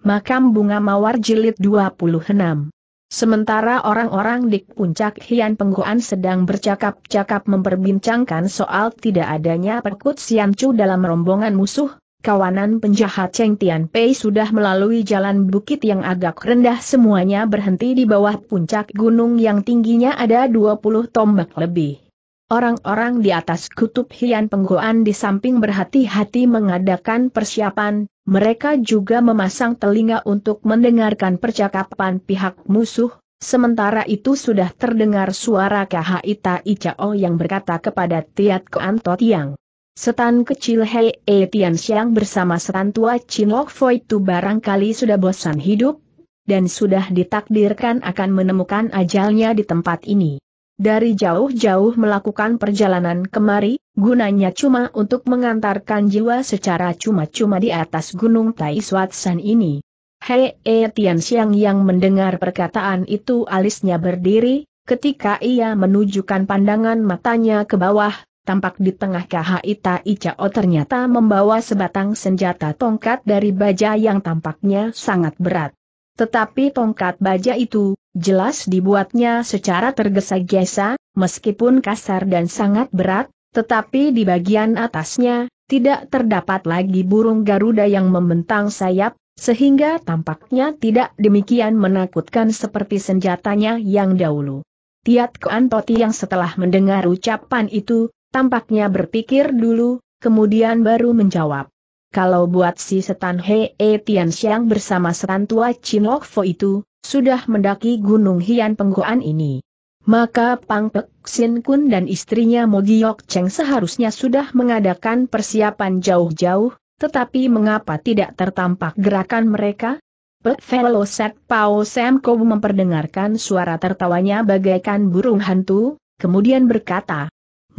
Makam Bunga Mawar Jilid 26 Sementara orang-orang di puncak Hian Penggoan sedang bercakap-cakap memperbincangkan soal tidak adanya Perkut Chu dalam rombongan musuh, kawanan penjahat Cheng Tian Pei sudah melalui jalan bukit yang agak rendah semuanya berhenti di bawah puncak gunung yang tingginya ada 20 tombak lebih. Orang-orang di atas kutub Hian Penggoan di samping berhati-hati mengadakan persiapan, mereka juga memasang telinga untuk mendengarkan percakapan pihak musuh, sementara itu sudah terdengar suara KHI Tai Chao yang berkata kepada Tiat Koan Totiang. Setan kecil Hei E Tian Xiang bersama setan tua Chin Lok Foy itu barangkali sudah bosan hidup, dan sudah ditakdirkan akan menemukan ajalnya di tempat ini dari jauh-jauh melakukan perjalanan kemari, gunanya cuma untuk mengantarkan jiwa secara cuma-cuma di atas gunung Tai Suatsan ini. Hei E Tian Xiang yang mendengar perkataan itu alisnya berdiri, ketika ia menunjukkan pandangan matanya ke bawah, tampak di tengah KHI Ita Chao ternyata membawa sebatang senjata tongkat dari baja yang tampaknya sangat berat. Tetapi tongkat baja itu, jelas dibuatnya secara tergesa-gesa, meskipun kasar dan sangat berat, tetapi di bagian atasnya, tidak terdapat lagi burung Garuda yang membentang sayap, sehingga tampaknya tidak demikian menakutkan seperti senjatanya yang dahulu. Tiat Koantoti yang setelah mendengar ucapan itu, tampaknya berpikir dulu, kemudian baru menjawab kalau buat si setan Hei e Tian Xiang bersama setan tua Chin Lok Fo itu, sudah mendaki Gunung Hian Penggoan ini. Maka Pang Pek Sin Kun dan istrinya Mogiyok Cheng seharusnya sudah mengadakan persiapan jauh-jauh, tetapi mengapa tidak tertampak gerakan mereka? Pek Velo Set Pao Sam Kou memperdengarkan suara tertawanya bagaikan burung hantu, kemudian berkata,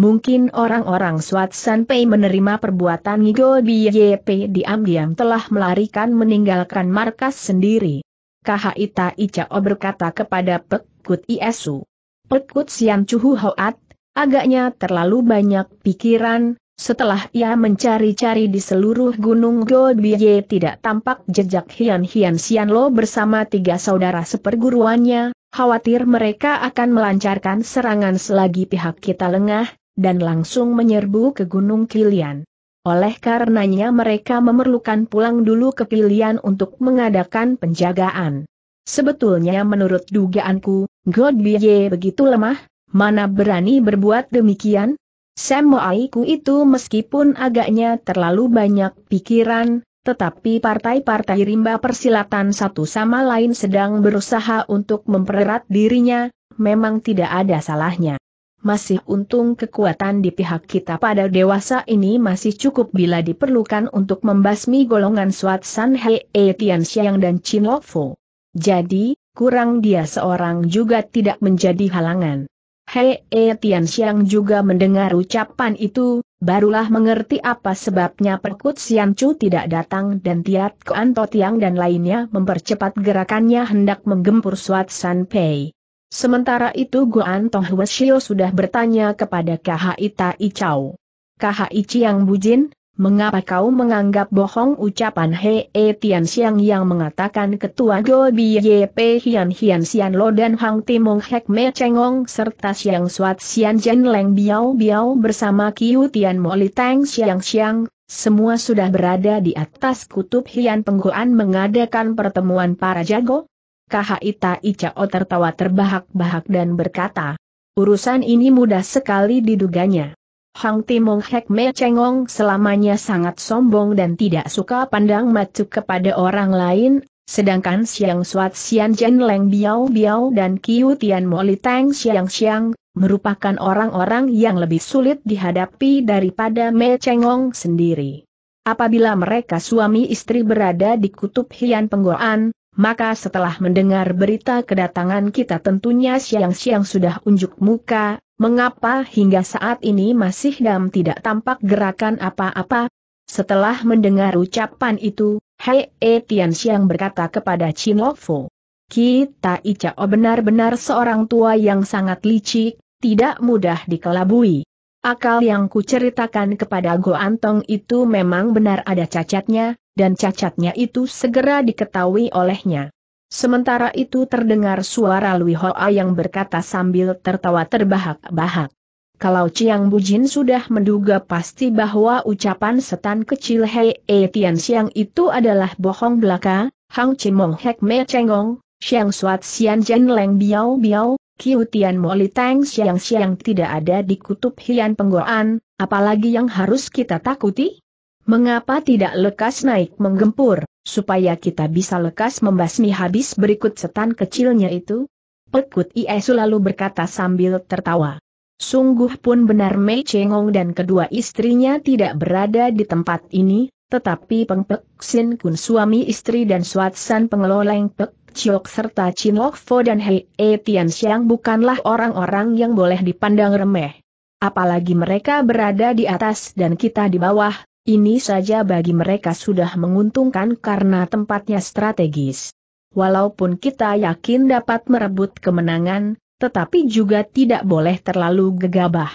Mungkin orang-orang Swat Sanpei menerima perbuatan Ngigo BYP diam-diam telah melarikan meninggalkan markas sendiri. Ita Icao berkata kepada Pekut Isu. Pekut Sian Chuhu Hoat, agaknya terlalu banyak pikiran, setelah ia mencari-cari di seluruh gunung Gobiye tidak tampak jejak Hian Hian Sian Lo bersama tiga saudara seperguruannya, khawatir mereka akan melancarkan serangan selagi pihak kita lengah, dan langsung menyerbu ke Gunung Kilian. Oleh karenanya mereka memerlukan pulang dulu ke Kilian untuk mengadakan penjagaan. Sebetulnya menurut dugaanku, Godbye begitu lemah, mana berani berbuat demikian? Semoaiku itu meskipun agaknya terlalu banyak pikiran, tetapi partai-partai rimba persilatan satu sama lain sedang berusaha untuk mempererat dirinya, memang tidak ada salahnya masih untung kekuatan di pihak kita pada dewasa ini masih cukup bila diperlukan untuk membasmi golongan Swat San He E Tian Xiang dan Chin Lo Fu. Jadi, kurang dia seorang juga tidak menjadi halangan. Hei E Tian Xiang juga mendengar ucapan itu, barulah mengerti apa sebabnya Perkut Sian Chu tidak datang dan Tiat Kuan Totiang dan lainnya mempercepat gerakannya hendak menggempur Swat San Pei. Sementara itu Guan Tong Huashio sudah bertanya kepada KHI Tai Icau. KHI Chiang Bujin, mengapa kau menganggap bohong ucapan He e Tian Xiang yang mengatakan ketua Go Pe Hian Hian Xian Lo dan Hang Timong Hek Me Chengong serta Xiang Suat Xian Jen Leng Biao Biao bersama Kiu Tian Mo Li Tang Xiang Xiang, semua sudah berada di atas kutub Hian Pengguan mengadakan pertemuan para jago? Ica Icao tertawa terbahak-bahak dan berkata, urusan ini mudah sekali diduganya. Hang Timong Hek Me Cengong selamanya sangat sombong dan tidak suka pandang mata kepada orang lain, sedangkan Xiang Suat Xian Jen Leng Biao Biao dan Kiu Tian Mo Tang Xiang Xiang, merupakan orang-orang yang lebih sulit dihadapi daripada Me Cengong sendiri. Apabila mereka suami istri berada di kutub Hian Penggoan, maka setelah mendengar berita kedatangan kita tentunya siang-siang sudah unjuk muka, mengapa hingga saat ini masih dam tidak tampak gerakan apa-apa? Setelah mendengar ucapan itu, Hei E Tian Xiang berkata kepada Chin Lofo. Kita Icao benar-benar seorang tua yang sangat licik, tidak mudah dikelabui. Akal yang kuceritakan kepada Go Antong itu memang benar ada cacatnya, dan cacatnya itu segera diketahui olehnya. Sementara itu terdengar suara Lui Hoa yang berkata sambil tertawa terbahak-bahak. Kalau Chiang Bujin sudah menduga pasti bahwa ucapan setan kecil Hei E Tian Siang itu adalah bohong belaka, Hang Chimong Hek Me Chengong, Siang Suat Xian Jen Leng Biao Biao, Kiu Tian Moli Tang Siang Siang tidak ada di kutub Hian Penggoan, apalagi yang harus kita takuti? Mengapa tidak lekas naik menggempur, supaya kita bisa lekas membasmi habis berikut setan kecilnya itu? Pekut Ie lalu berkata sambil tertawa. Sungguh pun benar Mei Chengong dan kedua istrinya tidak berada di tempat ini, tetapi Peng Pek Sin Kun suami istri dan Suat San pengelola Pek Chiok serta Chin Lok Fo dan Hei E Tian Xiang bukanlah orang-orang yang boleh dipandang remeh. Apalagi mereka berada di atas dan kita di bawah, ini saja bagi mereka sudah menguntungkan karena tempatnya strategis. Walaupun kita yakin dapat merebut kemenangan, tetapi juga tidak boleh terlalu gegabah.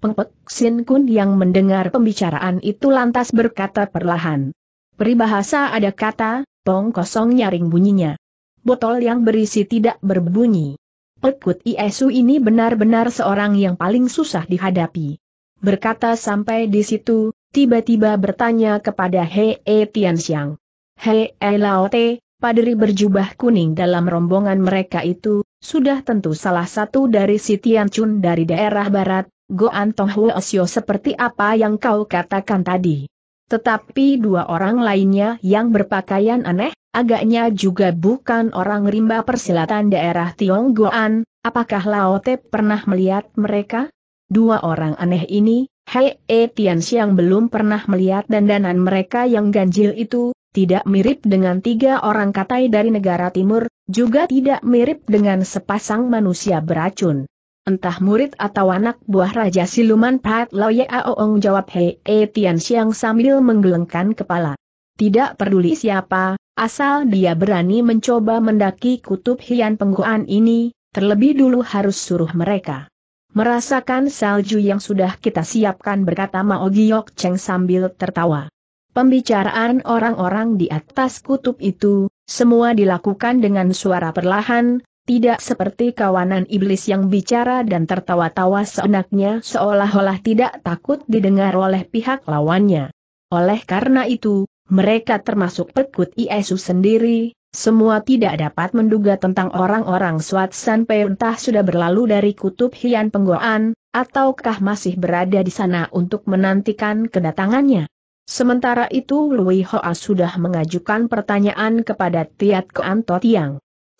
Pengpek Sin Kun yang mendengar pembicaraan itu lantas berkata perlahan. Peribahasa ada kata, tong kosong nyaring bunyinya botol yang berisi tidak berbunyi. Pekut Iesu ini benar-benar seorang yang paling susah dihadapi. Berkata sampai di situ, tiba-tiba bertanya kepada Hei e Tianxiang. Hei e Laote, paderi berjubah kuning dalam rombongan mereka itu, sudah tentu salah satu dari si Chun dari daerah barat, Goan Huo Osio seperti apa yang kau katakan tadi. Tetapi dua orang lainnya yang berpakaian aneh, agaknya juga bukan orang rimba persilatan daerah Tionggoan, apakah Laote pernah melihat mereka? Dua orang aneh ini, Hei E Tian Xiang belum pernah melihat dandanan mereka yang ganjil itu, tidak mirip dengan tiga orang katai dari negara timur, juga tidak mirip dengan sepasang manusia beracun. Entah murid atau anak buah Raja Siluman Pat Loye Aoong jawab Hei E Tian Xiang sambil menggelengkan kepala. Tidak peduli siapa, asal dia berani mencoba mendaki kutub hian pengguan ini, terlebih dulu harus suruh mereka. Merasakan salju yang sudah kita siapkan berkata Mao Giyok Cheng sambil tertawa. Pembicaraan orang-orang di atas kutub itu, semua dilakukan dengan suara perlahan, tidak seperti kawanan iblis yang bicara dan tertawa-tawa seenaknya seolah-olah tidak takut didengar oleh pihak lawannya. Oleh karena itu, mereka termasuk pekut Yesus sendiri, semua tidak dapat menduga tentang orang-orang sampai entah sudah berlalu dari kutub Hian Penggoan, ataukah masih berada di sana untuk menantikan kedatangannya. Sementara itu Lui Hoa sudah mengajukan pertanyaan kepada Tiat Keanto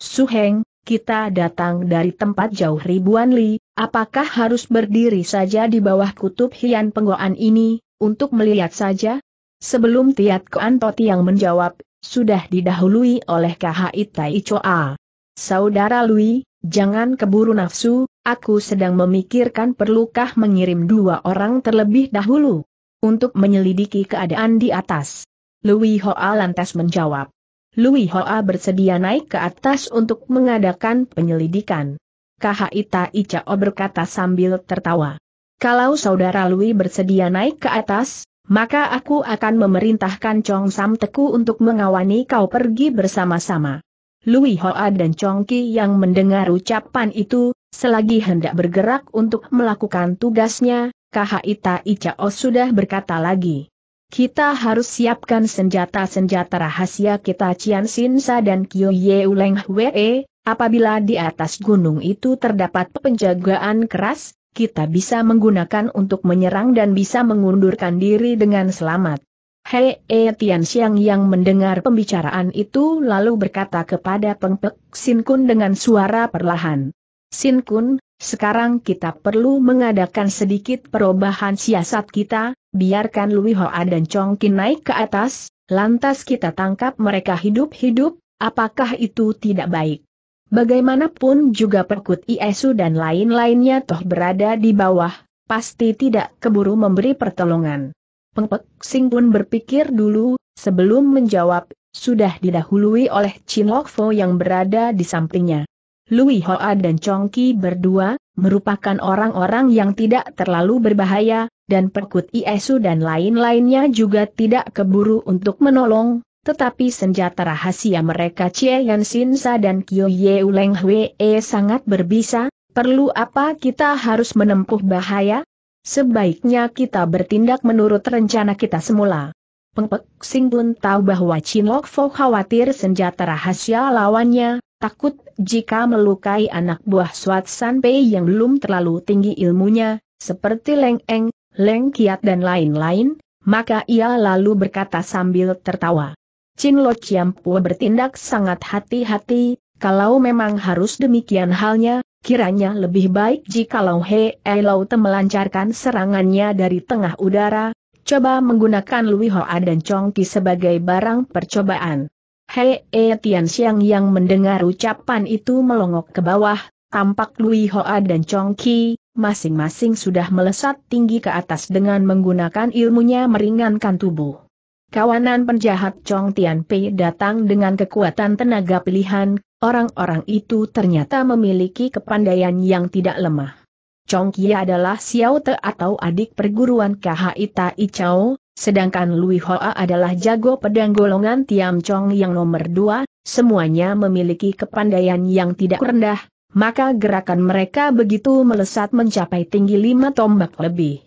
Suheng, kita datang dari tempat jauh ribuan li, apakah harus berdiri saja di bawah kutub hian penggoan ini, untuk melihat saja? Sebelum Tiat Koan Toti yang menjawab, sudah didahului oleh KHI Tai Choa. Saudara Lui, jangan keburu nafsu, aku sedang memikirkan perlukah mengirim dua orang terlebih dahulu untuk menyelidiki keadaan di atas. Lui Hoa lantas menjawab. Lui Hoa bersedia naik ke atas untuk mengadakan penyelidikan. Kahaita Icao berkata sambil tertawa. Kalau saudara Lui bersedia naik ke atas, maka aku akan memerintahkan Chong Sam Teku untuk mengawani kau pergi bersama-sama. Lui Hoa dan Chong Ki yang mendengar ucapan itu, selagi hendak bergerak untuk melakukan tugasnya, Kahaita Icao sudah berkata lagi. Kita harus siapkan senjata-senjata rahasia kita Cian Sinsa dan Kyo Ye Uleng Hwe, apabila di atas gunung itu terdapat penjagaan keras, kita bisa menggunakan untuk menyerang dan bisa mengundurkan diri dengan selamat. Hei e Tian Xiang yang mendengar pembicaraan itu lalu berkata kepada Peng Pek Sin Kun dengan suara perlahan. Sin Kun, sekarang kita perlu mengadakan sedikit perubahan siasat kita, biarkan Lui Hoa dan Chong Kin naik ke atas, lantas kita tangkap mereka hidup-hidup, apakah itu tidak baik? Bagaimanapun juga perkut Iesu dan lain-lainnya toh berada di bawah, pasti tidak keburu memberi pertolongan. Pengpek Sing pun berpikir dulu, sebelum menjawab, sudah didahului oleh Chin Lok Fo yang berada di sampingnya. Lui Hoa dan Chong Chongqi berdua, merupakan orang-orang yang tidak terlalu berbahaya, dan Perkut Iesu dan lain-lainnya juga tidak keburu untuk menolong, tetapi senjata rahasia mereka Chie Yan Sinsa dan Kyo Ye Uleng Hwe e sangat berbisa, perlu apa kita harus menempuh bahaya? Sebaiknya kita bertindak menurut rencana kita semula. Pengpek Sing pun tahu bahwa Chin Lok Fo khawatir senjata rahasia lawannya, takut jika melukai anak buah Suat Sanpei yang belum terlalu tinggi ilmunya, seperti Leng Eng, Leng Kiat dan lain-lain, maka ia lalu berkata sambil tertawa. Chin Lo Pu bertindak sangat hati-hati, kalau memang harus demikian halnya, kiranya lebih baik jikalau He Lau Te melancarkan serangannya dari tengah udara, coba menggunakan Lui Hoa dan Chong Ki sebagai barang percobaan. Hei E Tian Xiang yang mendengar ucapan itu melongok ke bawah, tampak Lui Hoa dan Chong Qi, masing-masing sudah melesat tinggi ke atas dengan menggunakan ilmunya meringankan tubuh. Kawanan penjahat Chong Tian Pei datang dengan kekuatan tenaga pilihan, orang-orang itu ternyata memiliki kepandaian yang tidak lemah. Chong Qi adalah Xiao Te atau adik perguruan KHI Tai Chao, Sedangkan Lui Hoa adalah jago pedang golongan Tiam Chong yang nomor dua, semuanya memiliki kepandaian yang tidak rendah, maka gerakan mereka begitu melesat mencapai tinggi lima tombak lebih.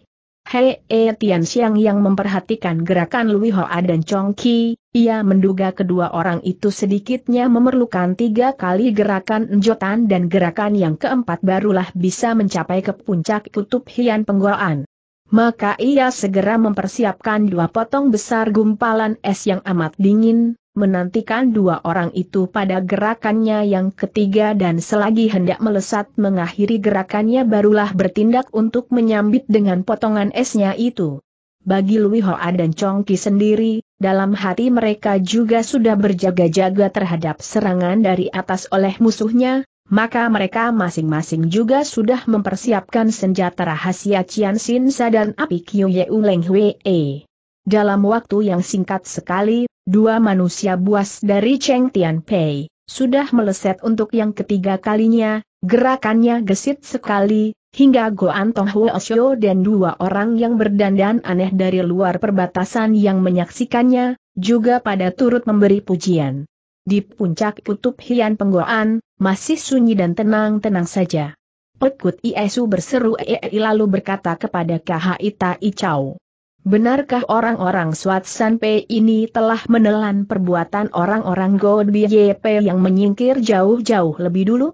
Hei E Tian Xiang yang memperhatikan gerakan Lui Hoa dan Chong Qi, ia menduga kedua orang itu sedikitnya memerlukan tiga kali gerakan njotan dan gerakan yang keempat barulah bisa mencapai ke puncak kutub hian penggoaan maka ia segera mempersiapkan dua potong besar gumpalan es yang amat dingin, menantikan dua orang itu pada gerakannya yang ketiga dan selagi hendak melesat mengakhiri gerakannya barulah bertindak untuk menyambit dengan potongan esnya itu. Bagi Lui Hoa dan Chong Ki sendiri, dalam hati mereka juga sudah berjaga-jaga terhadap serangan dari atas oleh musuhnya, maka mereka masing-masing juga sudah mempersiapkan senjata rahasia Cian Sin Sa dan api Kiu Yeu Leng Hwe. E. Dalam waktu yang singkat sekali, dua manusia buas dari Cheng Tian Pei sudah meleset untuk yang ketiga kalinya, gerakannya gesit sekali, hingga Goan Tong Huo Osyo dan dua orang yang berdandan aneh dari luar perbatasan yang menyaksikannya, juga pada turut memberi pujian. Di puncak kutub Hian Penggoan, masih sunyi dan tenang-tenang saja. Pekut Iesu berseru -e lalu berkata kepada Kha Ita Icau. Benarkah orang-orang Swat Sanpe ini telah menelan perbuatan orang-orang God Godbyepe yang menyingkir jauh-jauh lebih dulu?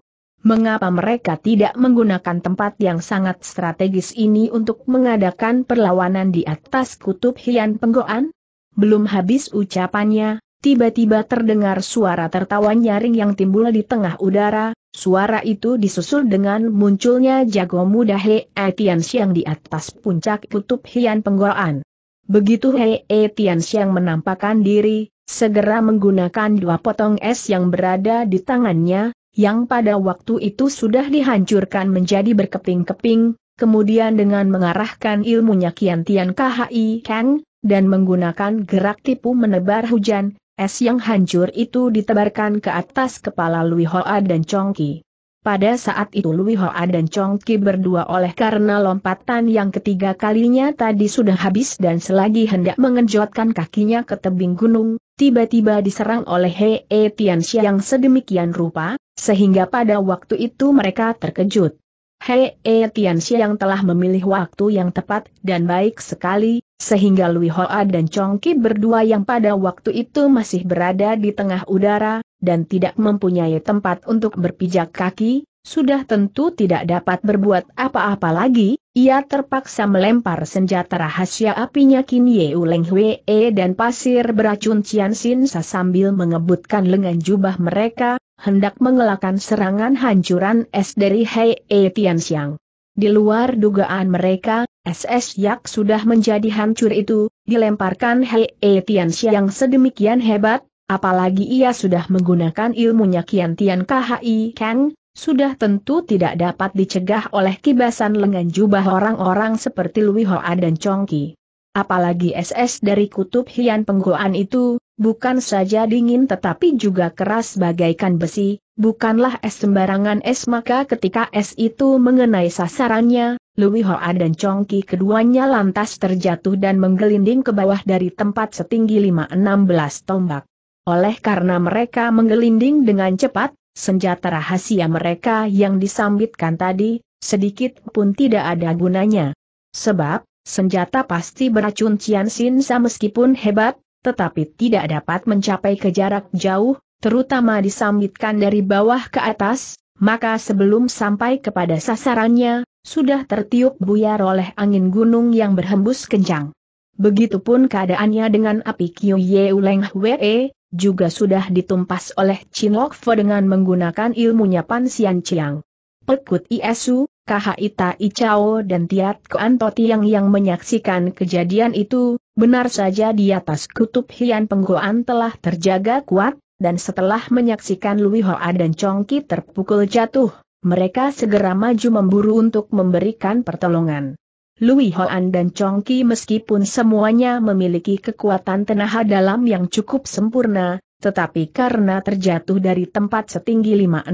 Mengapa mereka tidak menggunakan tempat yang sangat strategis ini untuk mengadakan perlawanan di atas kutub Hian Penggoan? Belum habis ucapannya, tiba-tiba terdengar suara tertawa nyaring yang timbul di tengah udara, suara itu disusul dengan munculnya jago muda He di atas puncak kutub Hian Penggolan. Begitu He Etian menampakkan diri, segera menggunakan dua potong es yang berada di tangannya, yang pada waktu itu sudah dihancurkan menjadi berkeping-keping, kemudian dengan mengarahkan ilmunya Kian Tian KHI Kang, dan menggunakan gerak tipu menebar hujan, Es yang hancur itu ditebarkan ke atas kepala Lui Hoa dan Chong Ki. Pada saat itu Lui Hoa dan Chong Ki berdua oleh karena lompatan yang ketiga kalinya tadi sudah habis dan selagi hendak mengenjotkan kakinya ke tebing gunung, tiba-tiba diserang oleh Hei e Tianxia yang sedemikian rupa, sehingga pada waktu itu mereka terkejut. Hei e Tianxia yang telah memilih waktu yang tepat dan baik sekali, sehingga Lui Hoa dan Chong Ki berdua yang pada waktu itu masih berada di tengah udara, dan tidak mempunyai tempat untuk berpijak kaki, sudah tentu tidak dapat berbuat apa-apa lagi, ia terpaksa melempar senjata rahasia apinya Kin Ye Uleng Hwe e dan pasir beracun Cian Sin Sa sambil mengebutkan lengan jubah mereka, hendak mengelakkan serangan hancuran es dari Hei E Tian Siang. Di luar dugaan mereka, SS Yak sudah menjadi hancur itu, dilemparkan Hei e Tianxia yang sedemikian hebat, apalagi ia sudah menggunakan ilmunya Kian Tian KHI Kang, sudah tentu tidak dapat dicegah oleh kibasan lengan jubah orang-orang seperti Lui Hoa dan Chongqi. Apalagi SS dari kutub Hian Penggoan itu, Bukan saja dingin tetapi juga keras bagaikan besi, bukanlah es sembarangan es maka ketika es itu mengenai sasarannya, Lui Hoa dan Chongki keduanya lantas terjatuh dan menggelinding ke bawah dari tempat setinggi 5-16 tombak. Oleh karena mereka menggelinding dengan cepat, senjata rahasia mereka yang disambitkan tadi, sedikit pun tidak ada gunanya. Sebab, senjata pasti beracun Cian Sinsa meskipun hebat, tetapi tidak dapat mencapai ke jarak jauh, terutama disambitkan dari bawah ke atas, maka sebelum sampai kepada sasarannya, sudah tertiup buyar oleh angin gunung yang berhembus kencang. Begitupun keadaannya dengan api Kyu Ye Uleng Hwe, juga sudah ditumpas oleh Chin Lok Fo dengan menggunakan ilmunya Pan Sian Chiang. Pekut Iesu, Kahaita Icao dan Tiat Koan Totiang yang menyaksikan kejadian itu, benar saja di atas kutub Hian Penggoan telah terjaga kuat, dan setelah menyaksikan Lui Hoa dan Chongki terpukul jatuh, mereka segera maju memburu untuk memberikan pertolongan. Lui Hoan dan Chongki meskipun semuanya memiliki kekuatan tenaga dalam yang cukup sempurna, tetapi karena terjatuh dari tempat setinggi 5-16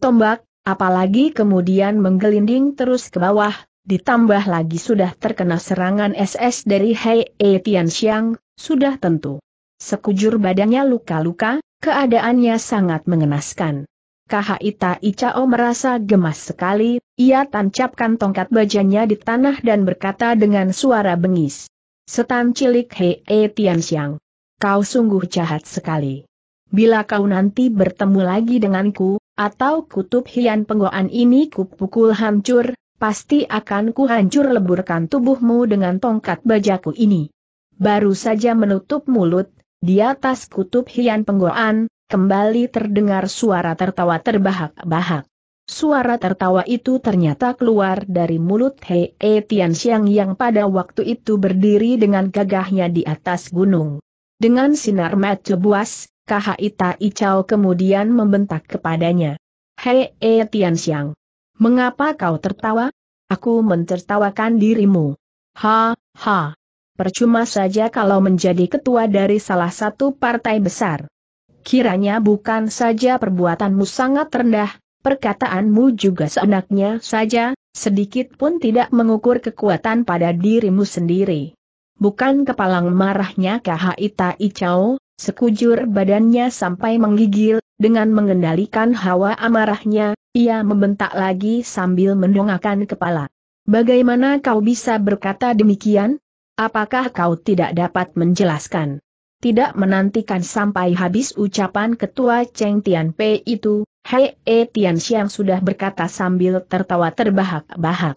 tombak, apalagi kemudian menggelinding terus ke bawah, ditambah lagi sudah terkena serangan SS dari Hei E Tianxiang, sudah tentu. Sekujur badannya luka-luka, keadaannya sangat mengenaskan. Kaha Ita Icao merasa gemas sekali, ia tancapkan tongkat bajanya di tanah dan berkata dengan suara bengis. Setan cilik Hei Tianxiang. Kau sungguh jahat sekali. Bila kau nanti bertemu lagi denganku, atau kutub hian penggoan ini kupukul hancur, pasti akan kuhancur leburkan tubuhmu dengan tongkat bajaku ini. Baru saja menutup mulut, di atas kutub hian penggoan, kembali terdengar suara tertawa terbahak-bahak. Suara tertawa itu ternyata keluar dari mulut Hei e Tian Xiang yang pada waktu itu berdiri dengan gagahnya di atas gunung. Dengan sinar mata buas, Kaha Ita Chao kemudian membentak kepadanya. Hei E Tian Xiang. Mengapa kau tertawa? Aku mentertawakan dirimu. Ha, ha. Percuma saja kalau menjadi ketua dari salah satu partai besar. Kiranya bukan saja perbuatanmu sangat rendah, perkataanmu juga seenaknya saja, sedikit pun tidak mengukur kekuatan pada dirimu sendiri. Bukan kepalang marahnya Kaha Ita Chao, Sekujur badannya sampai menggigil, dengan mengendalikan hawa amarahnya, ia membentak lagi sambil mendongakkan kepala. Bagaimana kau bisa berkata demikian? Apakah kau tidak dapat menjelaskan? Tidak menantikan sampai habis ucapan ketua Cheng Tian Pei itu, Hei E Tian Xiang sudah berkata sambil tertawa terbahak-bahak.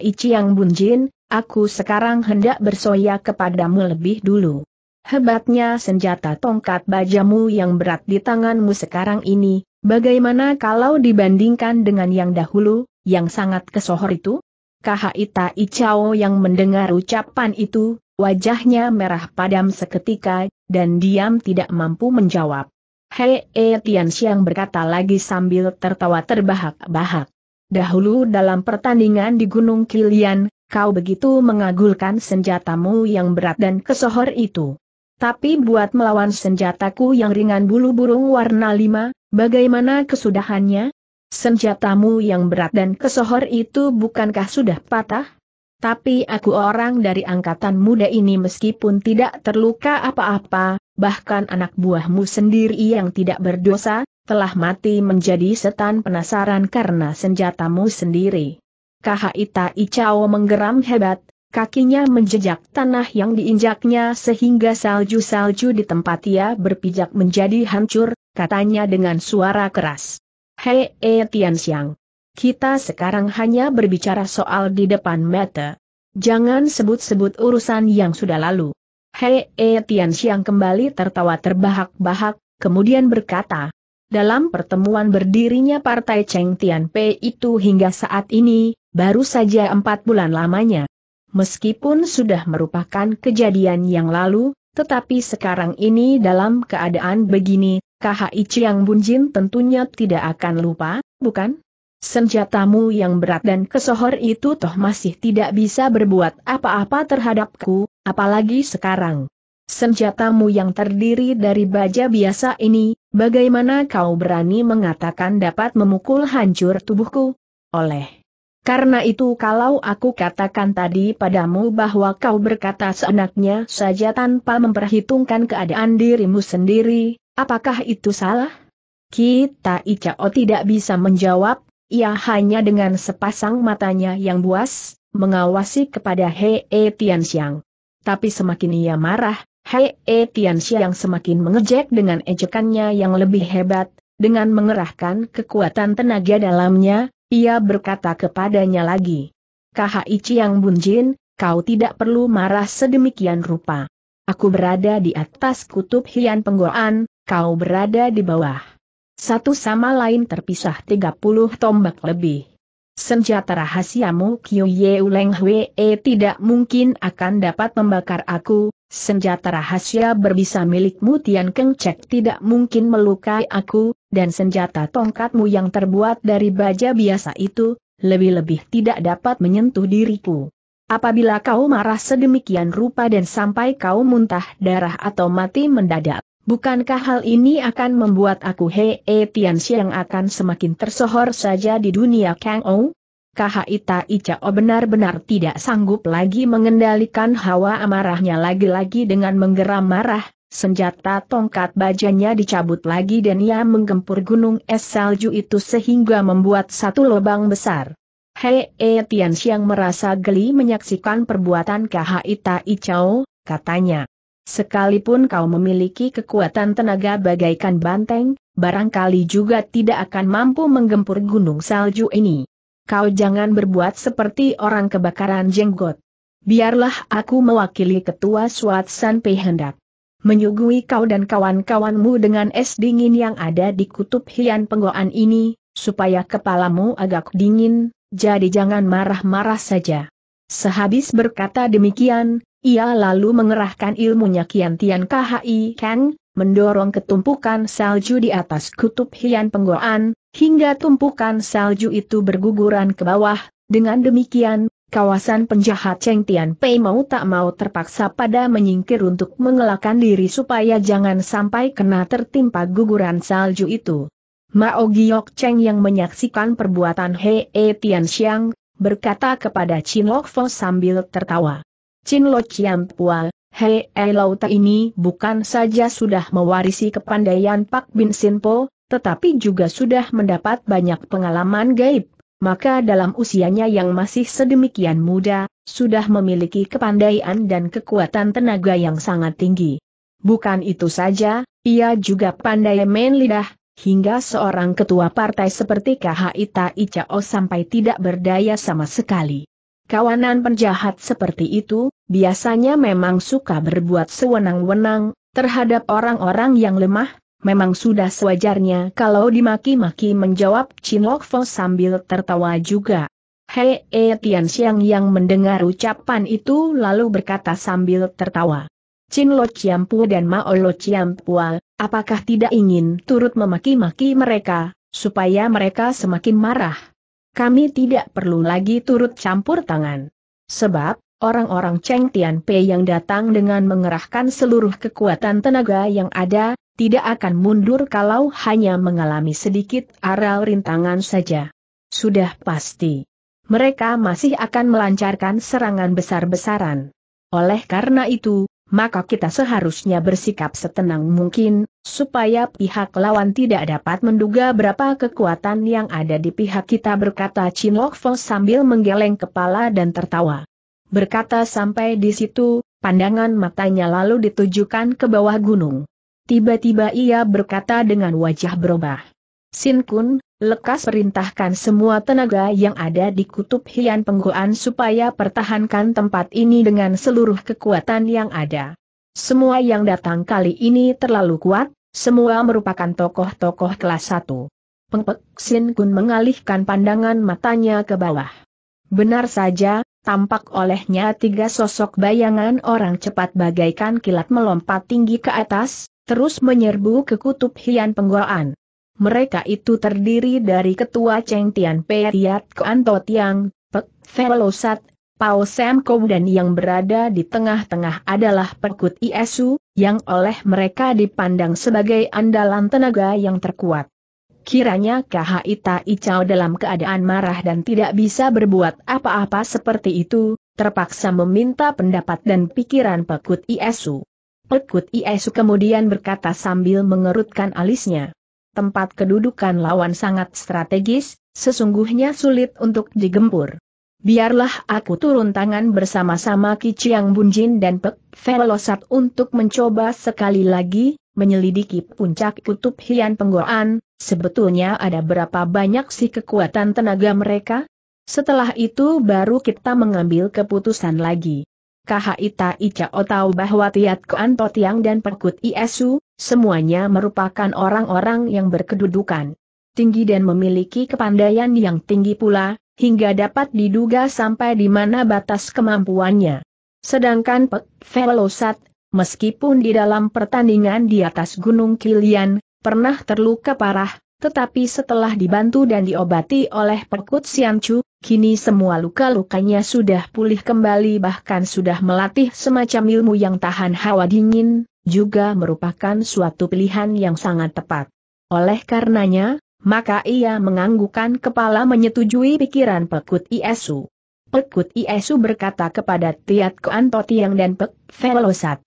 Ichi yang Bunjin, aku sekarang hendak bersoya kepadamu lebih dulu. Hebatnya senjata tongkat bajamu yang berat di tanganmu sekarang ini, bagaimana kalau dibandingkan dengan yang dahulu, yang sangat kesohor itu? Ita Icao yang mendengar ucapan itu, wajahnya merah padam seketika, dan diam tidak mampu menjawab. Hei E Tian berkata lagi sambil tertawa terbahak-bahak. Dahulu dalam pertandingan di Gunung Kilian, kau begitu mengagulkan senjatamu yang berat dan kesohor itu. Tapi buat melawan senjataku yang ringan bulu burung warna lima, bagaimana kesudahannya? Senjatamu yang berat dan kesohor itu bukankah sudah patah? Tapi aku orang dari angkatan muda ini meskipun tidak terluka apa-apa, bahkan anak buahmu sendiri yang tidak berdosa, telah mati menjadi setan penasaran karena senjatamu sendiri. Kahaita Icao menggeram hebat, Kakinya menjejak tanah yang diinjaknya sehingga salju-salju di tempat ia berpijak menjadi hancur, katanya dengan suara keras. Hei, e Tian Xiang. Kita sekarang hanya berbicara soal di depan mata. Jangan sebut-sebut urusan yang sudah lalu. Hei, e Tian Xiang kembali tertawa terbahak-bahak, kemudian berkata, dalam pertemuan berdirinya Partai Cheng Tian Pei itu hingga saat ini, baru saja empat bulan lamanya. Meskipun sudah merupakan kejadian yang lalu, tetapi sekarang ini dalam keadaan begini, KHI Chiang Bunjin tentunya tidak akan lupa, bukan? Senjatamu yang berat dan kesohor itu toh masih tidak bisa berbuat apa-apa terhadapku, apalagi sekarang. Senjatamu yang terdiri dari baja biasa ini, bagaimana kau berani mengatakan dapat memukul hancur tubuhku? Oleh karena itu kalau aku katakan tadi padamu bahwa kau berkata seenaknya saja tanpa memperhitungkan keadaan dirimu sendiri, apakah itu salah? Kita Icao tidak bisa menjawab, ia hanya dengan sepasang matanya yang buas, mengawasi kepada Hei e Tianxiang. Tapi semakin ia marah, Hei e Tianxiang semakin mengejek dengan ejekannya yang lebih hebat, dengan mengerahkan kekuatan tenaga dalamnya, ia berkata kepadanya lagi. Ichi Chiang Bunjin, kau tidak perlu marah sedemikian rupa. Aku berada di atas kutub hian penggoan, kau berada di bawah. Satu sama lain terpisah 30 tombak lebih. Senjata rahasiamu Qiu Ye Uleng Hwe e tidak mungkin akan dapat membakar aku, senjata rahasia berbisa milikmu Tian Keng Cek tidak mungkin melukai aku, dan senjata tongkatmu yang terbuat dari baja biasa itu, lebih-lebih tidak dapat menyentuh diriku. Apabila kau marah sedemikian rupa dan sampai kau muntah darah atau mati mendadak, Bukankah hal ini akan membuat aku Hei -he eh, Tian akan semakin tersohor saja di dunia Kang Ou? Kahita Icao oh, benar-benar tidak sanggup lagi mengendalikan hawa amarahnya lagi-lagi dengan menggeram marah, senjata tongkat bajanya dicabut lagi dan ia menggempur gunung es salju itu sehingga membuat satu lubang besar. Hei -he eh, Tian merasa geli menyaksikan perbuatan Kahita Icao, oh, katanya. Sekalipun kau memiliki kekuatan tenaga bagaikan banteng, barangkali juga tidak akan mampu menggempur gunung salju ini. Kau jangan berbuat seperti orang kebakaran jenggot. Biarlah aku mewakili ketua Suat San hendak menyuguhi kau dan kawan-kawanmu dengan es dingin yang ada di kutub hian penggoan ini, supaya kepalamu agak dingin, jadi jangan marah-marah saja. Sehabis berkata demikian, ia lalu mengerahkan ilmunya Kian Tian KHI Kang, mendorong ketumpukan salju di atas kutub hian penggoan, hingga tumpukan salju itu berguguran ke bawah, dengan demikian, kawasan penjahat Cheng Tian Pei mau tak mau terpaksa pada menyingkir untuk mengelakkan diri supaya jangan sampai kena tertimpa guguran salju itu. Mao Giok Cheng yang menyaksikan perbuatan Hei e Tian Xiang, berkata kepada Chin Lok Fo sambil tertawa. Chin Lo Chiam Pua, Hei eh, Ta ini bukan saja sudah mewarisi kepandaian Pak Bin Sin Po, tetapi juga sudah mendapat banyak pengalaman gaib. Maka dalam usianya yang masih sedemikian muda, sudah memiliki kepandaian dan kekuatan tenaga yang sangat tinggi. Bukan itu saja, ia juga pandai main lidah, hingga seorang ketua partai seperti KHI Icao sampai tidak berdaya sama sekali. Kawanan penjahat seperti itu, biasanya memang suka berbuat sewenang-wenang, terhadap orang-orang yang lemah, memang sudah sewajarnya kalau dimaki-maki menjawab Chin Lok Fo sambil tertawa juga. Hei E Tian Xiang yang mendengar ucapan itu lalu berkata sambil tertawa. Chin Lo Chiampu dan Mao Lo Chiampua, apakah tidak ingin turut memaki-maki mereka, supaya mereka semakin marah? kami tidak perlu lagi turut campur tangan. Sebab, orang-orang Cheng Tian Pei yang datang dengan mengerahkan seluruh kekuatan tenaga yang ada, tidak akan mundur kalau hanya mengalami sedikit aral rintangan saja. Sudah pasti. Mereka masih akan melancarkan serangan besar-besaran. Oleh karena itu, maka kita seharusnya bersikap setenang mungkin, supaya pihak lawan tidak dapat menduga berapa kekuatan yang ada di pihak kita berkata Chin Lok sambil menggeleng kepala dan tertawa. Berkata sampai di situ, pandangan matanya lalu ditujukan ke bawah gunung. Tiba-tiba ia berkata dengan wajah berubah. Sin Kun, Lekas perintahkan semua tenaga yang ada di kutub Hian Penggoan supaya pertahankan tempat ini dengan seluruh kekuatan yang ada. Semua yang datang kali ini terlalu kuat, semua merupakan tokoh-tokoh kelas 1. Pengpek Sin Kun mengalihkan pandangan matanya ke bawah. Benar saja, tampak olehnya tiga sosok bayangan orang cepat bagaikan kilat melompat tinggi ke atas, terus menyerbu ke kutub Hian Penggoan. Mereka itu terdiri dari Ketua Cheng Tian Pei, Kuan Koanto Tiang, Pek Velosat, Pao Sam Kong dan yang berada di tengah-tengah adalah Perkut Isu, yang oleh mereka dipandang sebagai andalan tenaga yang terkuat. Kiranya KH Ita Icao dalam keadaan marah dan tidak bisa berbuat apa-apa seperti itu, terpaksa meminta pendapat dan pikiran Pekut Iesu. Pekut Isu kemudian berkata sambil mengerutkan alisnya tempat kedudukan lawan sangat strategis, sesungguhnya sulit untuk digempur. Biarlah aku turun tangan bersama-sama Kiciang Chiang Bunjin dan Pek Velosat untuk mencoba sekali lagi, menyelidiki puncak kutub Hian Penggoan, sebetulnya ada berapa banyak sih kekuatan tenaga mereka? Setelah itu baru kita mengambil keputusan lagi. Kaha Ita Ica Otau bahwa Tiat Koan Totiang dan Perkut Iesu, semuanya merupakan orang-orang yang berkedudukan tinggi dan memiliki kepandaian yang tinggi pula, hingga dapat diduga sampai di mana batas kemampuannya. Sedangkan Pek Velosat, meskipun di dalam pertandingan di atas Gunung Kilian, pernah terluka parah, tetapi setelah dibantu dan diobati oleh Pekut Siancu, kini semua luka-lukanya sudah pulih kembali bahkan sudah melatih semacam ilmu yang tahan hawa dingin, juga merupakan suatu pilihan yang sangat tepat. Oleh karenanya, maka ia menganggukkan kepala menyetujui pikiran Pekut Iesu. Pekut Iesu berkata kepada Tiat Koanto Tiang dan Pek Velosat.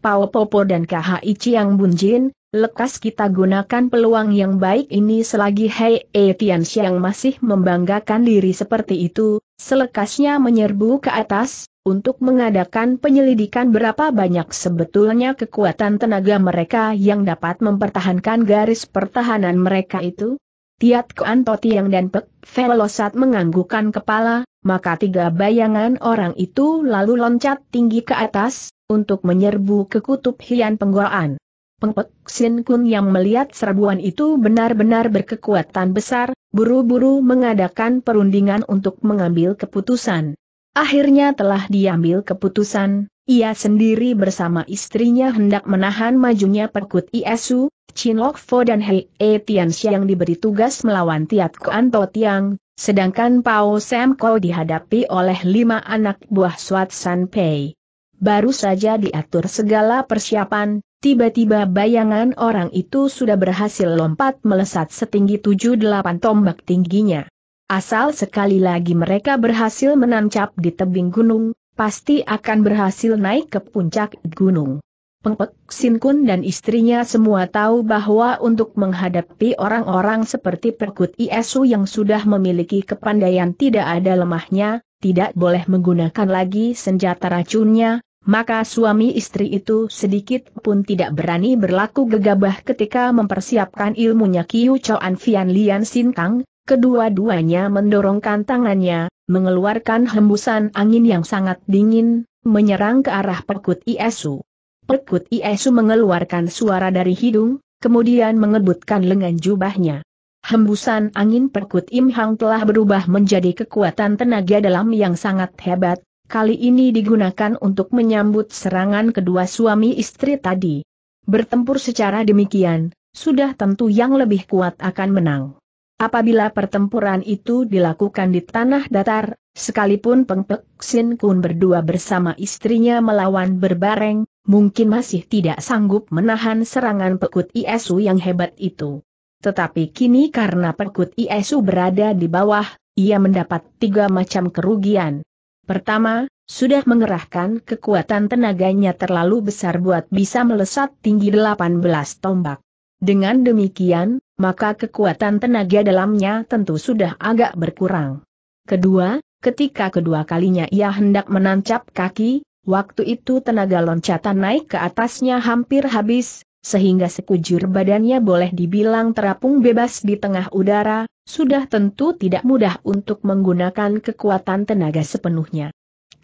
Pao Popo dan KHI Chiang Bunjin, lekas kita gunakan peluang yang baik ini selagi Hei E Tian Xiang masih membanggakan diri seperti itu, selekasnya menyerbu ke atas, untuk mengadakan penyelidikan berapa banyak sebetulnya kekuatan tenaga mereka yang dapat mempertahankan garis pertahanan mereka itu? Tiat Kuan Totiang dan Pek Velosat menganggukkan kepala, maka tiga bayangan orang itu lalu loncat tinggi ke atas, untuk menyerbu ke kutub Hian Penggoan. Pengpek Sin Kun yang melihat serbuan itu benar-benar berkekuatan besar, buru-buru mengadakan perundingan untuk mengambil keputusan. Akhirnya telah diambil keputusan, ia sendiri bersama istrinya hendak menahan majunya Perkut Iesu, Chin Lok Fo dan Hei E Tianxia yang diberi tugas melawan Tiat Kuan To Tiang, sedangkan Pao Sam Ko dihadapi oleh lima anak buah Swat San Pei. Baru saja diatur segala persiapan, tiba-tiba bayangan orang itu sudah berhasil lompat melesat setinggi 7-8 tombak tingginya. Asal sekali lagi mereka berhasil menancap di tebing gunung, pasti akan berhasil naik ke puncak gunung. Pengpek Sin dan istrinya semua tahu bahwa untuk menghadapi orang-orang seperti Perkut Iesu yang sudah memiliki kepandaian tidak ada lemahnya, tidak boleh menggunakan lagi senjata racunnya, maka suami istri itu sedikit pun tidak berani berlaku gegabah ketika mempersiapkan ilmunya Kiu Choan Fian Lian Sin Kang, Kedua-duanya mendorongkan tangannya, mengeluarkan hembusan angin yang sangat dingin, menyerang ke arah Perkut Iesu. Perkut Iesu mengeluarkan suara dari hidung, kemudian mengebutkan lengan jubahnya. Hembusan angin Perkut Im telah berubah menjadi kekuatan tenaga dalam yang sangat hebat, kali ini digunakan untuk menyambut serangan kedua suami istri tadi. Bertempur secara demikian, sudah tentu yang lebih kuat akan menang. Apabila pertempuran itu dilakukan di tanah datar, sekalipun Peng Sin Kun berdua bersama istrinya melawan berbareng, mungkin masih tidak sanggup menahan serangan Pekut ISU yang hebat itu. Tetapi kini karena Pekut ISU berada di bawah, ia mendapat tiga macam kerugian. Pertama, sudah mengerahkan kekuatan tenaganya terlalu besar buat bisa melesat tinggi 18 tombak. Dengan demikian, maka kekuatan tenaga dalamnya tentu sudah agak berkurang. Kedua, ketika kedua kalinya ia hendak menancap kaki, waktu itu tenaga loncatan naik ke atasnya hampir habis, sehingga sekujur badannya boleh dibilang terapung bebas di tengah udara, sudah tentu tidak mudah untuk menggunakan kekuatan tenaga sepenuhnya.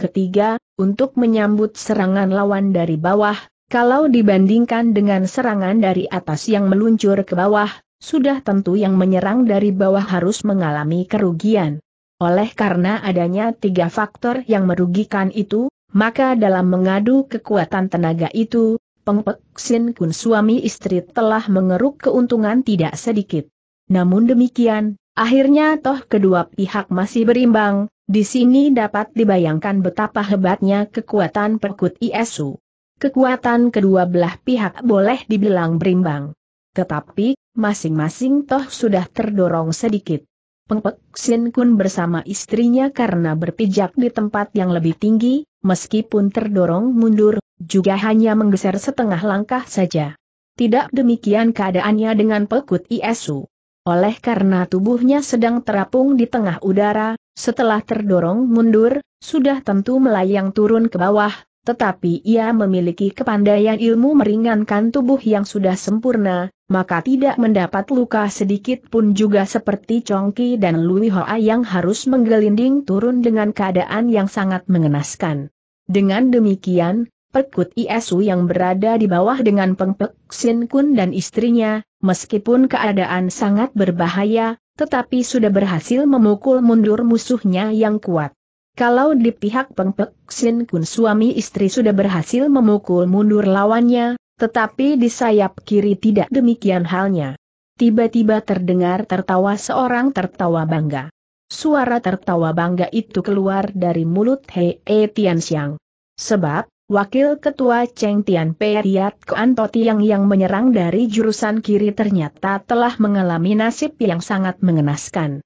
Ketiga, untuk menyambut serangan lawan dari bawah, kalau dibandingkan dengan serangan dari atas yang meluncur ke bawah, sudah tentu yang menyerang dari bawah harus mengalami kerugian. Oleh karena adanya tiga faktor yang merugikan itu, maka dalam mengadu kekuatan tenaga itu, Pengpek Sin Kun suami istri telah mengeruk keuntungan tidak sedikit. Namun demikian, akhirnya toh kedua pihak masih berimbang, di sini dapat dibayangkan betapa hebatnya kekuatan perkut ISU. Kekuatan kedua belah pihak boleh dibilang berimbang. Tetapi, masing-masing toh sudah terdorong sedikit. Pengpek Sin Kun bersama istrinya karena berpijak di tempat yang lebih tinggi, meskipun terdorong mundur, juga hanya menggeser setengah langkah saja. Tidak demikian keadaannya dengan pekut ISU. Oleh karena tubuhnya sedang terapung di tengah udara, setelah terdorong mundur, sudah tentu melayang turun ke bawah, tetapi ia memiliki kepandaian ilmu meringankan tubuh yang sudah sempurna, maka tidak mendapat luka sedikit pun juga seperti Chongqi dan Lui Hoa yang harus menggelinding turun dengan keadaan yang sangat mengenaskan. Dengan demikian, Perkut ISU yang berada di bawah dengan Pengpek Sin Kun dan istrinya, meskipun keadaan sangat berbahaya, tetapi sudah berhasil memukul mundur musuhnya yang kuat. Kalau di pihak Pengpek Sin Kun suami istri sudah berhasil memukul mundur lawannya, tetapi di sayap kiri tidak demikian halnya. Tiba-tiba terdengar tertawa seorang tertawa bangga. Suara tertawa bangga itu keluar dari mulut Hei e Tianxiang. Sebab, Wakil Ketua Cheng Tian Periat Kuan Tiang yang menyerang dari jurusan kiri ternyata telah mengalami nasib yang sangat mengenaskan.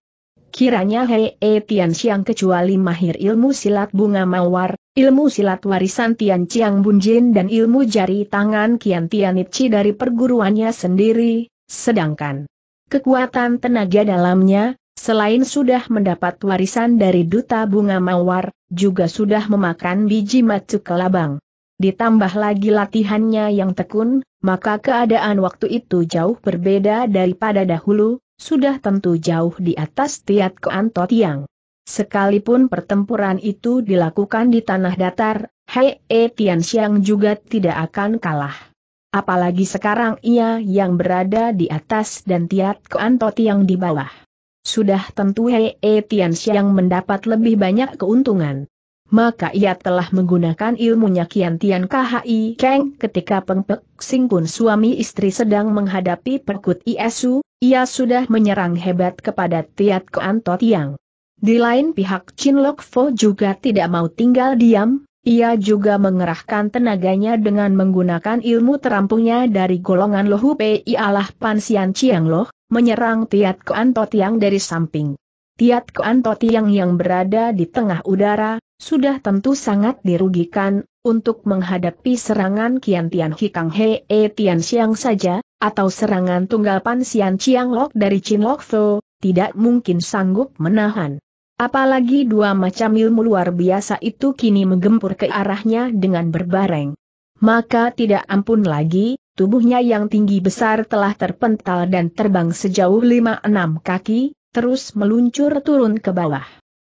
Kiranya Hei e Tianxiang kecuali mahir ilmu silat bunga mawar, Ilmu silat warisan Tian Chiang Bunjin dan ilmu jari tangan Kian Tianitchi dari perguruannya sendiri, sedangkan kekuatan tenaga dalamnya, selain sudah mendapat warisan dari Duta Bunga Mawar, juga sudah memakan biji matu kelabang. Ditambah lagi latihannya yang tekun, maka keadaan waktu itu jauh berbeda daripada dahulu, sudah tentu jauh di atas Tiat Koanto Tiang. Sekalipun pertempuran itu dilakukan di tanah datar, Hei E Tian Xiang juga tidak akan kalah. Apalagi sekarang ia yang berada di atas dan Tiat Kuantot yang di bawah. Sudah tentu Hei E Tian Xiang mendapat lebih banyak keuntungan. Maka ia telah menggunakan ilmunya Kian Tian KHI Keng ketika Peng Pek suami istri sedang menghadapi Perkut Iesu, ia sudah menyerang hebat kepada Tiat Kuantot yang di lain pihak Chin Lok Fo juga tidak mau tinggal diam, ia juga mengerahkan tenaganya dengan menggunakan ilmu terampungnya dari golongan Lohu Pei Pan Pansian Chiang Loh, menyerang Tiat Kuan Totiang dari samping. Tiat Kuan Totiang yang berada di tengah udara, sudah tentu sangat dirugikan, untuk menghadapi serangan Kian Tian Hikang Hee Tian Siang saja, atau serangan tunggal Pan Pansian Chiang Lok dari Chin Lok Fo, tidak mungkin sanggup menahan. Apalagi dua macam ilmu luar biasa itu kini menggempur ke arahnya dengan berbareng. Maka tidak ampun lagi, tubuhnya yang tinggi besar telah terpental dan terbang sejauh lima enam kaki, terus meluncur turun ke bawah.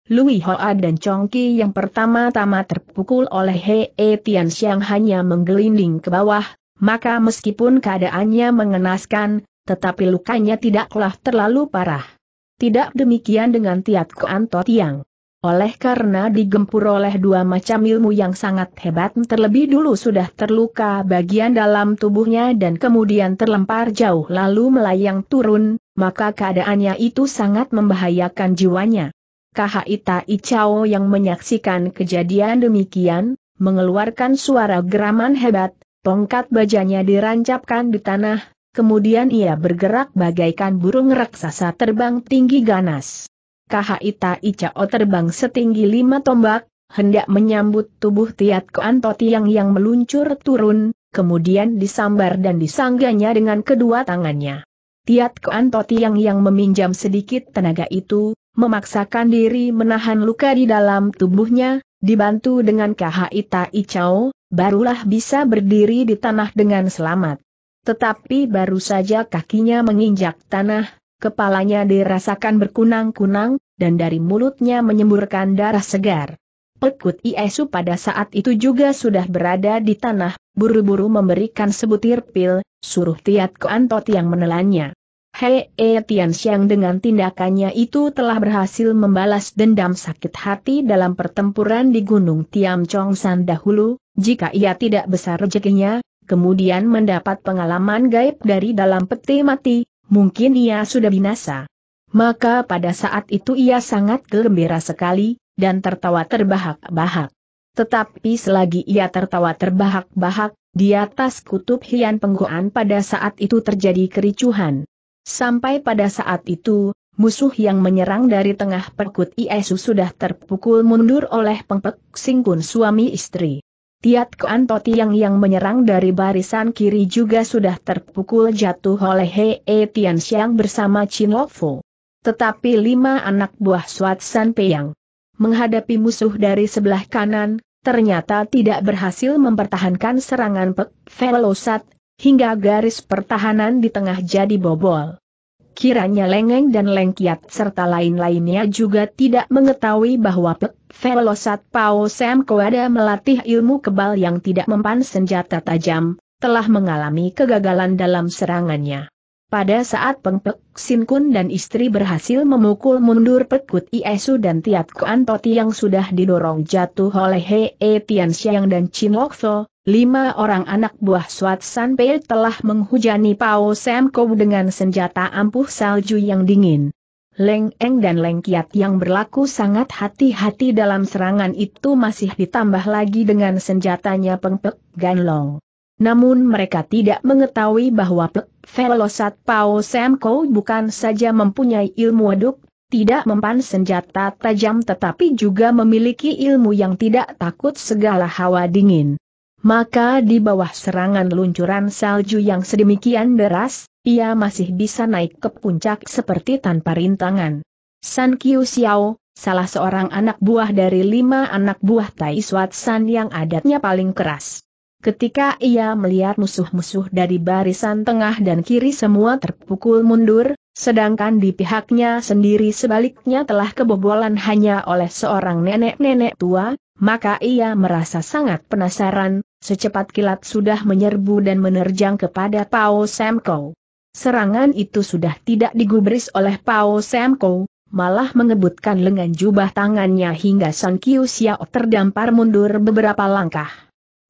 Lui Hoa dan Chongqi yang pertama-tama terpukul oleh Hei e Tian Xiang hanya menggelinding ke bawah, maka meskipun keadaannya mengenaskan, tetapi lukanya tidaklah terlalu parah. Tidak demikian dengan Tiat Anto Tiang. Oleh karena digempur oleh dua macam ilmu yang sangat hebat terlebih dulu sudah terluka bagian dalam tubuhnya dan kemudian terlempar jauh lalu melayang turun, maka keadaannya itu sangat membahayakan jiwanya. Kahaita Icao yang menyaksikan kejadian demikian, mengeluarkan suara geraman hebat, tongkat bajanya dirancapkan di tanah, kemudian ia bergerak bagaikan burung raksasa terbang tinggi ganas. Kahaita Icao terbang setinggi lima tombak, hendak menyambut tubuh Tiat Koan Totiang yang meluncur turun, kemudian disambar dan disangganya dengan kedua tangannya. Tiat Koan Totiang yang meminjam sedikit tenaga itu, memaksakan diri menahan luka di dalam tubuhnya, dibantu dengan Kahaita Icao, barulah bisa berdiri di tanah dengan selamat. Tetapi baru saja kakinya menginjak tanah, kepalanya dirasakan berkunang-kunang, dan dari mulutnya menyemburkan darah segar. Pekut Iesu pada saat itu juga sudah berada di tanah, buru-buru memberikan sebutir pil, suruh Tiat Koantot yang menelannya. Hei e Tian dengan tindakannya itu telah berhasil membalas dendam sakit hati dalam pertempuran di Gunung Tiam Chong San dahulu, jika ia tidak besar rezekinya, kemudian mendapat pengalaman gaib dari dalam peti mati, mungkin ia sudah binasa. Maka pada saat itu ia sangat gembira sekali, dan tertawa terbahak-bahak. Tetapi selagi ia tertawa terbahak-bahak, di atas kutub Hian Penggoan pada saat itu terjadi kericuhan. Sampai pada saat itu, musuh yang menyerang dari tengah perkut Iesu sudah terpukul mundur oleh pengpek singkun suami istri. Tiat Kuanto Toti yang menyerang dari barisan kiri juga sudah terpukul jatuh oleh E Tian Xiang bersama Chin Fu. Tetapi lima anak buah Suat San Peyang menghadapi musuh dari sebelah kanan, ternyata tidak berhasil mempertahankan serangan Pek Velosat, hingga garis pertahanan di tengah jadi bobol. Kiranya Lengeng dan Lengkiat serta lain-lainnya juga tidak mengetahui bahwa Pek Velosat Pao Sam Koada melatih ilmu kebal yang tidak mempan senjata tajam, telah mengalami kegagalan dalam serangannya. Pada saat Peng Pek Sin Kun dan istri berhasil memukul mundur Pekut Iesu dan Tiat Kuan Toti yang sudah didorong jatuh oleh Hee Tian Xiang dan Chin Lokso, lima orang anak buah Suat Sanpei telah menghujani Pao Sam Kou dengan senjata ampuh salju yang dingin. Leng Eng dan Leng Kiat yang berlaku sangat hati-hati dalam serangan itu masih ditambah lagi dengan senjatanya Peng Pek long. Namun mereka tidak mengetahui bahwa Pek Velosat Pao Sam Kou bukan saja mempunyai ilmu aduk, tidak mempan senjata tajam tetapi juga memiliki ilmu yang tidak takut segala hawa dingin. Maka di bawah serangan luncuran salju yang sedemikian deras, ia masih bisa naik ke puncak seperti tanpa rintangan. San Kiu Xiao, salah seorang anak buah dari lima anak buah Tai Suat San yang adatnya paling keras. Ketika ia melihat musuh-musuh dari barisan tengah dan kiri semua terpukul mundur, sedangkan di pihaknya sendiri sebaliknya telah kebobolan hanya oleh seorang nenek-nenek tua, maka ia merasa sangat penasaran, secepat kilat sudah menyerbu dan menerjang kepada Pao Semko. Serangan itu sudah tidak digubris oleh Pao Semko, malah mengebutkan lengan jubah tangannya hingga Sang Kiu Xiao terdampar mundur beberapa langkah.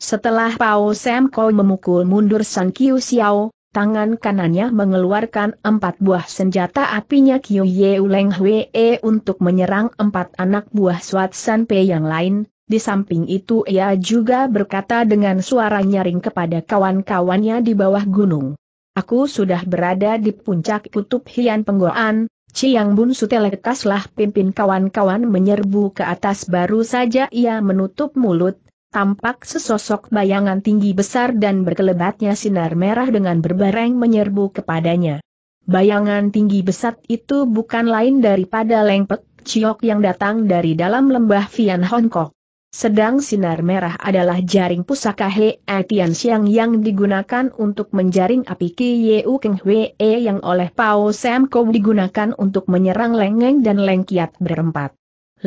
Setelah Pao Semko memukul mundur Sang Kiu Xiao, tangan kanannya mengeluarkan empat buah senjata apinya Kiu Ye Uleng Hwe untuk menyerang empat anak buah Suat San Pei yang lain, di samping itu ia juga berkata dengan suara nyaring kepada kawan-kawannya di bawah gunung. Aku sudah berada di puncak kutub Hian Penggoan, Chiang Bun Sutelekaslah pimpin kawan-kawan menyerbu ke atas baru saja ia menutup mulut, tampak sesosok bayangan tinggi besar dan berkelebatnya sinar merah dengan berbareng menyerbu kepadanya. Bayangan tinggi besar itu bukan lain daripada Lengpek Ciok yang datang dari dalam lembah Vian Hongkok. Sedang sinar merah adalah jaring pusaka He Etian Siang yang digunakan untuk menjaring api Ki Yeu Keng Hwe e yang oleh Pao Sam Kou digunakan untuk menyerang Lengeng dan Lengkiat berempat.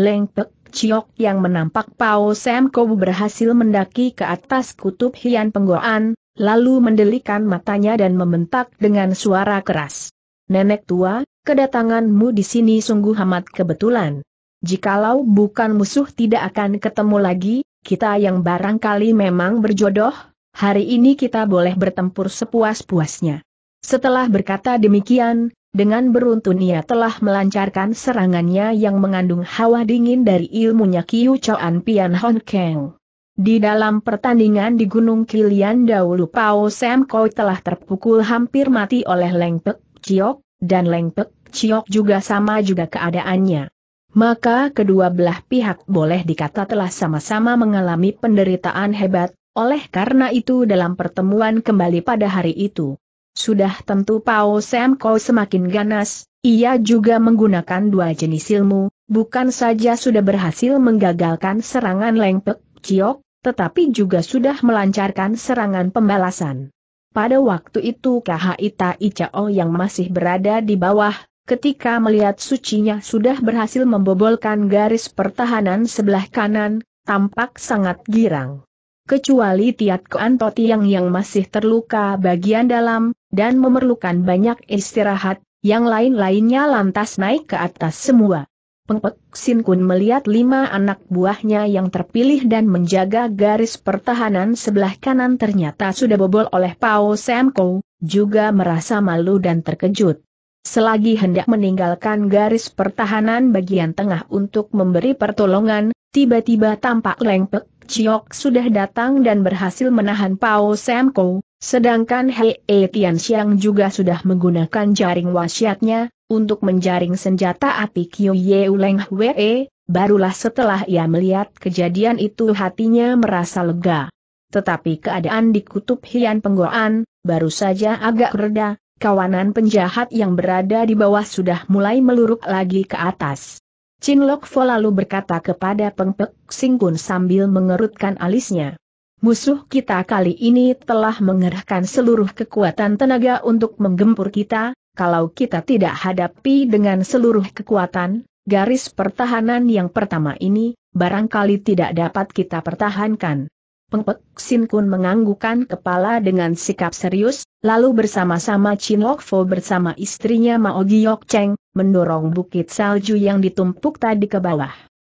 Leng Pek Chiok yang menampak Pao Sam Kou berhasil mendaki ke atas kutub Hian Penggoan, lalu mendelikan matanya dan membentak dengan suara keras. Nenek tua, kedatanganmu di sini sungguh amat kebetulan. Jikalau bukan musuh tidak akan ketemu lagi, kita yang barangkali memang berjodoh, hari ini kita boleh bertempur sepuas-puasnya. Setelah berkata demikian, dengan beruntun ia telah melancarkan serangannya yang mengandung hawa dingin dari ilmunya Kiu Choan Pian Hon Keng. Di dalam pertandingan di Gunung Kilian dahulu Pao Sam Koi telah terpukul hampir mati oleh Leng Pek Chiok, dan Leng Pek Chiok juga sama juga keadaannya maka kedua belah pihak boleh dikata telah sama-sama mengalami penderitaan hebat, oleh karena itu dalam pertemuan kembali pada hari itu. Sudah tentu Pao Sam semakin ganas, ia juga menggunakan dua jenis ilmu, bukan saja sudah berhasil menggagalkan serangan lengpek, Ciok, tetapi juga sudah melancarkan serangan pembalasan. Pada waktu itu Kahaita Ita yang masih berada di bawah Ketika melihat sucinya sudah berhasil membobolkan garis pertahanan sebelah kanan, tampak sangat girang. Kecuali Tiat Kean Totiang yang masih terluka bagian dalam, dan memerlukan banyak istirahat, yang lain-lainnya lantas naik ke atas semua. Pengpek Sin Kun melihat lima anak buahnya yang terpilih dan menjaga garis pertahanan sebelah kanan ternyata sudah bobol oleh Pao Semko, juga merasa malu dan terkejut. Selagi hendak meninggalkan garis pertahanan bagian tengah untuk memberi pertolongan, tiba-tiba tampak lengpek Chiok sudah datang dan berhasil menahan Pao Semko, sedangkan Hei e Tianxiang juga sudah menggunakan jaring wasiatnya, untuk menjaring senjata api Kyo Yeu Leng Hwee, barulah setelah ia melihat kejadian itu hatinya merasa lega. Tetapi keadaan di kutub Hian Penggoan, baru saja agak reda, kawanan penjahat yang berada di bawah sudah mulai meluruk lagi ke atas. Chin Lok Fo lalu berkata kepada Peng Pek Sing Kun sambil mengerutkan alisnya. Musuh kita kali ini telah mengerahkan seluruh kekuatan tenaga untuk menggempur kita, kalau kita tidak hadapi dengan seluruh kekuatan, garis pertahanan yang pertama ini, barangkali tidak dapat kita pertahankan. Peng Pek Kun menganggukkan kepala dengan sikap serius, lalu bersama-sama Chin Lok Fo bersama istrinya Mao Giok Cheng, mendorong bukit salju yang ditumpuk tadi ke bawah.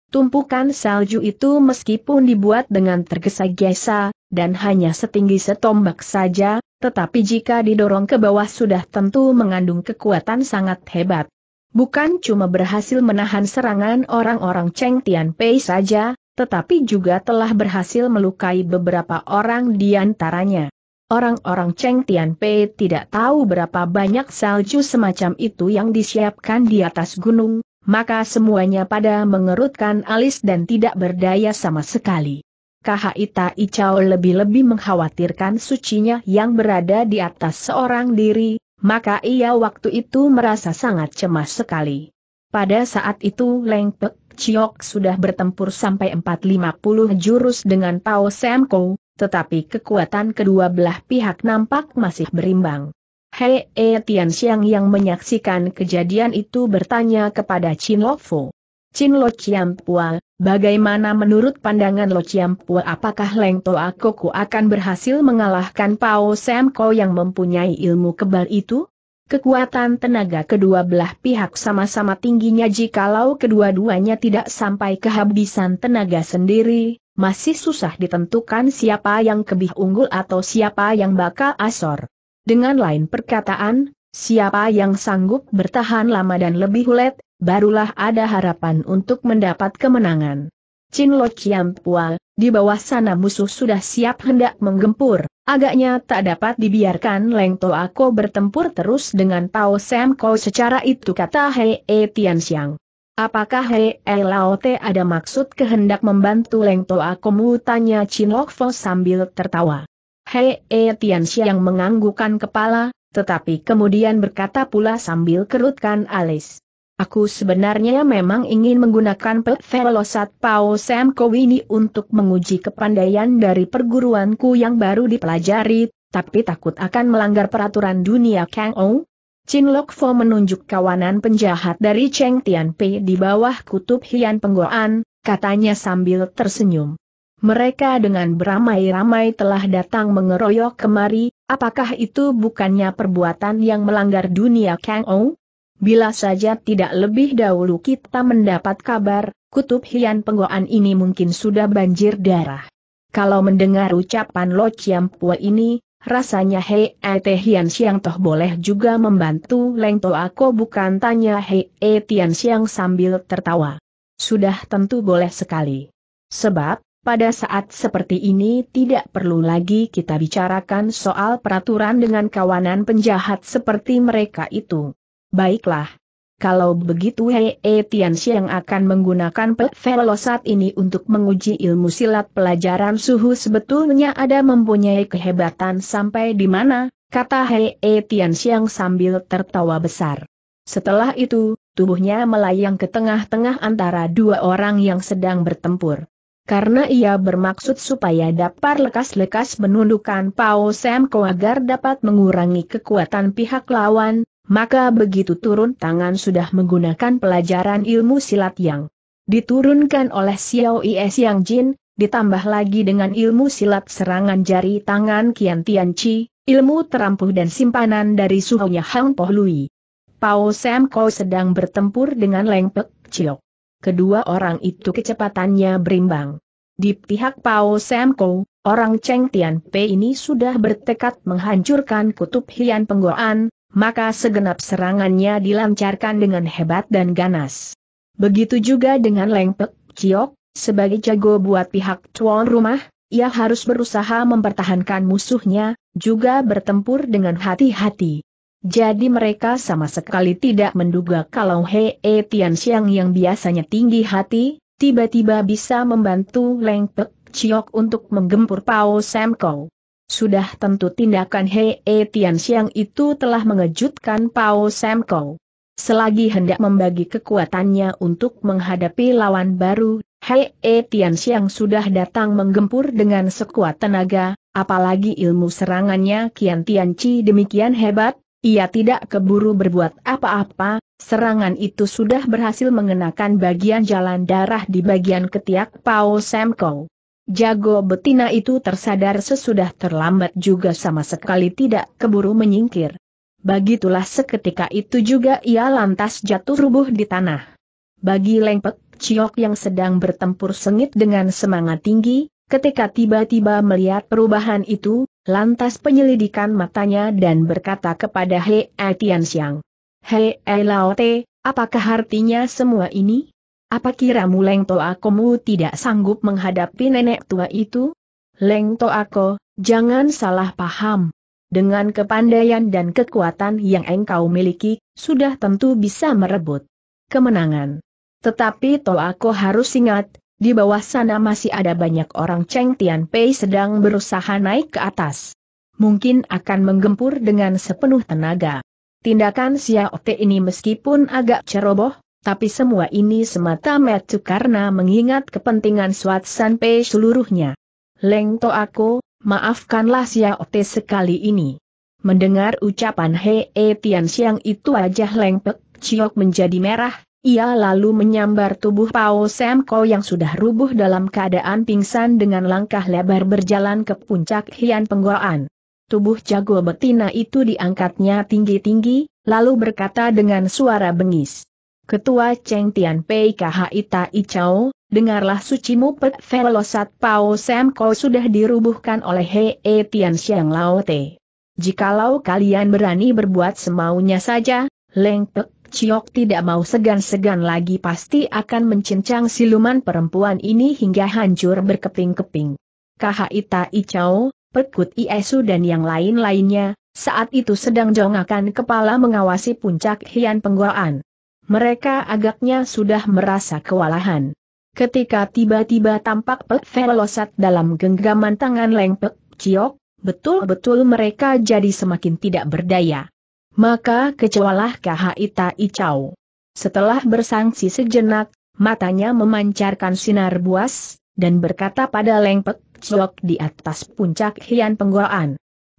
Tumpukan salju itu meskipun dibuat dengan tergesa-gesa, dan hanya setinggi setombak saja, tetapi jika didorong ke bawah sudah tentu mengandung kekuatan sangat hebat. Bukan cuma berhasil menahan serangan orang-orang Cheng Tian Pei saja, tetapi juga telah berhasil melukai beberapa orang di antaranya. Orang-orang Cheng Tian Pei tidak tahu berapa banyak salju semacam itu yang disiapkan di atas gunung, maka semuanya pada mengerutkan alis dan tidak berdaya sama sekali. Kahaita Icao lebih-lebih mengkhawatirkan sucinya yang berada di atas seorang diri, maka ia waktu itu merasa sangat cemas sekali. Pada saat itu Leng Pek Chiok sudah bertempur sampai 450 jurus dengan Pao Semko, tetapi kekuatan kedua belah pihak nampak masih berimbang. Hei E Tian Xiang yang menyaksikan kejadian itu bertanya kepada Chin Lo Fu. Chin Lo Chiam Pua, bagaimana menurut pandangan Lo Chiam Pua apakah Leng Toa Koku akan berhasil mengalahkan Pao Sam Ko yang mempunyai ilmu kebal itu? Kekuatan tenaga kedua belah pihak sama-sama tingginya jikalau kedua-duanya tidak sampai kehabisan tenaga sendiri, masih susah ditentukan siapa yang kebih unggul atau siapa yang bakal asor. Dengan lain perkataan, siapa yang sanggup bertahan lama dan lebih hulet, barulah ada harapan untuk mendapat kemenangan. Chin Lo Chiam Pua, di bawah sana musuh sudah siap hendak menggempur, agaknya tak dapat dibiarkan Leng To Ako bertempur terus dengan Tao Sam Ko secara itu kata Hei e Tian Xiang. Apakah Hei eh, Laote ada maksud kehendak membantu Leng Toa Komu tanya Chin Lok Fo sambil tertawa. Hei eh, Tian yang menganggukan kepala, tetapi kemudian berkata pula sambil kerutkan alis. Aku sebenarnya memang ingin menggunakan Pet Velosat Pao Sam Kowini untuk menguji kepandaian dari perguruanku yang baru dipelajari, tapi takut akan melanggar peraturan dunia Kang Ong, Chin Lok Fo menunjuk kawanan penjahat dari Cheng Tian Pei di bawah kutub Hian Penggoan, katanya sambil tersenyum. Mereka dengan beramai-ramai telah datang mengeroyok kemari, apakah itu bukannya perbuatan yang melanggar dunia Kang Ou? Bila saja tidak lebih dahulu kita mendapat kabar, kutub Hian Penggoan ini mungkin sudah banjir darah. Kalau mendengar ucapan Lo Chiam Pua ini, Rasanya Hei Ete Hian Siang toh boleh juga membantu Leng aku bukan tanya Hei Etian Siang sambil tertawa. Sudah tentu boleh sekali. Sebab, pada saat seperti ini tidak perlu lagi kita bicarakan soal peraturan dengan kawanan penjahat seperti mereka itu. Baiklah, kalau begitu Hei e Tian Xiang akan menggunakan Velosat ini untuk menguji ilmu silat pelajaran suhu sebetulnya ada mempunyai kehebatan sampai di mana, kata Hei e Tian Xiang sambil tertawa besar. Setelah itu, tubuhnya melayang ke tengah-tengah antara dua orang yang sedang bertempur karena ia bermaksud supaya dapat lekas-lekas menundukkan Pao Sam Ko agar dapat mengurangi kekuatan pihak lawan, maka begitu turun tangan sudah menggunakan pelajaran ilmu silat yang diturunkan oleh Xiao Is Yang Jin, ditambah lagi dengan ilmu silat serangan jari tangan Qian Tian Chi, ilmu terampuh dan simpanan dari suhunya Hang Po Lui. Pao Sam Ko sedang bertempur dengan Leng Pek Chiu. Kedua orang itu kecepatannya berimbang. Di pihak Pao Sam Ko, orang Cheng Tian Pei ini sudah bertekad menghancurkan kutub hian penggoan, maka segenap serangannya dilancarkan dengan hebat dan ganas. Begitu juga dengan Lengpek, Ciok, sebagai jago buat pihak tuan rumah, ia harus berusaha mempertahankan musuhnya, juga bertempur dengan hati-hati. Jadi mereka sama sekali tidak menduga kalau Hei e Tian Xiang yang biasanya tinggi hati, tiba-tiba bisa membantu Leng Pek untuk menggempur Pao Sam Kou. Sudah tentu tindakan Hei e Tian Xiang itu telah mengejutkan Pao Sam Selagi hendak membagi kekuatannya untuk menghadapi lawan baru, Hei e Tian Xiang sudah datang menggempur dengan sekuat tenaga, apalagi ilmu serangannya Kian Tian Chi demikian hebat, ia tidak keburu berbuat apa-apa, serangan itu sudah berhasil mengenakan bagian jalan darah di bagian ketiak Pao Sam Jago betina itu tersadar sesudah terlambat juga sama sekali tidak keburu menyingkir. Bagitulah seketika itu juga ia lantas jatuh rubuh di tanah. Bagi lengpek Ciok yang sedang bertempur sengit dengan semangat tinggi, ketika tiba-tiba melihat perubahan itu, lantas penyelidikan matanya dan berkata kepada Hei Tian Siang. Hei Lao Te, apakah artinya semua ini? Apa kiramu Leng Toakomu tidak sanggup menghadapi nenek tua itu? Leng Toako, jangan salah paham. Dengan kepandaian dan kekuatan yang engkau miliki, sudah tentu bisa merebut kemenangan. Tetapi Toako harus ingat, di bawah sana masih ada banyak orang Cheng Tian Pei sedang berusaha naik ke atas. Mungkin akan menggempur dengan sepenuh tenaga. Tindakan Xiao Te ini meskipun agak ceroboh, tapi semua ini semata-mata karena mengingat kepentingan Swat Sanpei seluruhnya. Leng To aku, maafkanlah Xiao Te sekali ini. Mendengar ucapan He e Tian Siang itu wajah Leng Pek Chiok menjadi merah, ia lalu menyambar tubuh Pao Sam Ko yang sudah rubuh dalam keadaan pingsan dengan langkah lebar berjalan ke puncak Hian Penggoan. Tubuh jago betina itu diangkatnya tinggi-tinggi, lalu berkata dengan suara bengis. Ketua Cheng Tian Pei KHI Tai Chau, dengarlah sucimu pet velosat Pao Sam kau sudah dirubuhkan oleh E Tian Xiang Lao Te. Jikalau kalian berani berbuat semaunya saja, Leng Pek Ciok tidak mau segan-segan lagi pasti akan mencincang siluman perempuan ini hingga hancur berkeping-keping. KHI Ita Icao, Pekut Iesu dan yang lain-lainnya, saat itu sedang jongakan kepala mengawasi puncak Hian penggoaan. Mereka agaknya sudah merasa kewalahan. Ketika tiba-tiba tampak Pek Velosat dalam genggaman tangan Leng Pek Ciok, betul-betul mereka jadi semakin tidak berdaya. Maka kecualah Kahita Icau. Setelah bersangsi sejenak, matanya memancarkan sinar buas, dan berkata pada Leng Pek Ciok di atas puncak Hian Kha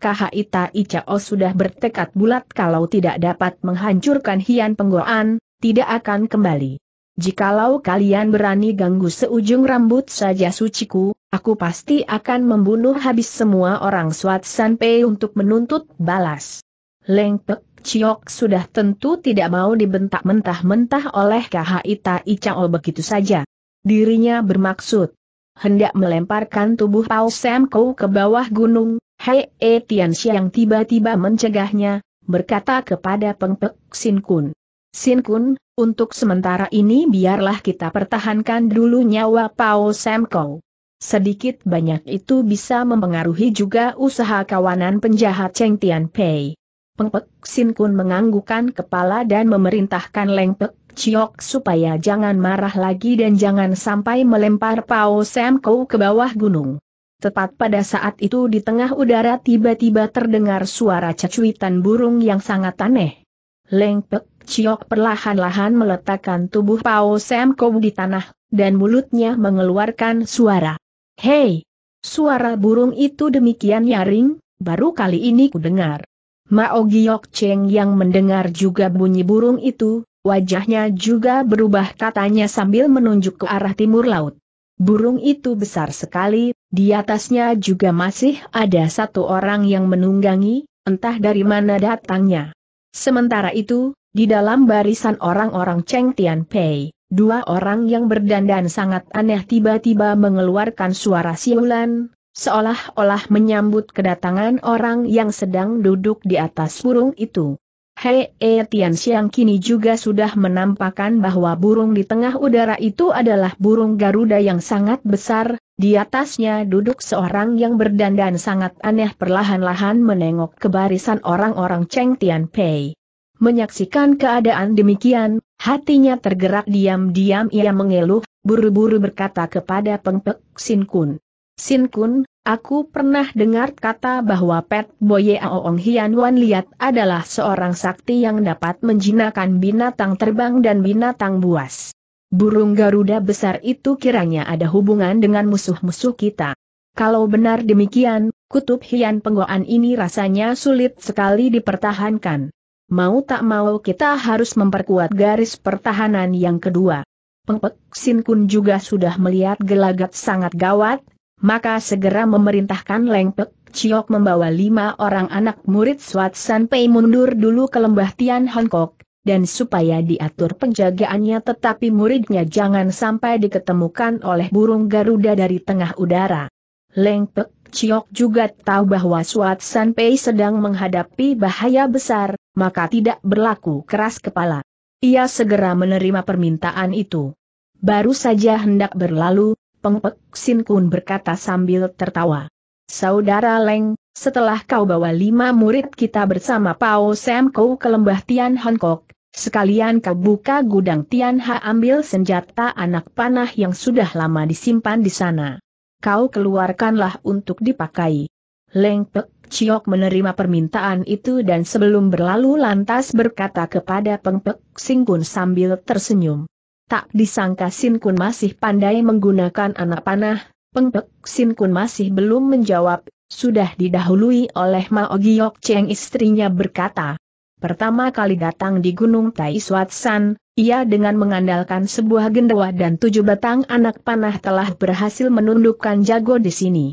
Kahita Icau sudah bertekad bulat kalau tidak dapat menghancurkan Hian Penggoaan, tidak akan kembali. Jikalau kalian berani ganggu seujung rambut saja suciku, aku pasti akan membunuh habis semua orang Swat Sanpei untuk menuntut balas. Leng Pek Chiok sudah tentu tidak mau dibentak mentah-mentah oleh KHI Ita begitu saja. Dirinya bermaksud hendak melemparkan tubuh Pao Sam Kou ke bawah gunung, Hei E Tian Xiang tiba-tiba mencegahnya, berkata kepada Peng Pek Sin Kun. Sin Kun, untuk sementara ini biarlah kita pertahankan dulu nyawa Pao Sam Kau. Sedikit banyak itu bisa mempengaruhi juga usaha kawanan penjahat Cheng Tian Pei. Pengpek Sin Kun menganggukan kepala dan memerintahkan Leng Pek Chiok supaya jangan marah lagi dan jangan sampai melempar Pao Sam Kau ke bawah gunung. Tepat pada saat itu di tengah udara tiba-tiba terdengar suara cecuitan burung yang sangat aneh. Leng Pek Ciok perlahan-lahan meletakkan tubuh Pao Sam Kou di tanah, dan mulutnya mengeluarkan suara. Hei! Suara burung itu demikian nyaring, baru kali ini ku dengar. Mao Giok Cheng yang mendengar juga bunyi burung itu, wajahnya juga berubah katanya sambil menunjuk ke arah timur laut. Burung itu besar sekali, di atasnya juga masih ada satu orang yang menunggangi, entah dari mana datangnya. Sementara itu, di dalam barisan orang-orang Cheng Tian Pei, dua orang yang berdandan sangat aneh tiba-tiba mengeluarkan suara siulan, seolah-olah menyambut kedatangan orang yang sedang duduk di atas burung itu. Hei e Tian Xiang kini juga sudah menampakkan bahwa burung di tengah udara itu adalah burung Garuda yang sangat besar, di atasnya duduk seorang yang berdandan sangat aneh perlahan-lahan menengok ke barisan orang-orang Cheng Tian Pei. Menyaksikan keadaan demikian, hatinya tergerak diam-diam ia mengeluh, buru-buru berkata kepada Pengpek Sin Kun. Sin Kun, aku pernah dengar kata bahwa Pet Boye Aoong Hian Wan Liat adalah seorang sakti yang dapat menjinakkan binatang terbang dan binatang buas. Burung Garuda besar itu kiranya ada hubungan dengan musuh-musuh kita. Kalau benar demikian, kutub Hian Penggoan ini rasanya sulit sekali dipertahankan mau tak mau kita harus memperkuat garis pertahanan yang kedua. Pengpek Sin Kun juga sudah melihat gelagat sangat gawat, maka segera memerintahkan Leng Pek Chiok membawa lima orang anak murid Swat San Pei mundur dulu ke lembah Tian Hongkok, dan supaya diatur penjagaannya tetapi muridnya jangan sampai diketemukan oleh burung Garuda dari tengah udara. Leng Pek Chiok juga tahu bahwa Suat Sanpei sedang menghadapi bahaya besar, maka tidak berlaku keras kepala. Ia segera menerima permintaan itu. Baru saja hendak berlalu, Pengpek Sin Kun berkata sambil tertawa. Saudara Leng, setelah kau bawa lima murid kita bersama Pao Sam Kou ke lembah Tian Hongkok, sekalian kau buka gudang Tian Ha ambil senjata anak panah yang sudah lama disimpan di sana kau keluarkanlah untuk dipakai. Leng Pek Chiok menerima permintaan itu dan sebelum berlalu lantas berkata kepada Peng Pek Singkun sambil tersenyum. Tak disangka Kun masih pandai menggunakan anak panah, Peng Pek Kun masih belum menjawab, sudah didahului oleh Mao Giok Cheng istrinya berkata, Pertama kali datang di Gunung Tai San, ia dengan mengandalkan sebuah gendawa dan tujuh batang anak panah telah berhasil menundukkan jago di sini.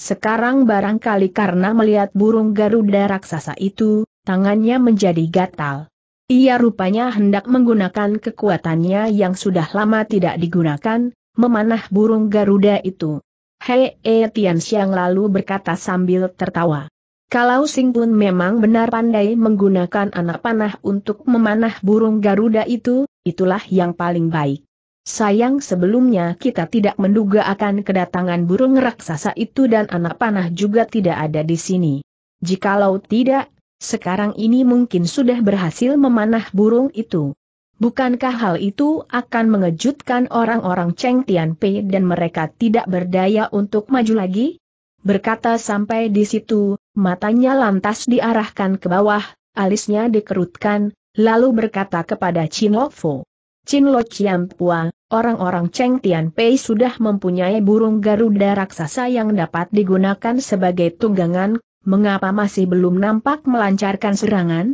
Sekarang barangkali karena melihat burung Garuda raksasa itu, tangannya menjadi gatal. Ia rupanya hendak menggunakan kekuatannya yang sudah lama tidak digunakan, memanah burung Garuda itu. Hei, Tian Xiang lalu berkata sambil tertawa. Kalau Sing pun memang benar pandai menggunakan anak panah untuk memanah burung Garuda itu, itulah yang paling baik. Sayang sebelumnya kita tidak menduga akan kedatangan burung raksasa itu dan anak panah juga tidak ada di sini. Jikalau tidak, sekarang ini mungkin sudah berhasil memanah burung itu. Bukankah hal itu akan mengejutkan orang-orang Cheng Tian Pei dan mereka tidak berdaya untuk maju lagi? Berkata sampai di situ, matanya lantas diarahkan ke bawah, alisnya dikerutkan, lalu berkata kepada Chin Lo Fo. Chin Lo Chiam orang-orang Cheng Tian Pei sudah mempunyai burung Garuda raksasa yang dapat digunakan sebagai tunggangan, mengapa masih belum nampak melancarkan serangan?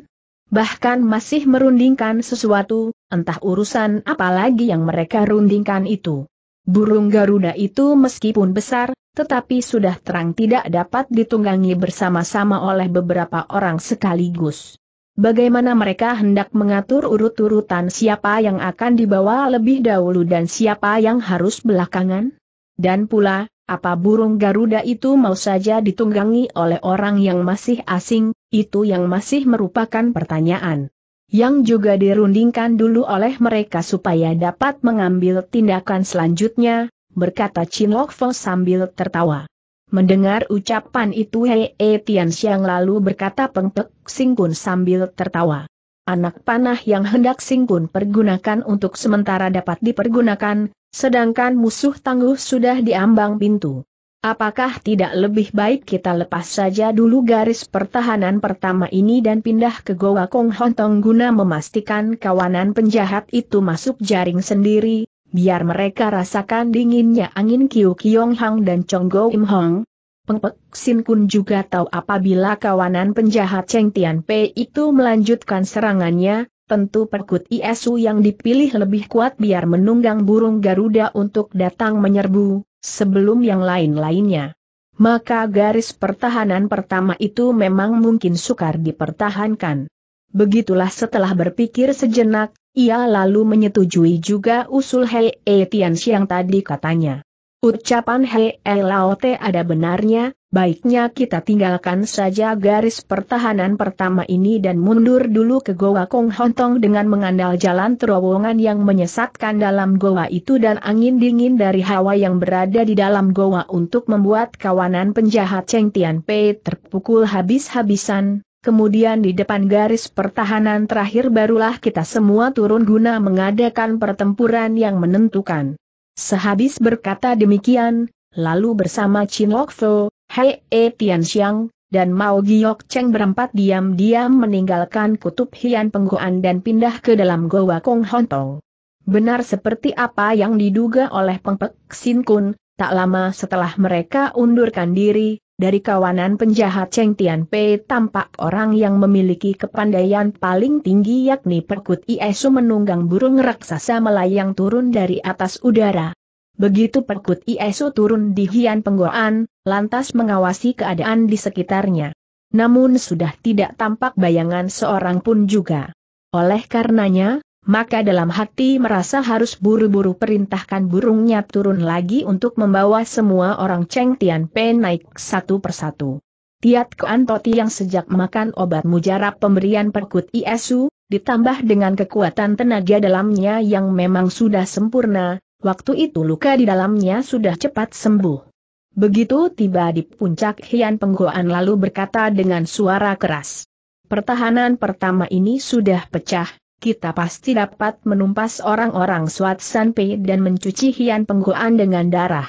Bahkan masih merundingkan sesuatu, entah urusan apa lagi yang mereka rundingkan itu. Burung Garuda itu meskipun besar, tetapi sudah terang tidak dapat ditunggangi bersama-sama oleh beberapa orang sekaligus. Bagaimana mereka hendak mengatur urut-urutan siapa yang akan dibawa lebih dahulu dan siapa yang harus belakangan? Dan pula, apa burung Garuda itu mau saja ditunggangi oleh orang yang masih asing, itu yang masih merupakan pertanyaan yang juga dirundingkan dulu oleh mereka supaya dapat mengambil tindakan selanjutnya, berkata Chin Lok Fo sambil tertawa. Mendengar ucapan itu Hei e Tian Xiang lalu berkata Peng Singkun sambil tertawa. Anak panah yang hendak Singkun pergunakan untuk sementara dapat dipergunakan, sedangkan musuh tangguh sudah diambang pintu. Apakah tidak lebih baik kita lepas saja dulu garis pertahanan pertama ini dan pindah ke Goa Kong Hontong guna memastikan kawanan penjahat itu masuk jaring sendiri, biar mereka rasakan dinginnya angin Kiu Kiong Hang dan Chong Go Im Hong? Peng Sin Kun juga tahu apabila kawanan penjahat Cheng Tian Pei itu melanjutkan serangannya, tentu perkut Isu yang dipilih lebih kuat biar menunggang burung Garuda untuk datang menyerbu sebelum yang lain-lainnya. Maka garis pertahanan pertama itu memang mungkin sukar dipertahankan. Begitulah setelah berpikir sejenak, ia lalu menyetujui juga usul Hei Etian yang tadi katanya. Ucapan Hei Elaote Te ada benarnya, baiknya kita tinggalkan saja garis pertahanan pertama ini dan mundur dulu ke Goa Kong Hontong dengan mengandal jalan terowongan yang menyesatkan dalam goa itu dan angin dingin dari hawa yang berada di dalam goa untuk membuat kawanan penjahat Cheng Tian Pei terpukul habis-habisan. Kemudian di depan garis pertahanan terakhir barulah kita semua turun guna mengadakan pertempuran yang menentukan. Sehabis berkata demikian, lalu bersama Chin Lok Fo, Hei E Tian Xiang, dan Mao Giok Cheng berempat diam-diam meninggalkan kutub Hian Pengguan dan pindah ke dalam Goa Kong Hontong. Benar seperti apa yang diduga oleh Pengpek Sin Kun, tak lama setelah mereka undurkan diri, dari kawanan penjahat Cheng Tian Pei tampak orang yang memiliki kepandaian paling tinggi yakni perkut Iesu menunggang burung raksasa melayang turun dari atas udara. Begitu perkut ISO turun di Hian Penggoan, lantas mengawasi keadaan di sekitarnya. Namun sudah tidak tampak bayangan seorang pun juga. Oleh karenanya, maka dalam hati merasa harus buru-buru perintahkan burungnya turun lagi untuk membawa semua orang Cheng Tian Pe naik satu persatu. Tiat Toti yang sejak makan obat mujarab pemberian perkut ISU, ditambah dengan kekuatan tenaga dalamnya yang memang sudah sempurna, Waktu itu luka di dalamnya sudah cepat sembuh. Begitu tiba di puncak Hian Penggoan lalu berkata dengan suara keras. Pertahanan pertama ini sudah pecah, kita pasti dapat menumpas orang-orang Swat Sanpei dan mencuci Hian Penggoan dengan darah.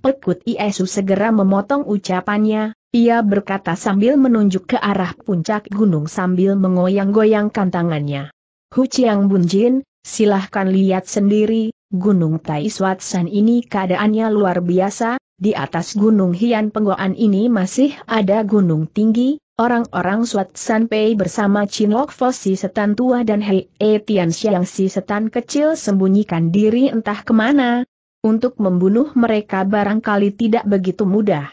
Pekut Iesu segera memotong ucapannya, ia berkata sambil menunjuk ke arah puncak gunung sambil mengoyang-goyangkan tangannya. Hu Chiang Bunjin, silahkan lihat sendiri, Gunung San ini keadaannya luar biasa, di atas Gunung Hian Penggoan ini masih ada gunung tinggi, orang-orang Swat San Pei bersama Chin Lok Fo si setan tua dan Hei E Tian Xiang si setan kecil sembunyikan diri entah kemana. Untuk membunuh mereka barangkali tidak begitu mudah.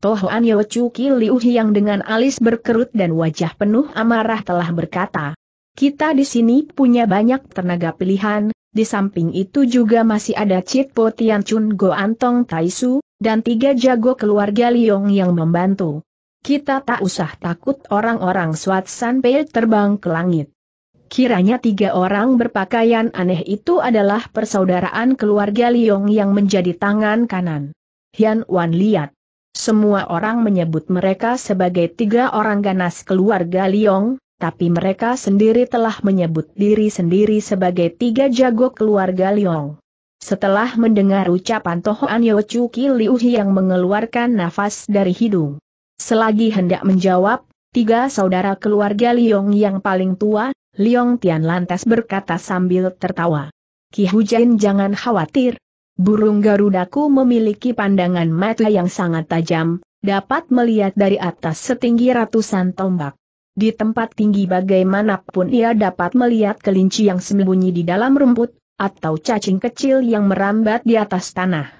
Tohoan Yo Chuki Liu yang dengan alis berkerut dan wajah penuh amarah telah berkata, kita di sini punya banyak tenaga pilihan, di samping itu juga masih ada Chit Po Tian Chun Go Antong Taisu, dan tiga jago keluarga Liong yang membantu. Kita tak usah takut orang-orang Swat Pei terbang ke langit. Kiranya tiga orang berpakaian aneh itu adalah persaudaraan keluarga Liong yang menjadi tangan kanan. Hian Wan lihat. Semua orang menyebut mereka sebagai tiga orang ganas keluarga Liong, tapi mereka sendiri telah menyebut diri sendiri sebagai tiga jago keluarga Liong. Setelah mendengar ucapan Tohoan Yochuki Liu yang mengeluarkan nafas dari hidung. Selagi hendak menjawab, tiga saudara keluarga Liong yang paling tua, Liong Tian lantas berkata sambil tertawa. Ki Hujain jangan khawatir. Burung garudaku memiliki pandangan mata yang sangat tajam, dapat melihat dari atas setinggi ratusan tombak. Di tempat tinggi bagaimanapun ia dapat melihat kelinci yang sembunyi di dalam rumput, atau cacing kecil yang merambat di atas tanah.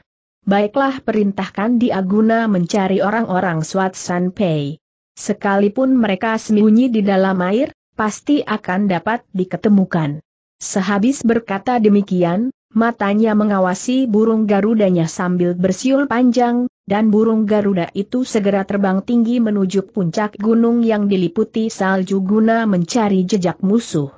Baiklah perintahkan dia guna mencari orang-orang Swat Sanpei. Sekalipun mereka sembunyi di dalam air, pasti akan dapat diketemukan. Sehabis berkata demikian, Matanya mengawasi burung garudanya sambil bersiul panjang, dan burung garuda itu segera terbang tinggi menuju puncak gunung yang diliputi salju guna mencari jejak musuh.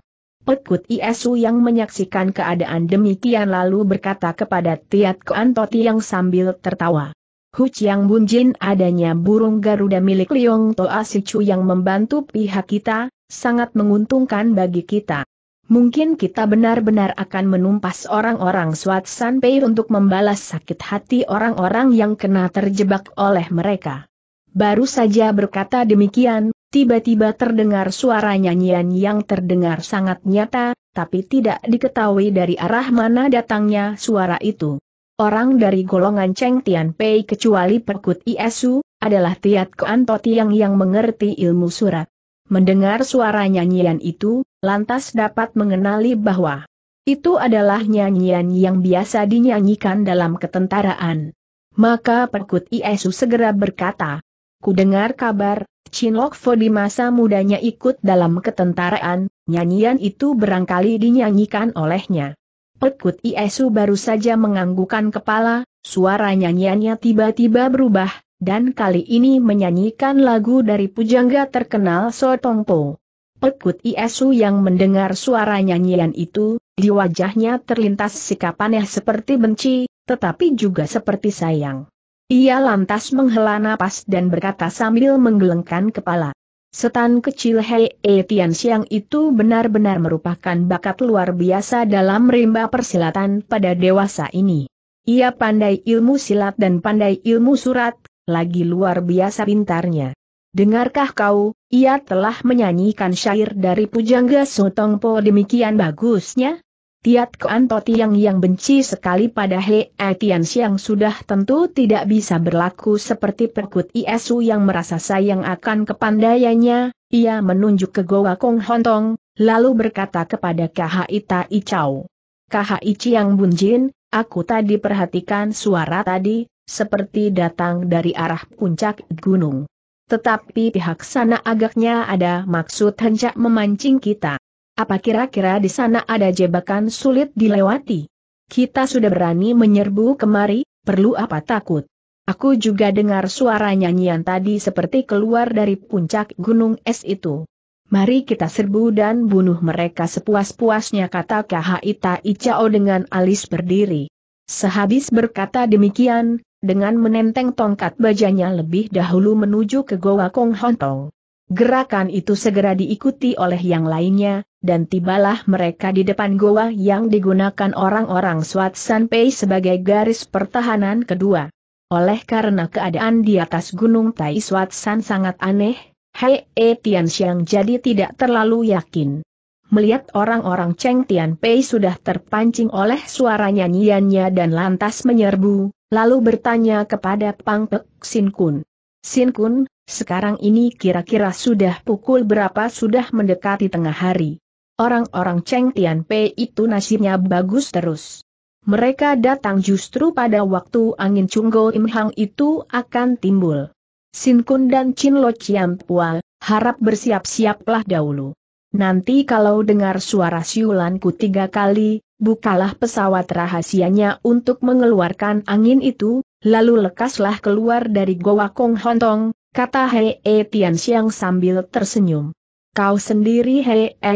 Pekut ISU yang menyaksikan keadaan demikian lalu berkata kepada Tiat Koantoti yang sambil tertawa. Hu Chiang Bunjin adanya burung garuda milik Liong Toa Sichu yang membantu pihak kita, sangat menguntungkan bagi kita. Mungkin kita benar-benar akan menumpas orang-orang Swat Sanpei untuk membalas sakit hati orang-orang yang kena terjebak oleh mereka. Baru saja berkata demikian, tiba-tiba terdengar suara nyanyian yang terdengar sangat nyata, tapi tidak diketahui dari arah mana datangnya suara itu. Orang dari golongan Cheng Tianpei kecuali Perkut Iesu, adalah Tiat Koan Totiang yang mengerti ilmu surat. Mendengar suara nyanyian itu, lantas dapat mengenali bahwa itu adalah nyanyian yang biasa dinyanyikan dalam ketentaraan. Maka Perkut Iesu segera berkata, Ku dengar kabar, Lok Fo di masa mudanya ikut dalam ketentaraan, nyanyian itu berangkali dinyanyikan olehnya. Perkut Iesu baru saja menganggukan kepala, suara nyanyiannya tiba-tiba berubah, dan kali ini menyanyikan lagu dari pujangga terkenal Sotongpo. Pekut Isu yang mendengar suara nyanyian itu, di wajahnya terlintas sikap aneh seperti benci, tetapi juga seperti sayang. Ia lantas menghela napas dan berkata sambil menggelengkan kepala. Setan kecil Hei E Tian Siang itu benar-benar merupakan bakat luar biasa dalam rimba persilatan pada dewasa ini. Ia pandai ilmu silat dan pandai ilmu surat, lagi luar biasa pintarnya. Dengarkah kau, ia telah menyanyikan syair dari Pujangga Sutongpo demikian bagusnya? Tiat Koanto Tiang yang benci sekali pada He Tian Siang sudah tentu tidak bisa berlaku seperti Perkut ISU yang merasa sayang akan kepandaiannya, ia menunjuk ke Goa Kong Hontong, lalu berkata kepada Ita Icau. Chow. Ichi Chiang Bunjin, aku tadi perhatikan suara tadi, seperti datang dari arah puncak gunung. Tetapi pihak sana agaknya ada maksud hendak memancing kita. Apa kira-kira di sana ada jebakan sulit dilewati? Kita sudah berani menyerbu kemari, perlu apa takut? Aku juga dengar suara nyanyian tadi seperti keluar dari puncak gunung es itu. Mari kita serbu dan bunuh mereka sepuas-puasnya kata Kahita Icao dengan alis berdiri. Sehabis berkata demikian, dengan menenteng tongkat bajanya lebih dahulu menuju ke Goa Kong Hontong. Gerakan itu segera diikuti oleh yang lainnya, dan tibalah mereka di depan goa yang digunakan orang-orang Swat Sanpei sebagai garis pertahanan kedua. Oleh karena keadaan di atas gunung Tai Swat San sangat aneh, Hei E Tian Xiang jadi tidak terlalu yakin. Melihat orang-orang Cheng Tian Pei sudah terpancing oleh suara nyanyiannya dan lantas menyerbu, lalu bertanya kepada Pang Pek Sin Kun. Sin Kun, sekarang ini kira-kira sudah pukul berapa sudah mendekati tengah hari. Orang-orang Cheng Tian Pei itu nasibnya bagus terus. Mereka datang justru pada waktu angin Chunggo Im Hang itu akan timbul. Sin Kun dan Chin Lo Chiam Pual, harap bersiap-siaplah dahulu. Nanti kalau dengar suara siulanku tiga kali, bukalah pesawat rahasianya untuk mengeluarkan angin itu, lalu lekaslah keluar dari Goa Kong Hontong, kata Hei e Tian Xiang sambil tersenyum. Kau sendiri Hei e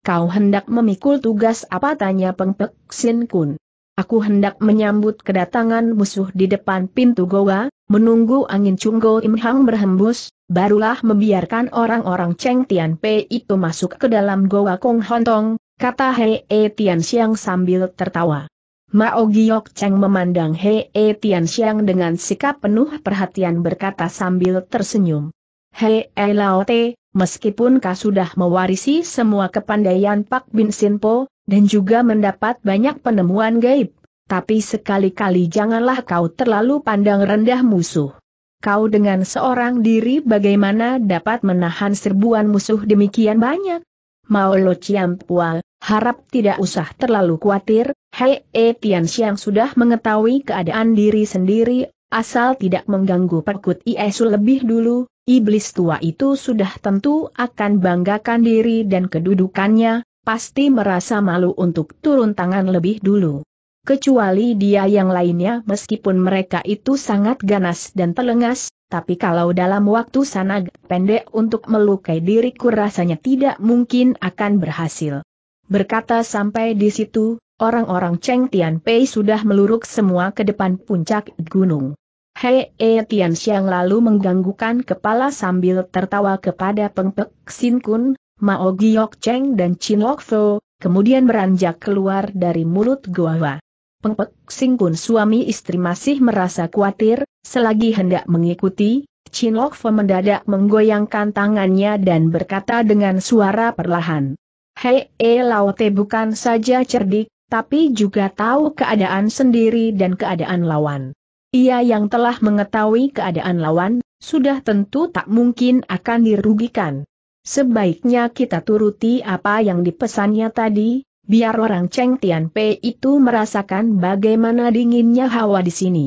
kau hendak memikul tugas apa tanya Peng Pek Sin Kun. Aku hendak menyambut kedatangan musuh di depan pintu Goa, Menunggu angin Chunggo Imhang berhembus, barulah membiarkan orang-orang Cheng Tian Pei itu masuk ke dalam Goa Kong Hontong, kata Hei e Tian Xiang sambil tertawa. Mao Giok Cheng memandang Hei e Tian Xiang dengan sikap penuh perhatian berkata sambil tersenyum. Hei e Lao Te, meskipun kau sudah mewarisi semua kepandaian Pak Bin Sinpo, dan juga mendapat banyak penemuan gaib, tapi sekali-kali janganlah kau terlalu pandang rendah musuh. Kau dengan seorang diri bagaimana dapat menahan serbuan musuh demikian banyak? Maolo Ciampual, harap tidak usah terlalu khawatir, Hei E Tian Xiang sudah mengetahui keadaan diri sendiri, asal tidak mengganggu perkut Iesu lebih dulu, iblis tua itu sudah tentu akan banggakan diri dan kedudukannya, pasti merasa malu untuk turun tangan lebih dulu kecuali dia yang lainnya meskipun mereka itu sangat ganas dan telengas, tapi kalau dalam waktu sangat pendek untuk melukai diriku rasanya tidak mungkin akan berhasil. Berkata sampai di situ, orang-orang Cheng Tianpei sudah meluruk semua ke depan puncak gunung. Hei E Tian Xiang lalu mengganggukan kepala sambil tertawa kepada Peng Pek Kun, Mao Giok Cheng dan Chin Lok Fo, kemudian beranjak keluar dari mulut gua. Pengpek Singkun suami istri masih merasa khawatir, selagi hendak mengikuti, Chin Lok Fo mendadak menggoyangkan tangannya dan berkata dengan suara perlahan. Hei, e eh, Laote bukan saja cerdik, tapi juga tahu keadaan sendiri dan keadaan lawan. Ia yang telah mengetahui keadaan lawan, sudah tentu tak mungkin akan dirugikan. Sebaiknya kita turuti apa yang dipesannya tadi, Biar orang Cheng Tian Pei itu merasakan bagaimana dinginnya hawa di sini.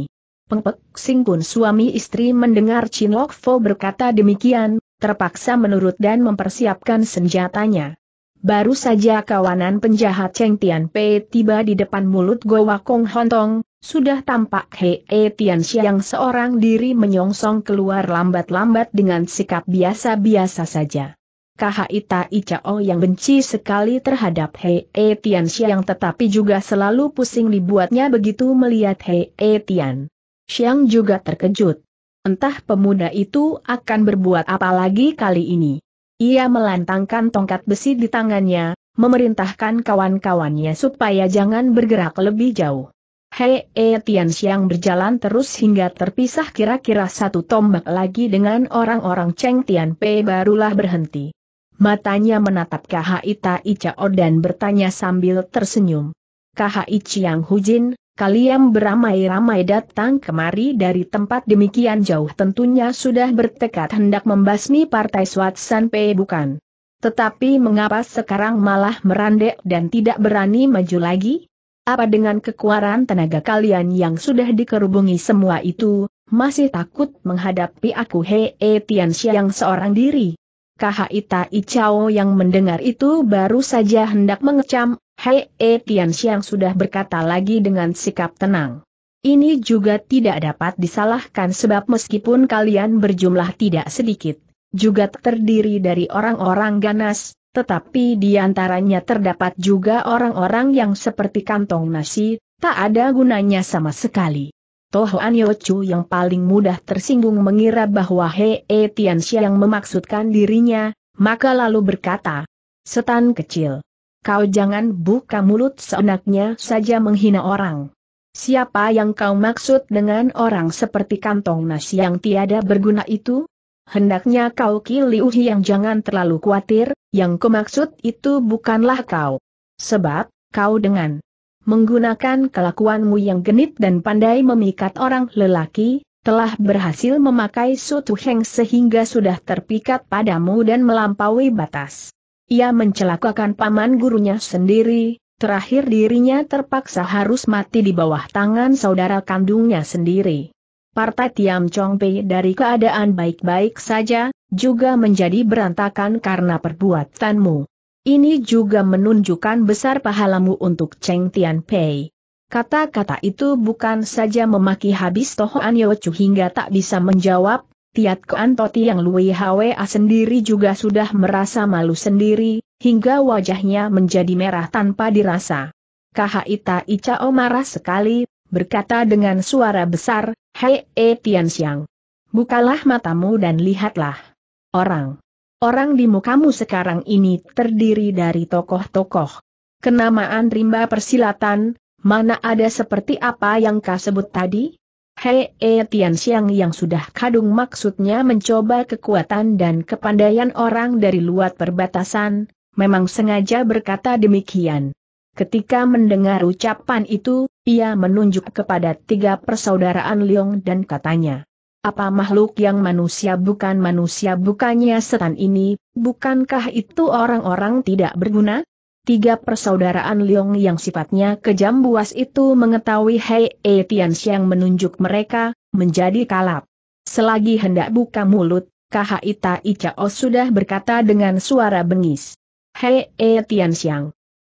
Pengpek singkun suami istri mendengar Chin Lok Fo berkata demikian, terpaksa menurut dan mempersiapkan senjatanya. Baru saja kawanan penjahat Cheng Tian Pei tiba di depan mulut Goa Kong Hontong, sudah tampak Hei e Tian yang seorang diri menyongsong keluar lambat-lambat dengan sikap biasa-biasa saja ita Icao yang benci sekali terhadap Hei e Tian Xiang, tetapi juga selalu pusing dibuatnya begitu melihat Hei e Tian. Xiang juga terkejut. Entah pemuda itu akan berbuat apa lagi kali ini. Ia melantangkan tongkat besi di tangannya, memerintahkan kawan-kawannya supaya jangan bergerak lebih jauh. Hei e Tian Xiang berjalan terus hingga terpisah kira-kira satu tombak lagi dengan orang-orang Cheng Tian Pei barulah berhenti. Matanya menatap Kahaita Icao dan bertanya sambil tersenyum. Kahai Chiang Hujin, kalian beramai-ramai datang kemari dari tempat demikian jauh tentunya sudah bertekad hendak membasmi partai Swat Sanpei bukan? Tetapi mengapa sekarang malah merandek dan tidak berani maju lagi? Apa dengan kekuatan tenaga kalian yang sudah dikerubungi semua itu, masih takut menghadapi aku Hei Tianxia yang seorang diri? ita Icao yang mendengar itu baru saja hendak mengecam, Hei E Tian sudah berkata lagi dengan sikap tenang. Ini juga tidak dapat disalahkan sebab meskipun kalian berjumlah tidak sedikit, juga terdiri dari orang-orang ganas, tetapi di antaranya terdapat juga orang-orang yang seperti kantong nasi, tak ada gunanya sama sekali. Toh Anyo Chu yang paling mudah tersinggung mengira bahwa He e yang memaksudkan dirinya, maka lalu berkata, Setan kecil, kau jangan buka mulut seenaknya saja menghina orang. Siapa yang kau maksud dengan orang seperti kantong nasi yang tiada berguna itu? Hendaknya kau kiliuhi yang jangan terlalu khawatir, yang kumaksud itu bukanlah kau. Sebab, kau dengan menggunakan kelakuanmu yang genit dan pandai memikat orang lelaki, telah berhasil memakai suatu heng sehingga sudah terpikat padamu dan melampaui batas. Ia mencelakakan paman gurunya sendiri, terakhir dirinya terpaksa harus mati di bawah tangan saudara kandungnya sendiri. Partai Tiam Pei dari keadaan baik-baik saja, juga menjadi berantakan karena perbuatanmu. Ini juga menunjukkan besar pahalamu untuk Cheng Tian Pei. Kata-kata itu bukan saja memaki habis Tohoan Chu hingga tak bisa menjawab, Tiat keantoti Toti yang Lui Hwa sendiri juga sudah merasa malu sendiri, hingga wajahnya menjadi merah tanpa dirasa. Kahita Icao marah sekali, berkata dengan suara besar, Hei e Tian Siang. Bukalah matamu dan lihatlah. Orang. Orang di mukamu sekarang ini terdiri dari tokoh-tokoh. Kenamaan rimba persilatan, mana ada seperti apa yang kau sebut tadi? Hei e, Tian Xiang yang sudah kadung maksudnya mencoba kekuatan dan kepandaian orang dari luar perbatasan, memang sengaja berkata demikian. Ketika mendengar ucapan itu, ia menunjuk kepada tiga persaudaraan Liong dan katanya, apa makhluk yang manusia bukan manusia bukannya setan ini, bukankah itu orang-orang tidak berguna? Tiga persaudaraan Liong yang sifatnya kejam buas itu mengetahui Hei E Tian menunjuk mereka, menjadi kalap. Selagi hendak buka mulut, ita Icao oh sudah berkata dengan suara bengis. Hei E Tian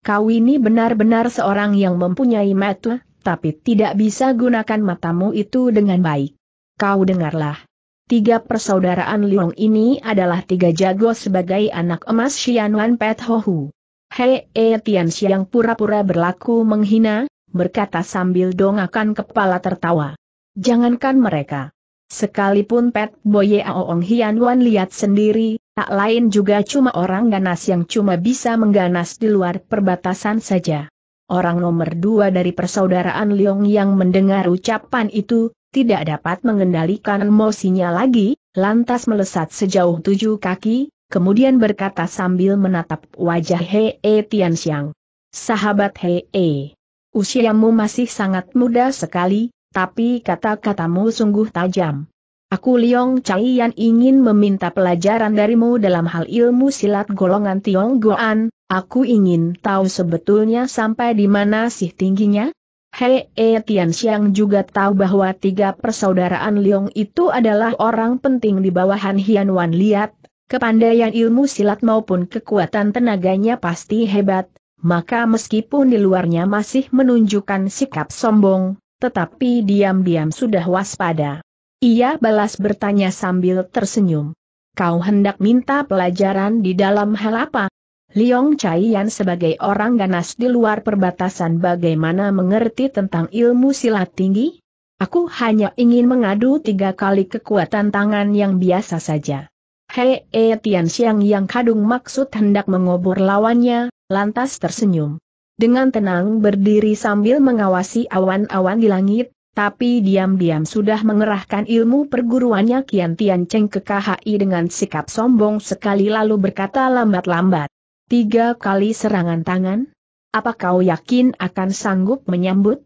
Kau ini benar-benar seorang yang mempunyai mata, tapi tidak bisa gunakan matamu itu dengan baik kau dengarlah. Tiga persaudaraan Liong ini adalah tiga jago sebagai anak emas Xianwan Pet Hohu. Hei E Tian Xiang pura-pura berlaku menghina, berkata sambil dongakan kepala tertawa. Jangankan mereka. Sekalipun Pet Boye Aoong Hianwan lihat sendiri, tak lain juga cuma orang ganas yang cuma bisa mengganas di luar perbatasan saja. Orang nomor dua dari persaudaraan Liong yang mendengar ucapan itu, tidak dapat mengendalikan emosinya lagi, lantas melesat sejauh tujuh kaki, kemudian berkata sambil menatap wajah Hee Tianxiang. Sahabat Hee, usiamu masih sangat muda sekali, tapi kata-katamu sungguh tajam. Aku Liong Yan ingin meminta pelajaran darimu dalam hal ilmu silat golongan Tionggoan, aku ingin tahu sebetulnya sampai di mana sih tingginya? Hei, E Tian Xiang juga tahu bahwa tiga persaudaraan Liong itu adalah orang penting di bawahan Hian Wan Liat, kepandaian ilmu silat maupun kekuatan tenaganya pasti hebat, maka meskipun di luarnya masih menunjukkan sikap sombong, tetapi diam-diam sudah waspada. Ia balas bertanya sambil tersenyum. Kau hendak minta pelajaran di dalam hal apa? Liong Chai Yan sebagai orang ganas di luar perbatasan bagaimana mengerti tentang ilmu silat tinggi? Aku hanya ingin mengadu tiga kali kekuatan tangan yang biasa saja. Hei, e Tian Xiang yang kadung maksud hendak mengobor lawannya, lantas tersenyum. Dengan tenang berdiri sambil mengawasi awan-awan di langit, tapi diam-diam sudah mengerahkan ilmu perguruannya Kian Tian Cheng ke KHI dengan sikap sombong sekali lalu berkata lambat-lambat. Tiga kali serangan tangan? Apa kau yakin akan sanggup menyambut?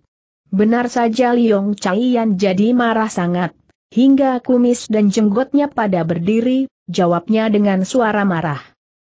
Benar saja Liong Chaiyan jadi marah sangat, hingga kumis dan jenggotnya pada berdiri, jawabnya dengan suara marah.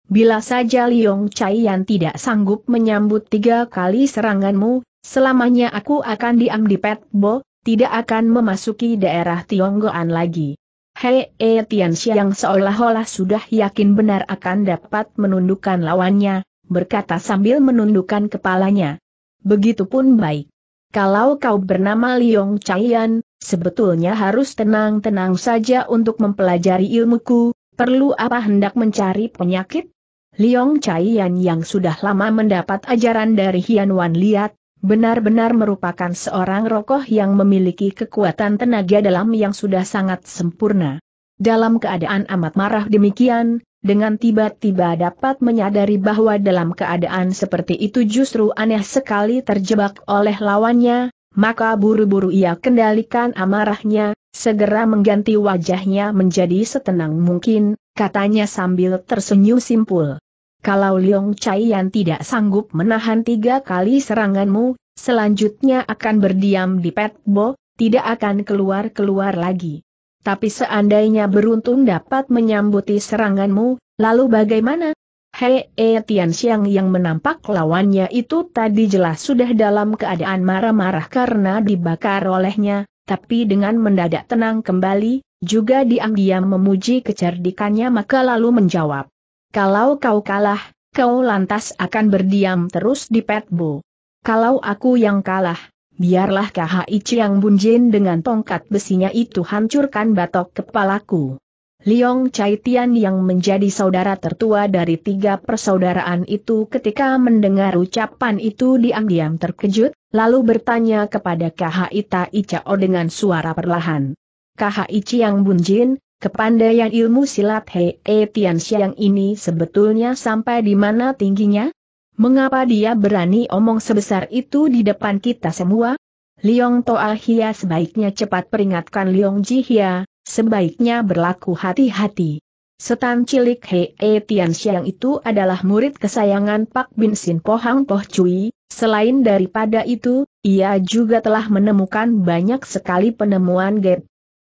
Bila saja Liong Chaiyan tidak sanggup menyambut tiga kali seranganmu, selamanya aku akan diam di Petbo, tidak akan memasuki daerah Tionggoan lagi. Hei E eh, Tian yang seolah-olah sudah yakin benar akan dapat menundukkan lawannya, berkata sambil menundukkan kepalanya. Begitupun baik. Kalau kau bernama Liong Chaian, sebetulnya harus tenang-tenang saja untuk mempelajari ilmuku, perlu apa hendak mencari penyakit? Liong Chaian yang sudah lama mendapat ajaran dari Hian Wan Liat, benar-benar merupakan seorang rokoh yang memiliki kekuatan tenaga dalam yang sudah sangat sempurna. Dalam keadaan amat marah demikian, dengan tiba-tiba dapat menyadari bahwa dalam keadaan seperti itu justru aneh sekali terjebak oleh lawannya, maka buru-buru ia kendalikan amarahnya, segera mengganti wajahnya menjadi setenang mungkin, katanya sambil tersenyum simpul. Kalau Liong Chai yang tidak sanggup menahan tiga kali seranganmu, selanjutnya akan berdiam di pet Petbo, tidak akan keluar-keluar lagi. Tapi seandainya beruntung dapat menyambuti seranganmu, lalu bagaimana? Hei e Tian Xiang yang menampak lawannya itu tadi jelas sudah dalam keadaan marah-marah karena dibakar olehnya, tapi dengan mendadak tenang kembali, juga diam-diam memuji kecerdikannya maka lalu menjawab. Kalau kau kalah, kau lantas akan berdiam terus di Petbo. Kalau aku yang kalah, biarlah KHI Chiang Bunjin dengan tongkat besinya itu hancurkan batok kepalaku. Liong Chai yang menjadi saudara tertua dari tiga persaudaraan itu ketika mendengar ucapan itu diam-diam terkejut, lalu bertanya kepada KHI Tai Chao dengan suara perlahan. KHI Chiang Bunjin, Kepandaian ilmu silat Hei e Tian ini sebetulnya sampai di mana tingginya? Mengapa dia berani omong sebesar itu di depan kita semua? Liong Toa Hia sebaiknya cepat peringatkan Liong Ji Hia, sebaiknya berlaku hati-hati. Setan cilik Hei e Tian itu adalah murid kesayangan Pak Bin Sin Pohang Poh Cui, selain daripada itu, ia juga telah menemukan banyak sekali penemuan gap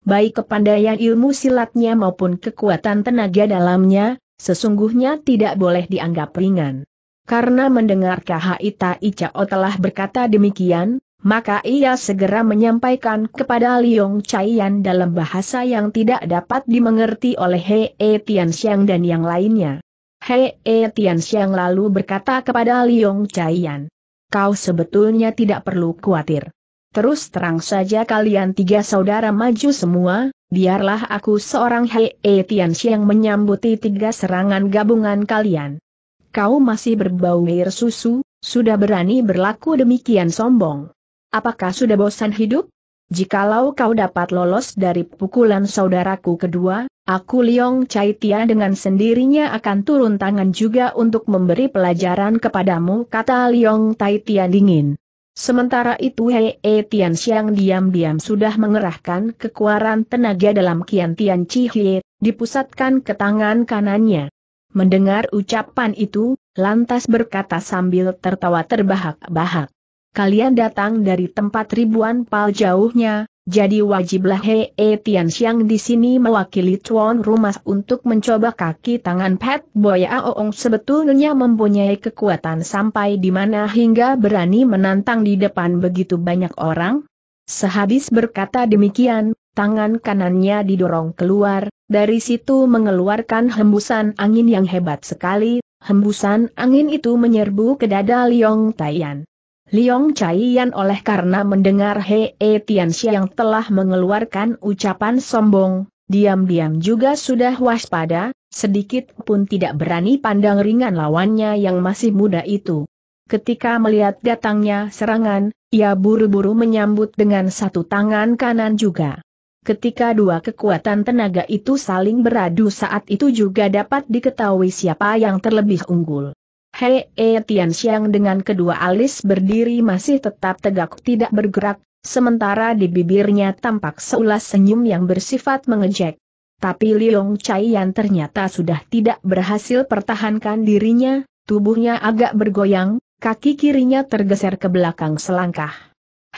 baik kepandaian ilmu silatnya maupun kekuatan tenaga dalamnya, sesungguhnya tidak boleh dianggap ringan. Karena mendengar Kahaita Icao telah berkata demikian, maka ia segera menyampaikan kepada Liong Caiyan dalam bahasa yang tidak dapat dimengerti oleh Hei e Tianxiang dan yang lainnya. Hei e Tianxiang lalu berkata kepada Liong Caiyan, kau sebetulnya tidak perlu khawatir. Terus terang saja kalian tiga saudara maju semua, biarlah aku seorang Hei e Tianxi yang menyambuti tiga serangan gabungan kalian. Kau masih berbau air susu, sudah berani berlaku demikian sombong. Apakah sudah bosan hidup? Jikalau kau dapat lolos dari pukulan saudaraku kedua, aku Liong Chaitia dengan sendirinya akan turun tangan juga untuk memberi pelajaran kepadamu kata Liong Chaitia dingin. Sementara itu Hei e Tian Xiang diam-diam sudah mengerahkan kekuaran tenaga dalam Kian Tian Chi Hie, dipusatkan ke tangan kanannya. Mendengar ucapan itu, lantas berkata sambil tertawa terbahak-bahak. Kalian datang dari tempat ribuan pal jauhnya, jadi wajiblah Hee Tianxiang di sini mewakili tuan rumah untuk mencoba kaki tangan Pat Boya Aoong sebetulnya mempunyai kekuatan sampai di mana hingga berani menantang di depan begitu banyak orang. Sehabis berkata demikian, tangan kanannya didorong keluar, dari situ mengeluarkan hembusan angin yang hebat sekali, hembusan angin itu menyerbu ke dada Liong Taiyan. Liong Chaiyan oleh karena mendengar Hei e Tianxia yang telah mengeluarkan ucapan sombong, diam-diam juga sudah waspada, sedikit pun tidak berani pandang ringan lawannya yang masih muda itu. Ketika melihat datangnya serangan, ia buru-buru menyambut dengan satu tangan kanan juga. Ketika dua kekuatan tenaga itu saling beradu saat itu juga dapat diketahui siapa yang terlebih unggul. Hei e Tian Xiang dengan kedua alis berdiri masih tetap tegak tidak bergerak, sementara di bibirnya tampak seulas senyum yang bersifat mengejek. Tapi Liong Chai Yan ternyata sudah tidak berhasil pertahankan dirinya, tubuhnya agak bergoyang, kaki kirinya tergeser ke belakang selangkah.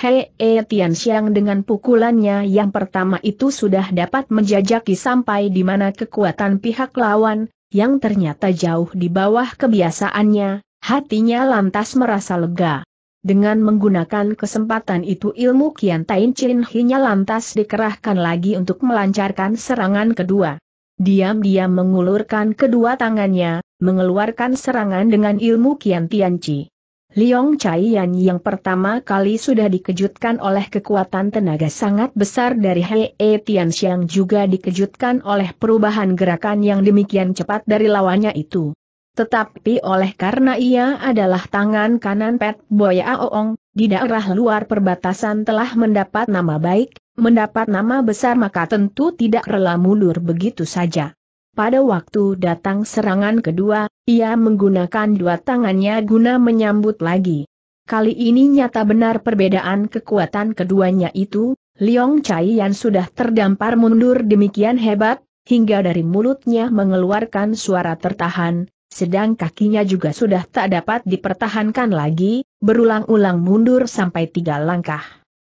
Hei E Tian Xiang dengan pukulannya yang pertama itu sudah dapat menjajaki sampai di mana kekuatan pihak lawan, yang ternyata jauh di bawah kebiasaannya, hatinya lantas merasa lega. Dengan menggunakan kesempatan itu ilmu Kian Tain Chin Hinya lantas dikerahkan lagi untuk melancarkan serangan kedua. Diam-diam mengulurkan kedua tangannya, mengeluarkan serangan dengan ilmu Kian Tian Chi. Liong Chai Yan yang pertama kali sudah dikejutkan oleh kekuatan tenaga sangat besar dari Hei e Tian Xiang juga dikejutkan oleh perubahan gerakan yang demikian cepat dari lawannya itu. Tetapi oleh karena ia adalah tangan kanan Pet Boy Aoong, di daerah luar perbatasan telah mendapat nama baik, mendapat nama besar maka tentu tidak rela mundur begitu saja. Pada waktu datang serangan kedua, ia menggunakan dua tangannya guna menyambut lagi. Kali ini nyata benar perbedaan kekuatan keduanya itu, Liong Chai yang sudah terdampar mundur demikian hebat, hingga dari mulutnya mengeluarkan suara tertahan, sedang kakinya juga sudah tak dapat dipertahankan lagi, berulang-ulang mundur sampai tiga langkah.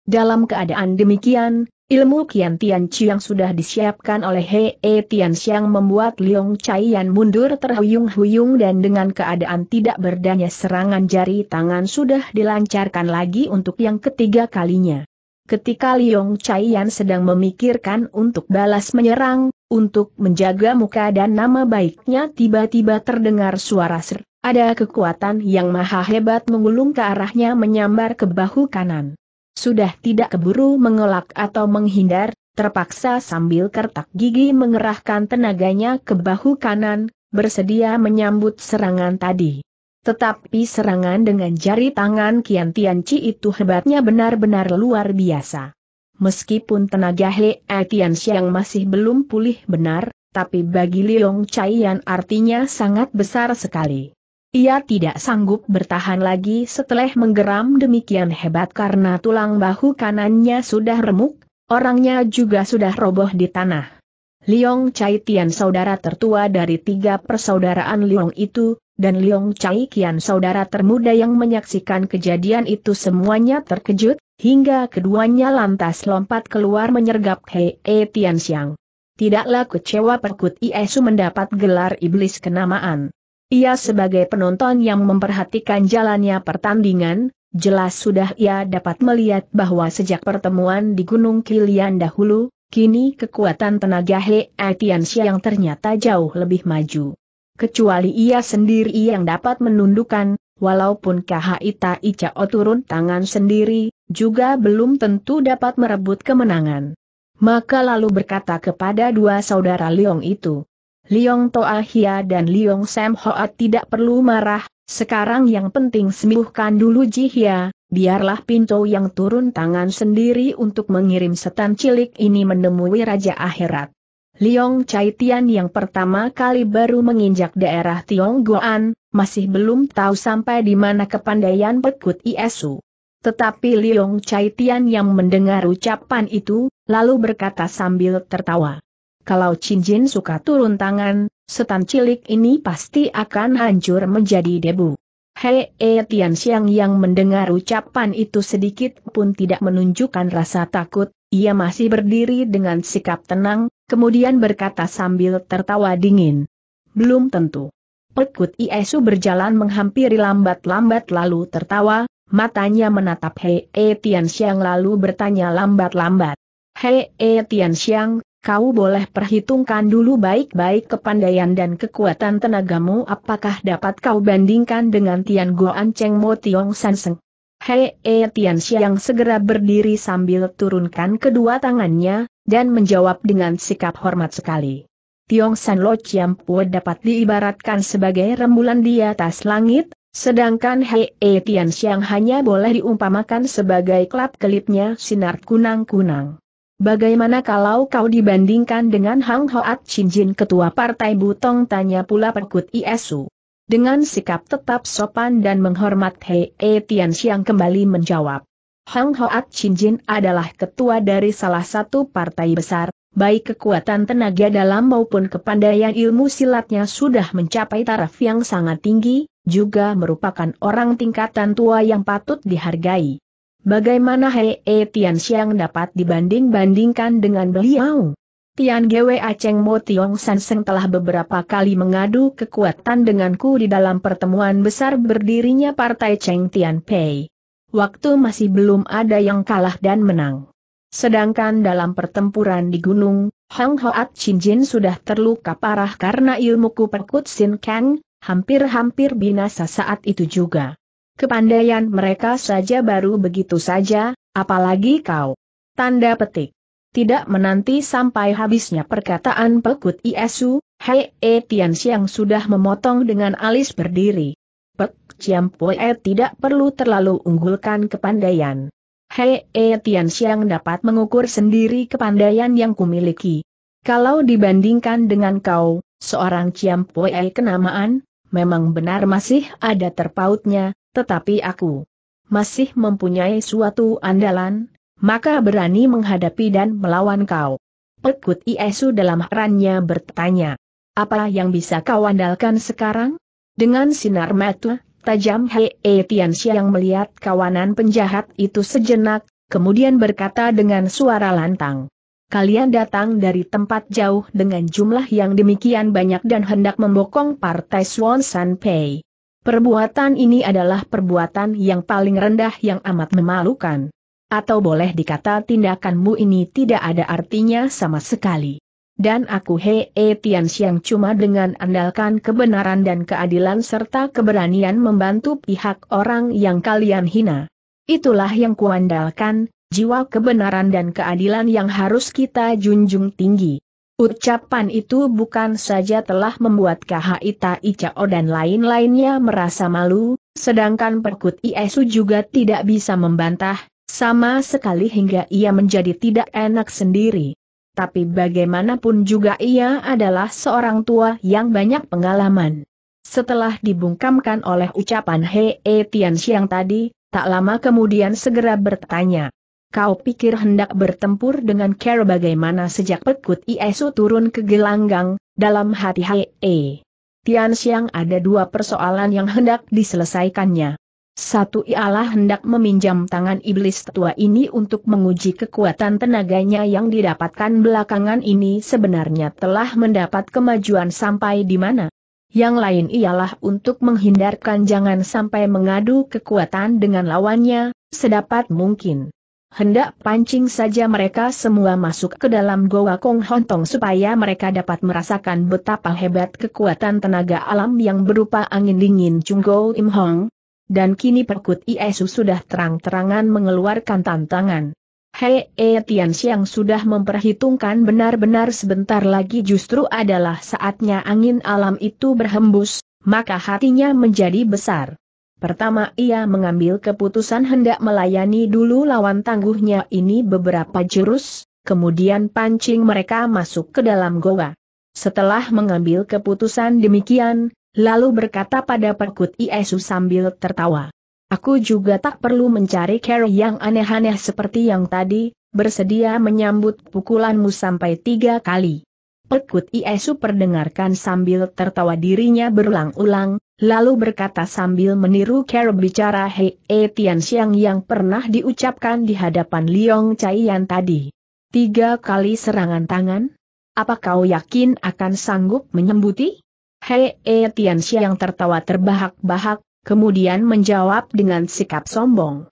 Dalam keadaan demikian, Ilmu Kian Tian Chiang sudah disiapkan oleh Hei e Tian Xiang membuat Liong Yan mundur terhuyung-huyung dan dengan keadaan tidak berdaya serangan jari tangan sudah dilancarkan lagi untuk yang ketiga kalinya. Ketika Liong Yan sedang memikirkan untuk balas menyerang, untuk menjaga muka dan nama baiknya tiba-tiba terdengar suara ser, ada kekuatan yang maha hebat mengulung ke arahnya menyambar ke bahu kanan. Sudah tidak keburu mengelak atau menghindar, terpaksa sambil kertak gigi mengerahkan tenaganya ke bahu kanan, bersedia menyambut serangan tadi. Tetapi serangan dengan jari tangan Kian Tian Chi itu hebatnya benar-benar luar biasa. Meskipun tenaga He Tian Xiang masih belum pulih benar, tapi bagi Liong Yan artinya sangat besar sekali. Ia tidak sanggup bertahan lagi setelah menggeram demikian hebat karena tulang bahu kanannya sudah remuk, orangnya juga sudah roboh di tanah. Liong Chai Tian saudara tertua dari tiga persaudaraan Liong itu, dan Liong Chai Kian saudara termuda yang menyaksikan kejadian itu semuanya terkejut, hingga keduanya lantas lompat keluar menyergap Hei E Tian Siang. Tidaklah kecewa Perkut Iesu mendapat gelar iblis kenamaan. Ia sebagai penonton yang memperhatikan jalannya pertandingan, jelas sudah ia dapat melihat bahwa sejak pertemuan di Gunung Kilian dahulu, kini kekuatan tenaga He Atiansya yang ternyata jauh lebih maju. Kecuali ia sendiri yang dapat menundukkan, walaupun KHI Tai turun tangan sendiri, juga belum tentu dapat merebut kemenangan. Maka lalu berkata kepada dua saudara Leong itu, Liong Toa Hia dan Liong Sam Hoat tidak perlu marah, sekarang yang penting sembuhkan dulu Jihya, biarlah Pinto yang turun tangan sendiri untuk mengirim setan cilik ini menemui Raja Akhirat. Liong Chai Tian yang pertama kali baru menginjak daerah Tionggoan, masih belum tahu sampai di mana kepandaian Pekut Iesu. Tetapi Liong Chai Tian yang mendengar ucapan itu, lalu berkata sambil tertawa kalau cincin suka turun tangan, setan cilik ini pasti akan hancur menjadi debu. Hei e Tian Xiang yang mendengar ucapan itu sedikit pun tidak menunjukkan rasa takut, ia masih berdiri dengan sikap tenang, kemudian berkata sambil tertawa dingin. Belum tentu. Pekut Iesu berjalan menghampiri lambat-lambat lalu tertawa, matanya menatap Hei e Tian Xiang lalu bertanya lambat-lambat. Hei e Tian Xiang, kau boleh perhitungkan dulu baik-baik kepandaian dan kekuatan tenagamu apakah dapat kau bandingkan dengan Tian Goan Cheng Mo Tiong Sanseng. Hei E Tian Xiang segera berdiri sambil turunkan kedua tangannya, dan menjawab dengan sikap hormat sekali. Tiong San Lo Chiam Pue dapat diibaratkan sebagai rembulan di atas langit, sedangkan Hei E Tian Xiang hanya boleh diumpamakan sebagai klap kelipnya sinar kunang-kunang. Bagaimana kalau kau dibandingkan dengan Hang Hoat Chin Jin ketua partai Butong tanya pula Perkut Isu. Dengan sikap tetap sopan dan menghormat Hei e Tian Xiang kembali menjawab. Hang Hoat Chin Jin adalah ketua dari salah satu partai besar, baik kekuatan tenaga dalam maupun kepandaian ilmu silatnya sudah mencapai taraf yang sangat tinggi, juga merupakan orang tingkatan tua yang patut dihargai. Bagaimana Hei E Tian Xiang dapat dibanding-bandingkan dengan beliau? Tian Gwe Aceng Mo Tiong San Seng telah beberapa kali mengadu kekuatan denganku di dalam pertemuan besar berdirinya Partai Cheng Tian Pei. Waktu masih belum ada yang kalah dan menang. Sedangkan dalam pertempuran di gunung, Hong Hoat Chin Jin sudah terluka parah karena ilmuku perkut Sin Kang, hampir-hampir binasa saat itu juga. Kepandaian mereka saja baru begitu saja, apalagi kau. Tanda petik. Tidak menanti sampai habisnya perkataan Pekut Iesu, Hei E Tian Xiang sudah memotong dengan alis berdiri. Pek Ciam Pue tidak perlu terlalu unggulkan kepandaian. Hei E Tian Xiang dapat mengukur sendiri kepandaian yang kumiliki. Kalau dibandingkan dengan kau, seorang Ciam Pue kenamaan, memang benar masih ada terpautnya, tetapi aku masih mempunyai suatu andalan, maka berani menghadapi dan melawan kau. Pekut Iesu dalam herannya bertanya, apa yang bisa kau andalkan sekarang? Dengan sinar mata, tajam Hei e Tianxia yang melihat kawanan penjahat itu sejenak, kemudian berkata dengan suara lantang. Kalian datang dari tempat jauh dengan jumlah yang demikian banyak dan hendak membokong partai Swan Sanpei. Perbuatan ini adalah perbuatan yang paling rendah yang amat memalukan. Atau boleh dikata tindakanmu ini tidak ada artinya sama sekali. Dan aku hee -he e, Tian Xiang cuma dengan andalkan kebenaran dan keadilan serta keberanian membantu pihak orang yang kalian hina. Itulah yang kuandalkan, jiwa kebenaran dan keadilan yang harus kita junjung tinggi. Ucapan itu bukan saja telah membuat KHI Icao dan lain-lainnya merasa malu, sedangkan Perkut Iesu juga tidak bisa membantah, sama sekali hingga ia menjadi tidak enak sendiri. Tapi bagaimanapun juga ia adalah seorang tua yang banyak pengalaman. Setelah dibungkamkan oleh ucapan Hei Tian Xiang tadi, tak lama kemudian segera bertanya, Kau pikir hendak bertempur dengan Kero bagaimana sejak pekut Iesu turun ke gelanggang, dalam hati Hei. E. Tian Xiang ada dua persoalan yang hendak diselesaikannya. Satu ialah hendak meminjam tangan iblis tua ini untuk menguji kekuatan tenaganya yang didapatkan belakangan ini sebenarnya telah mendapat kemajuan sampai di mana. Yang lain ialah untuk menghindarkan jangan sampai mengadu kekuatan dengan lawannya, sedapat mungkin. Hendak pancing saja mereka semua masuk ke dalam goa Kong Hontong supaya mereka dapat merasakan betapa hebat kekuatan tenaga alam yang berupa angin dingin Chunggo Im Hong. Dan kini perkut Iesu sudah terang-terangan mengeluarkan tantangan. Hei e Tian Xiang sudah memperhitungkan benar-benar sebentar lagi justru adalah saatnya angin alam itu berhembus, maka hatinya menjadi besar. Pertama ia mengambil keputusan hendak melayani dulu lawan tangguhnya ini beberapa jurus, kemudian pancing mereka masuk ke dalam goa. Setelah mengambil keputusan demikian, lalu berkata pada Perkut Iesu sambil tertawa. Aku juga tak perlu mencari cara yang aneh-aneh seperti yang tadi, bersedia menyambut pukulanmu sampai tiga kali. Pekut Iesu perdengarkan sambil tertawa dirinya berulang-ulang, lalu berkata sambil meniru cara bicara Hei e Tian Xiang yang pernah diucapkan di hadapan Liong Chai Yan tadi. Tiga kali serangan tangan? Apa kau yakin akan sanggup menyembuti? Hei e Tian Xiang tertawa terbahak-bahak, kemudian menjawab dengan sikap sombong.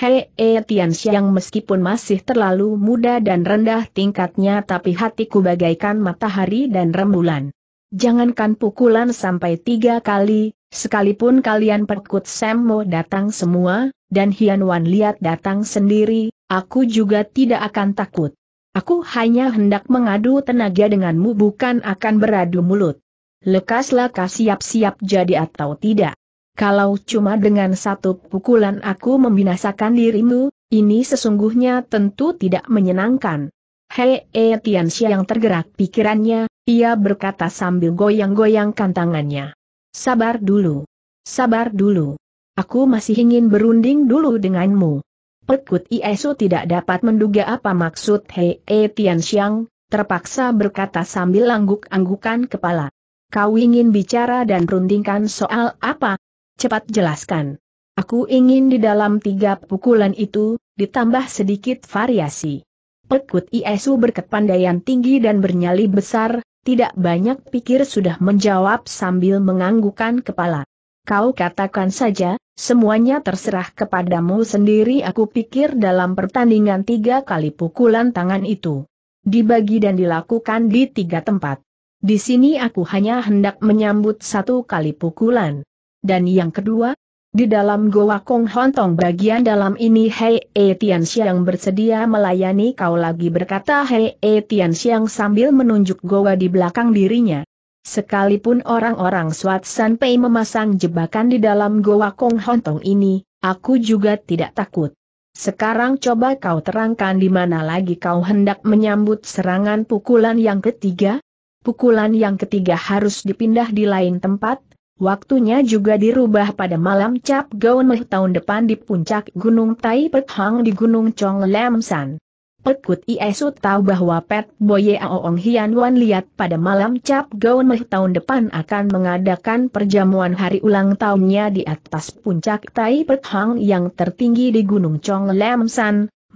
Hei e Tian Xiang meskipun masih terlalu muda dan rendah tingkatnya tapi hatiku bagaikan matahari dan rembulan. Jangankan pukulan sampai tiga kali, sekalipun kalian perkut Semmo datang semua, dan Hian Wan lihat datang sendiri, aku juga tidak akan takut. Aku hanya hendak mengadu tenaga denganmu bukan akan beradu mulut. Lekaslah siap-siap jadi atau tidak kalau cuma dengan satu pukulan aku membinasakan dirimu, ini sesungguhnya tentu tidak menyenangkan. Hei, -he Tianxia yang tergerak pikirannya, ia berkata sambil goyang-goyangkan tangannya. Sabar dulu. Sabar dulu. Aku masih ingin berunding dulu denganmu. Pekut Iesu tidak dapat menduga apa maksud Hei Tianxiang, terpaksa berkata sambil angguk-anggukan kepala. Kau ingin bicara dan rundingkan soal apa? cepat jelaskan. Aku ingin di dalam tiga pukulan itu, ditambah sedikit variasi. Pekut Iesu berkepandaian tinggi dan bernyali besar, tidak banyak pikir sudah menjawab sambil menganggukan kepala. Kau katakan saja, semuanya terserah kepadamu sendiri aku pikir dalam pertandingan tiga kali pukulan tangan itu. Dibagi dan dilakukan di tiga tempat. Di sini aku hanya hendak menyambut satu kali pukulan dan yang kedua, di dalam Goa Kong Hontong bagian dalam ini Hei E Tian Xiang bersedia melayani kau lagi berkata Hei E Tian Xiang sambil menunjuk Goa di belakang dirinya. Sekalipun orang-orang Swat Sanpei memasang jebakan di dalam Goa Kong Hontong ini, aku juga tidak takut. Sekarang coba kau terangkan di mana lagi kau hendak menyambut serangan pukulan yang ketiga? Pukulan yang ketiga harus dipindah di lain tempat, Waktunya juga dirubah pada malam Cap Gaunmeh tahun depan di puncak Gunung Tai Pek di Gunung Chong Lam San. Pekut Iesu tahu bahwa Pet Boye Aoong Hian Wan lihat pada malam Cap Gaunmeh tahun depan akan mengadakan perjamuan hari ulang tahunnya di atas puncak Tai Pek yang tertinggi di Gunung Chong Lam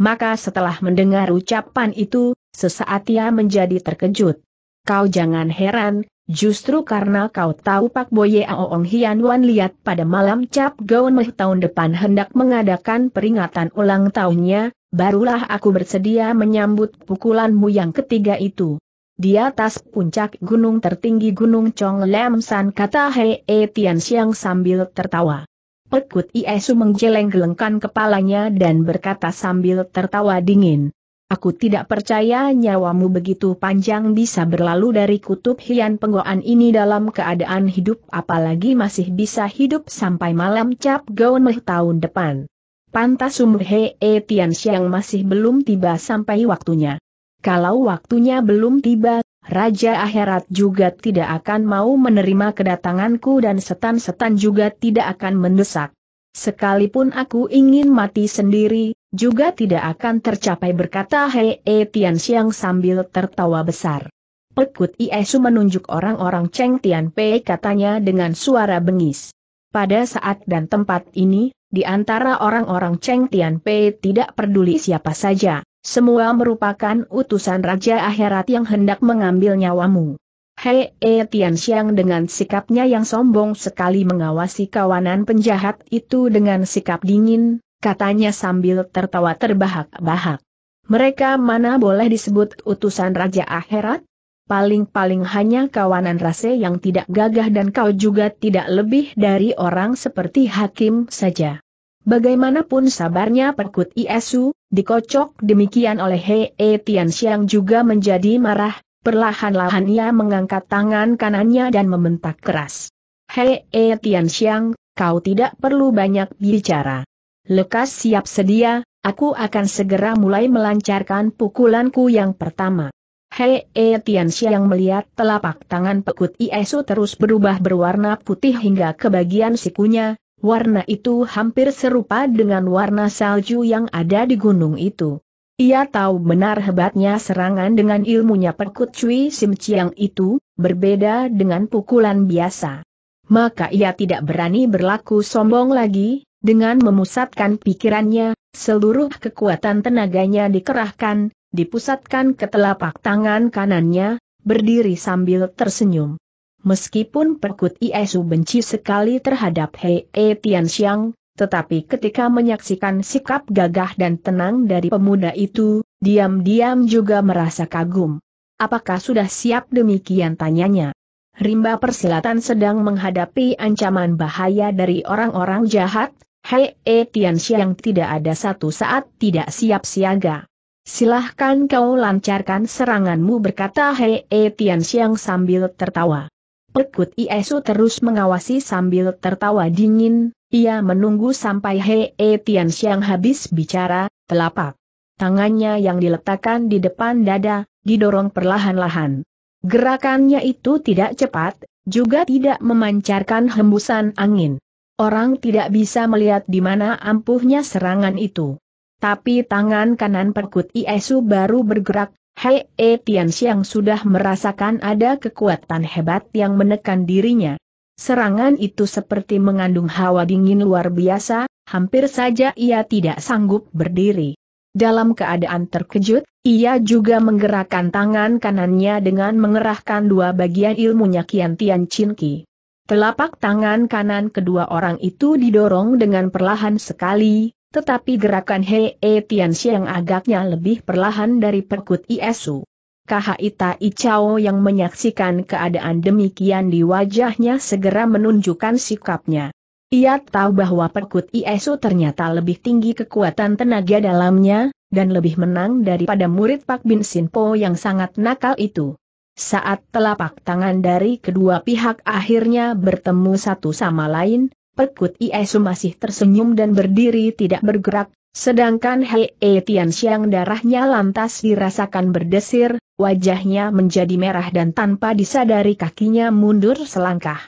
maka setelah mendengar ucapan itu, sesaat ia menjadi terkejut. Kau jangan heran, Justru karena kau tahu Pak Boye Aoong Hian Wan lihat pada malam Cap Gaun Meh tahun depan hendak mengadakan peringatan ulang tahunnya, barulah aku bersedia menyambut pukulanmu yang ketiga itu. Di atas puncak gunung tertinggi Gunung Chong Lam San kata Hei E Tian Siang sambil tertawa. Pekut Iesu menggeleng-gelengkan kepalanya dan berkata sambil tertawa dingin, Aku tidak percaya nyawamu begitu panjang bisa berlalu dari kutub hian penggoan ini dalam keadaan hidup apalagi masih bisa hidup sampai malam cap gaunmeh tahun depan. Pantas umur Hee Tian siang masih belum tiba sampai waktunya. Kalau waktunya belum tiba, Raja Akhirat juga tidak akan mau menerima kedatanganku dan setan-setan juga tidak akan mendesak. Sekalipun aku ingin mati sendiri, juga tidak akan tercapai berkata Hei e Tian Xiang sambil tertawa besar. Pekut Iesu menunjuk orang-orang Cheng Tian Pei katanya dengan suara bengis. Pada saat dan tempat ini, di antara orang-orang Cheng Tian Pei tidak peduli siapa saja, semua merupakan utusan Raja Akhirat yang hendak mengambil nyawamu. Hei E Tian Xiang dengan sikapnya yang sombong sekali mengawasi kawanan penjahat itu dengan sikap dingin, katanya sambil tertawa terbahak-bahak. Mereka mana boleh disebut utusan Raja Akhirat? Paling-paling hanya kawanan rase yang tidak gagah dan kau juga tidak lebih dari orang seperti hakim saja. Bagaimanapun sabarnya Perkut Iesu, dikocok demikian oleh Hei e Tian Xiang juga menjadi marah, perlahan-lahan ia mengangkat tangan kanannya dan membentak keras. Hei e Tian Xiang, kau tidak perlu banyak bicara. Lekas siap sedia, aku akan segera mulai melancarkan pukulanku yang pertama. Hei e Tianxia yang melihat telapak tangan pekut Iesu terus berubah berwarna putih hingga ke bagian sikunya, warna itu hampir serupa dengan warna salju yang ada di gunung itu. Ia tahu benar hebatnya serangan dengan ilmunya Pekut Cui Sim Chiang itu, berbeda dengan pukulan biasa. Maka ia tidak berani berlaku sombong lagi, dengan memusatkan pikirannya, seluruh kekuatan tenaganya dikerahkan, dipusatkan ke telapak tangan kanannya, berdiri sambil tersenyum. Meskipun Perkut Iesu benci sekali terhadap Hei e Tianxiang, tetapi ketika menyaksikan sikap gagah dan tenang dari pemuda itu, diam-diam juga merasa kagum. Apakah sudah siap demikian tanyanya? Rimba persilatan sedang menghadapi ancaman bahaya dari orang-orang jahat, Hei eh, Tian Xiang tidak ada satu saat tidak siap siaga. Silahkan kau lancarkan seranganmu berkata Hei eh, Tian Xiang sambil tertawa. Pekut Iesu terus mengawasi sambil tertawa dingin, ia menunggu sampai Hei eh, Tian Xiang habis bicara, telapak. Tangannya yang diletakkan di depan dada, didorong perlahan-lahan. Gerakannya itu tidak cepat, juga tidak memancarkan hembusan angin. Orang tidak bisa melihat di mana ampuhnya serangan itu. Tapi tangan kanan perkut Iesu baru bergerak, Hei e Tian sudah merasakan ada kekuatan hebat yang menekan dirinya. Serangan itu seperti mengandung hawa dingin luar biasa, hampir saja ia tidak sanggup berdiri. Dalam keadaan terkejut, ia juga menggerakkan tangan kanannya dengan mengerahkan dua bagian ilmunya Kian Tian Chin Ki. Telapak tangan kanan kedua orang itu didorong dengan perlahan sekali, tetapi gerakan Hei e Tian Xiang agaknya lebih perlahan dari perkut Iesu. Kahita Icao yang menyaksikan keadaan demikian di wajahnya segera menunjukkan sikapnya. Ia tahu bahwa perkut Isu ternyata lebih tinggi kekuatan tenaga dalamnya, dan lebih menang daripada murid Pak Bin Sinpo yang sangat nakal itu. Saat telapak tangan dari kedua pihak akhirnya bertemu satu sama lain, Perkut Iesu masih tersenyum dan berdiri tidak bergerak, sedangkan Hei e Tian Xiang darahnya lantas dirasakan berdesir, wajahnya menjadi merah dan tanpa disadari kakinya mundur selangkah.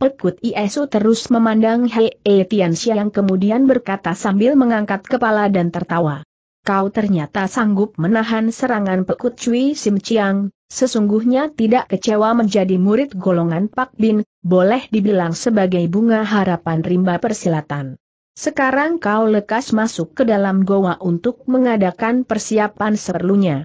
Perkut Iesu terus memandang Hei e Tian Xiang kemudian berkata sambil mengangkat kepala dan tertawa kau ternyata sanggup menahan serangan Pekut Cui Sim Chiang, sesungguhnya tidak kecewa menjadi murid golongan Pak Bin, boleh dibilang sebagai bunga harapan rimba persilatan. Sekarang kau lekas masuk ke dalam goa untuk mengadakan persiapan seperlunya.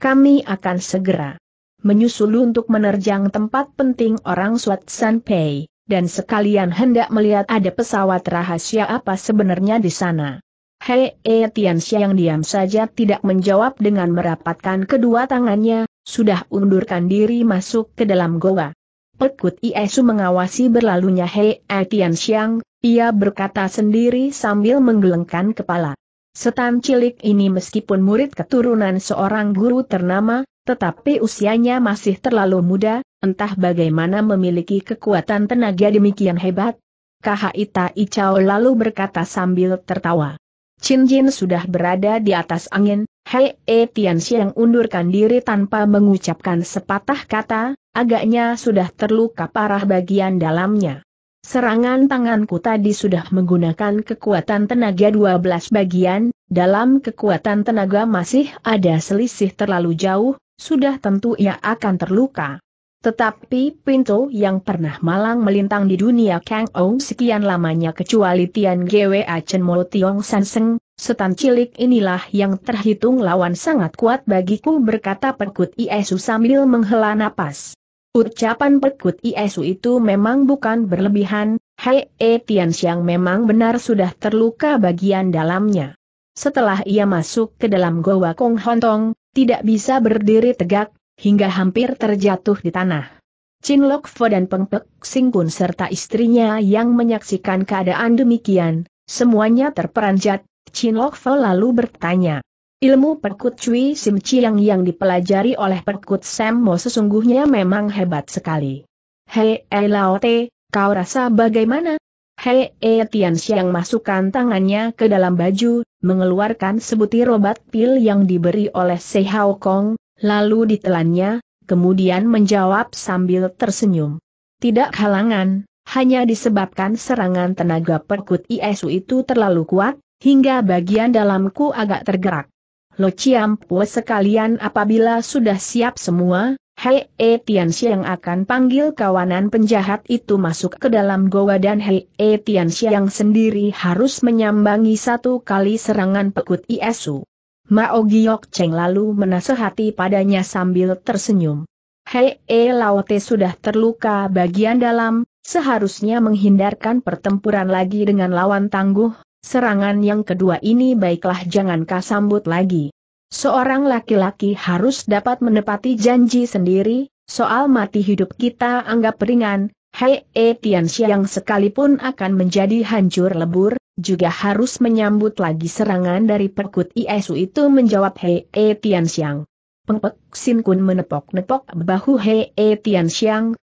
Kami akan segera menyusul untuk menerjang tempat penting orang Swat San Pei, dan sekalian hendak melihat ada pesawat rahasia apa sebenarnya di sana. Hei Etiansia eh, yang diam saja tidak menjawab dengan merapatkan kedua tangannya, sudah undurkan diri masuk ke dalam goa. Pekut Iesu mengawasi berlalunya Hei Atian eh, ia berkata sendiri sambil menggelengkan kepala. Setan cilik ini meskipun murid keturunan seorang guru ternama, tetapi usianya masih terlalu muda, entah bagaimana memiliki kekuatan tenaga demikian hebat. Ita Icao lalu berkata sambil tertawa. Chin Jin sudah berada di atas angin, Hei E Tian Xiang undurkan diri tanpa mengucapkan sepatah kata, agaknya sudah terluka parah bagian dalamnya. Serangan tanganku tadi sudah menggunakan kekuatan tenaga 12 bagian, dalam kekuatan tenaga masih ada selisih terlalu jauh, sudah tentu ia akan terluka. Tetapi pintu yang pernah malang melintang di dunia Kang Ou sekian lamanya kecuali Tian Gwa Chen Mo Tiong San Seng, setan cilik inilah yang terhitung lawan sangat kuat bagiku berkata Pekut Iesu sambil menghela napas. Ucapan Pekut Iesu itu memang bukan berlebihan, Hei E Tian Xiang memang benar sudah terluka bagian dalamnya. Setelah ia masuk ke dalam goa Kong Hontong, tidak bisa berdiri tegak, hingga hampir terjatuh di tanah. Chin Lok Fo dan Peng Pek Singkun serta istrinya yang menyaksikan keadaan demikian, semuanya terperanjat, Chin Lok Fo lalu bertanya. Ilmu perkut Cui Sim Chiang yang dipelajari oleh perkut Sam Mo sesungguhnya memang hebat sekali. Hei Ei Lao Te, kau rasa bagaimana? Hei Ei Tian Xiang masukkan tangannya ke dalam baju, mengeluarkan sebutir obat pil yang diberi oleh Sehao Hao Kong, Lalu ditelannya, kemudian menjawab sambil tersenyum. Tidak halangan, hanya disebabkan serangan tenaga perkut ISU itu terlalu kuat, hingga bagian dalamku agak tergerak. Lo ciampu sekalian apabila sudah siap semua, Hei E Tianxi yang akan panggil kawanan penjahat itu masuk ke dalam goa dan Hei E Tianxi yang sendiri harus menyambangi satu kali serangan pekut ISU. Mao Giok Cheng lalu menasehati padanya sambil tersenyum. Hei E eh, Laote sudah terluka bagian dalam, seharusnya menghindarkan pertempuran lagi dengan lawan tangguh, serangan yang kedua ini baiklah jangan kasambut lagi. Seorang laki-laki harus dapat menepati janji sendiri, soal mati hidup kita anggap ringan, Hei E eh, Tianxia yang sekalipun akan menjadi hancur lebur, juga harus menyambut lagi serangan dari perkut ISU itu menjawab Hei E Tian Pengpek Sin Kun menepok-nepok bahu Hei E Tian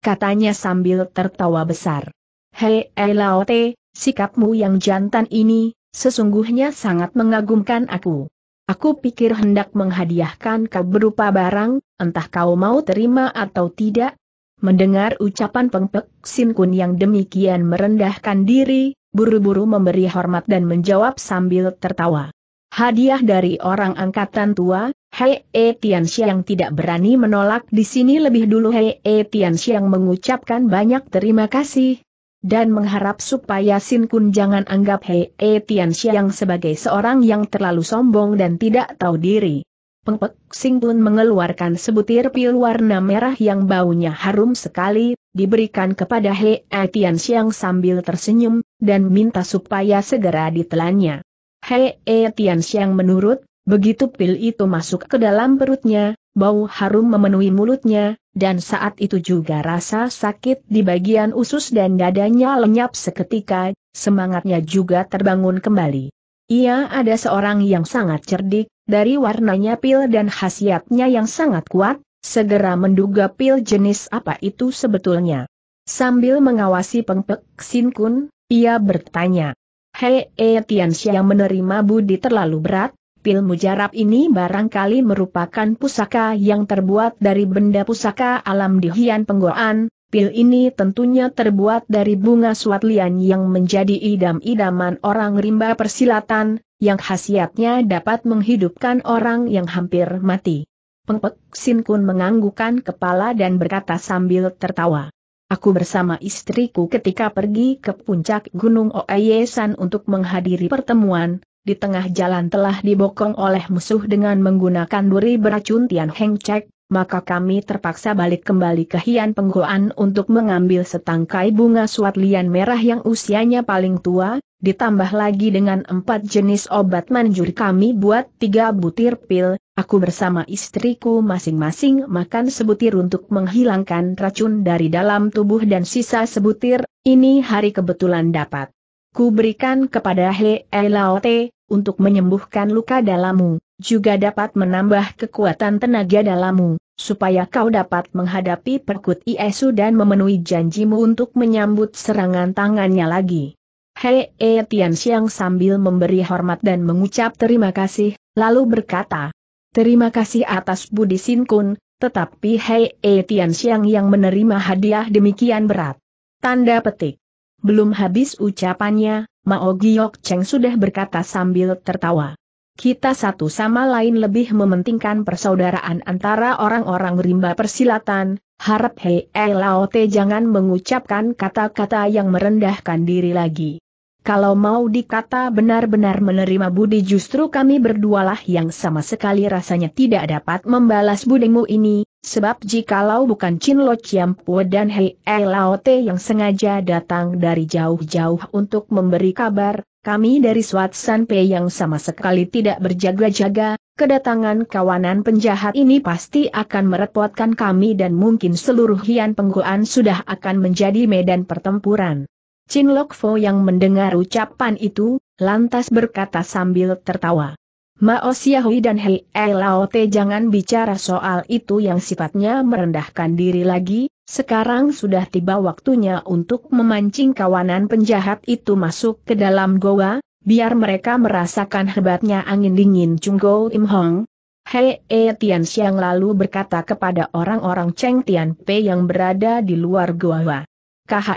katanya sambil tertawa besar. Hei E Lao Te, sikapmu yang jantan ini, sesungguhnya sangat mengagumkan aku. Aku pikir hendak menghadiahkan kau berupa barang, entah kau mau terima atau tidak, Mendengar ucapan pengpek Sin Kun yang demikian merendahkan diri, buru-buru memberi hormat dan menjawab sambil tertawa. Hadiah dari orang angkatan tua, Hei E Tian tidak berani menolak di sini lebih dulu Hei E Tian mengucapkan banyak terima kasih. Dan mengharap supaya Sin Kun jangan anggap Hei E Tian sebagai seorang yang terlalu sombong dan tidak tahu diri. Pengpek Sin Kun mengeluarkan sebutir pil warna merah yang baunya harum sekali, diberikan kepada Hei E Tian sambil tersenyum, dan minta supaya segera ditelannya. Hei e Tian Xiang menurut, begitu pil itu masuk ke dalam perutnya, bau harum memenuhi mulutnya, dan saat itu juga rasa sakit di bagian usus dan dadanya lenyap seketika, semangatnya juga terbangun kembali. Ia ada seorang yang sangat cerdik, dari warnanya pil dan khasiatnya yang sangat kuat, segera menduga pil jenis apa itu sebetulnya. Sambil mengawasi Peng Sin Kun, ia bertanya. Hei e Tianxia menerima budi terlalu berat, pil mujarab ini barangkali merupakan pusaka yang terbuat dari benda pusaka alam di Hian Penggoan, pil ini tentunya terbuat dari bunga suatlian yang menjadi idam-idaman orang rimba persilatan, yang khasiatnya dapat menghidupkan orang yang hampir mati. Pengpek Sin Kun menganggukan kepala dan berkata sambil tertawa. Aku bersama istriku ketika pergi ke puncak Gunung Oayesan untuk menghadiri pertemuan, di tengah jalan telah dibokong oleh musuh dengan menggunakan duri beracun Tian Heng Chek, maka kami terpaksa balik kembali ke Hian Penggoan untuk mengambil setangkai bunga suat lian merah yang usianya paling tua, ditambah lagi dengan empat jenis obat manjur kami buat tiga butir pil, Aku bersama istriku masing-masing makan sebutir untuk menghilangkan racun dari dalam tubuh dan sisa sebutir, ini hari kebetulan dapat. Ku berikan kepada He Elaote, untuk menyembuhkan luka dalammu, juga dapat menambah kekuatan tenaga dalammu, supaya kau dapat menghadapi perkut Iesu dan memenuhi janjimu untuk menyambut serangan tangannya lagi. He E Tian Xiang sambil memberi hormat dan mengucap terima kasih, lalu berkata, Terima kasih atas Budi Sinkun, tetapi Hei E Tian yang menerima hadiah demikian berat. Tanda petik. Belum habis ucapannya, Mao Giok Cheng sudah berkata sambil tertawa. Kita satu sama lain lebih mementingkan persaudaraan antara orang-orang rimba persilatan, harap Hei E Lao jangan mengucapkan kata-kata yang merendahkan diri lagi. Kalau mau dikata benar-benar menerima budi justru kami berdualah yang sama sekali rasanya tidak dapat membalas budimu ini, sebab jikalau bukan Chin Lo Chiampu dan Hei E Lao Te yang sengaja datang dari jauh-jauh untuk memberi kabar, kami dari Swat San Pe yang sama sekali tidak berjaga-jaga, kedatangan kawanan penjahat ini pasti akan merepotkan kami dan mungkin seluruh Hian Penggoan sudah akan menjadi medan pertempuran. Chin Lok Fo yang mendengar ucapan itu, lantas berkata sambil tertawa. Mao Xiaohui dan Hei Lao Te jangan bicara soal itu yang sifatnya merendahkan diri lagi, sekarang sudah tiba waktunya untuk memancing kawanan penjahat itu masuk ke dalam goa, biar mereka merasakan hebatnya angin dingin Chunggo Im Hong. Hei E Tian Xiang lalu berkata kepada orang-orang Cheng Tian Pe yang berada di luar goa.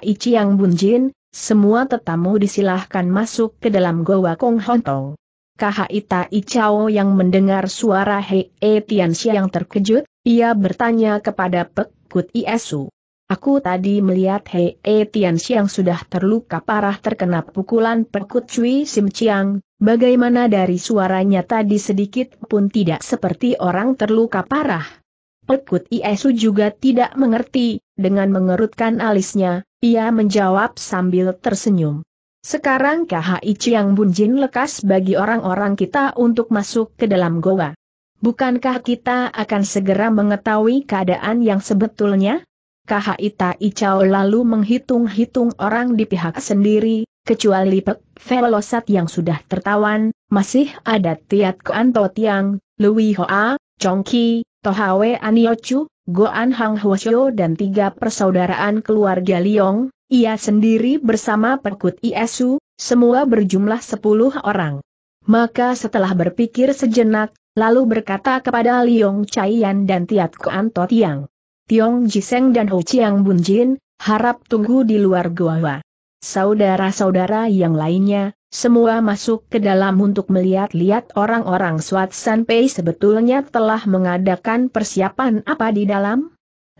Ichi Chiang Bunjin, semua tetamu disilahkan masuk ke dalam goa Kong Hontong. Ita Icao yang mendengar suara Hei e Tianxia yang terkejut, ia bertanya kepada Pek Kut Iesu. Aku tadi melihat Hei e Tianxia yang sudah terluka parah terkena pukulan Pekut Cui Sim Chiang, bagaimana dari suaranya tadi sedikit pun tidak seperti orang terluka parah. Pekut Iesu juga tidak mengerti, dengan mengerutkan alisnya, ia menjawab sambil tersenyum. Sekarang KHI yang Bunjin lekas bagi orang-orang kita untuk masuk ke dalam goa. Bukankah kita akan segera mengetahui keadaan yang sebetulnya? KHI Tai Chao lalu menghitung-hitung orang di pihak sendiri, kecuali Pek Velosat yang sudah tertawan, masih ada Tiat Koanto Tiang, Lui Hoa, Chongki, Tohawe Aniochu, Goan Hang Huosyo dan tiga persaudaraan keluarga Liong, ia sendiri bersama Perkut Iesu, semua berjumlah sepuluh orang. Maka setelah berpikir sejenak, lalu berkata kepada Liong Chaiyan dan Tiat Kuan Tiang, Tiong Jiseng dan Ho Chiang Bunjin, harap tunggu di luar goa. Saudara-saudara yang lainnya, semua masuk ke dalam untuk melihat-lihat orang-orang Swat Sanpei sebetulnya telah mengadakan persiapan apa di dalam.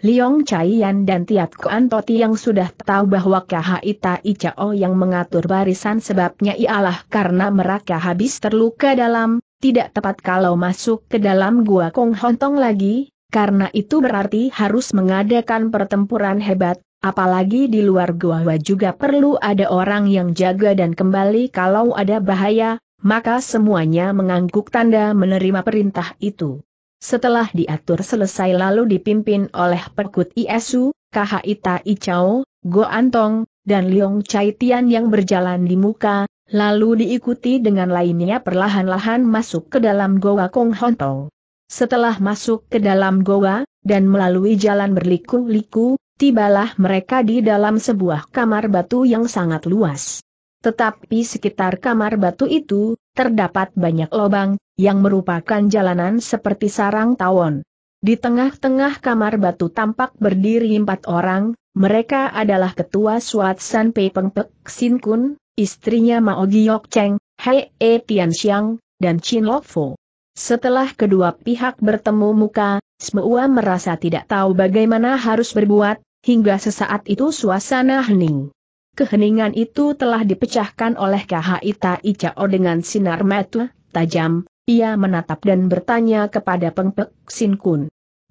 Liong Chaiyan dan Tiat Kuan Toti yang sudah tahu bahwa Kahita Icao yang mengatur barisan sebabnya ialah karena mereka habis terluka dalam, tidak tepat kalau masuk ke dalam gua Kong Hontong lagi, karena itu berarti harus mengadakan pertempuran hebat, Apalagi di luar gua juga perlu ada orang yang jaga dan kembali kalau ada bahaya, maka semuanya mengangguk tanda menerima perintah itu. Setelah diatur selesai lalu dipimpin oleh Perkut Iesu, Kahaita, Icao, Go Antong, dan Liong Chai Tian yang berjalan di muka, lalu diikuti dengan lainnya perlahan-lahan masuk ke dalam Goa Kong Hontong. Setelah masuk ke dalam Goa, dan melalui jalan berliku-liku, tibalah mereka di dalam sebuah kamar batu yang sangat luas. Tetapi sekitar kamar batu itu, terdapat banyak lubang, yang merupakan jalanan seperti sarang tawon. Di tengah-tengah kamar batu tampak berdiri empat orang, mereka adalah ketua Suat San Pei Peng Pek Sin Kun, istrinya Mao Giok Cheng, Hei E Tian Xiang, dan Chin Lo Fo. Setelah kedua pihak bertemu muka, semua merasa tidak tahu bagaimana harus berbuat, hingga sesaat itu suasana hening. Keheningan itu telah dipecahkan oleh Ita Icao dengan sinar mata tajam, ia menatap dan bertanya kepada Pengpek Sin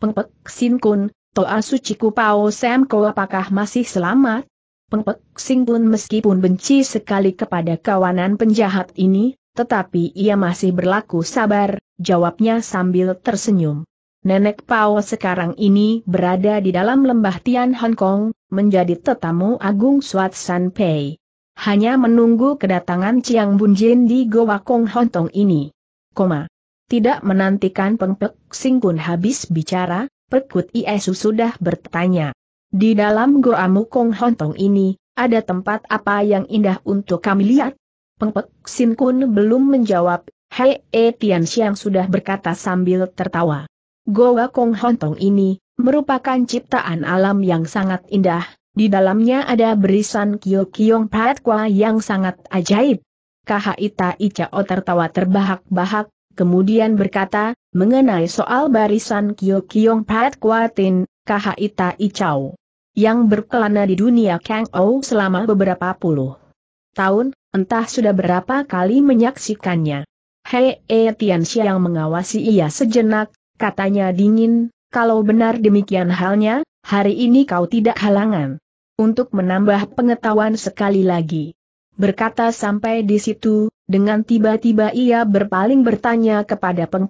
Pengpek Sin Kun, Toa Suciku Pao Sam apakah masih selamat? Pengpek Sin meskipun benci sekali kepada kawanan penjahat ini, tetapi ia masih berlaku sabar, jawabnya sambil tersenyum. Nenek Pao sekarang ini berada di dalam lembah Tian Hong Kong, menjadi tetamu agung Suat San Pei. Hanya menunggu kedatangan Chiang Bun Jin di Goa Kong Hong Tong ini. Koma. Tidak menantikan Peng Pek Singkun habis bicara, Perkut Iesu sudah bertanya. Di dalam Goa Mukong Tong ini, ada tempat apa yang indah untuk kami lihat? Peng Pek Sin Kun belum menjawab, Hei E Tian Xiang sudah berkata sambil tertawa. Goa Kong Hontong ini, merupakan ciptaan alam yang sangat indah, di dalamnya ada berisan Kiong Pat Kwa yang sangat ajaib. Kahita Icao tertawa terbahak-bahak, kemudian berkata, mengenai soal barisan Kiong Pat Kwa tin, Kahita Icao yang berkelana di dunia Kang Ou selama beberapa puluh tahun, Entah sudah berapa kali menyaksikannya. Hei E eh, Tianxia yang mengawasi ia sejenak, katanya dingin, kalau benar demikian halnya, hari ini kau tidak halangan. Untuk menambah pengetahuan sekali lagi. Berkata sampai di situ, dengan tiba-tiba ia berpaling bertanya kepada Peng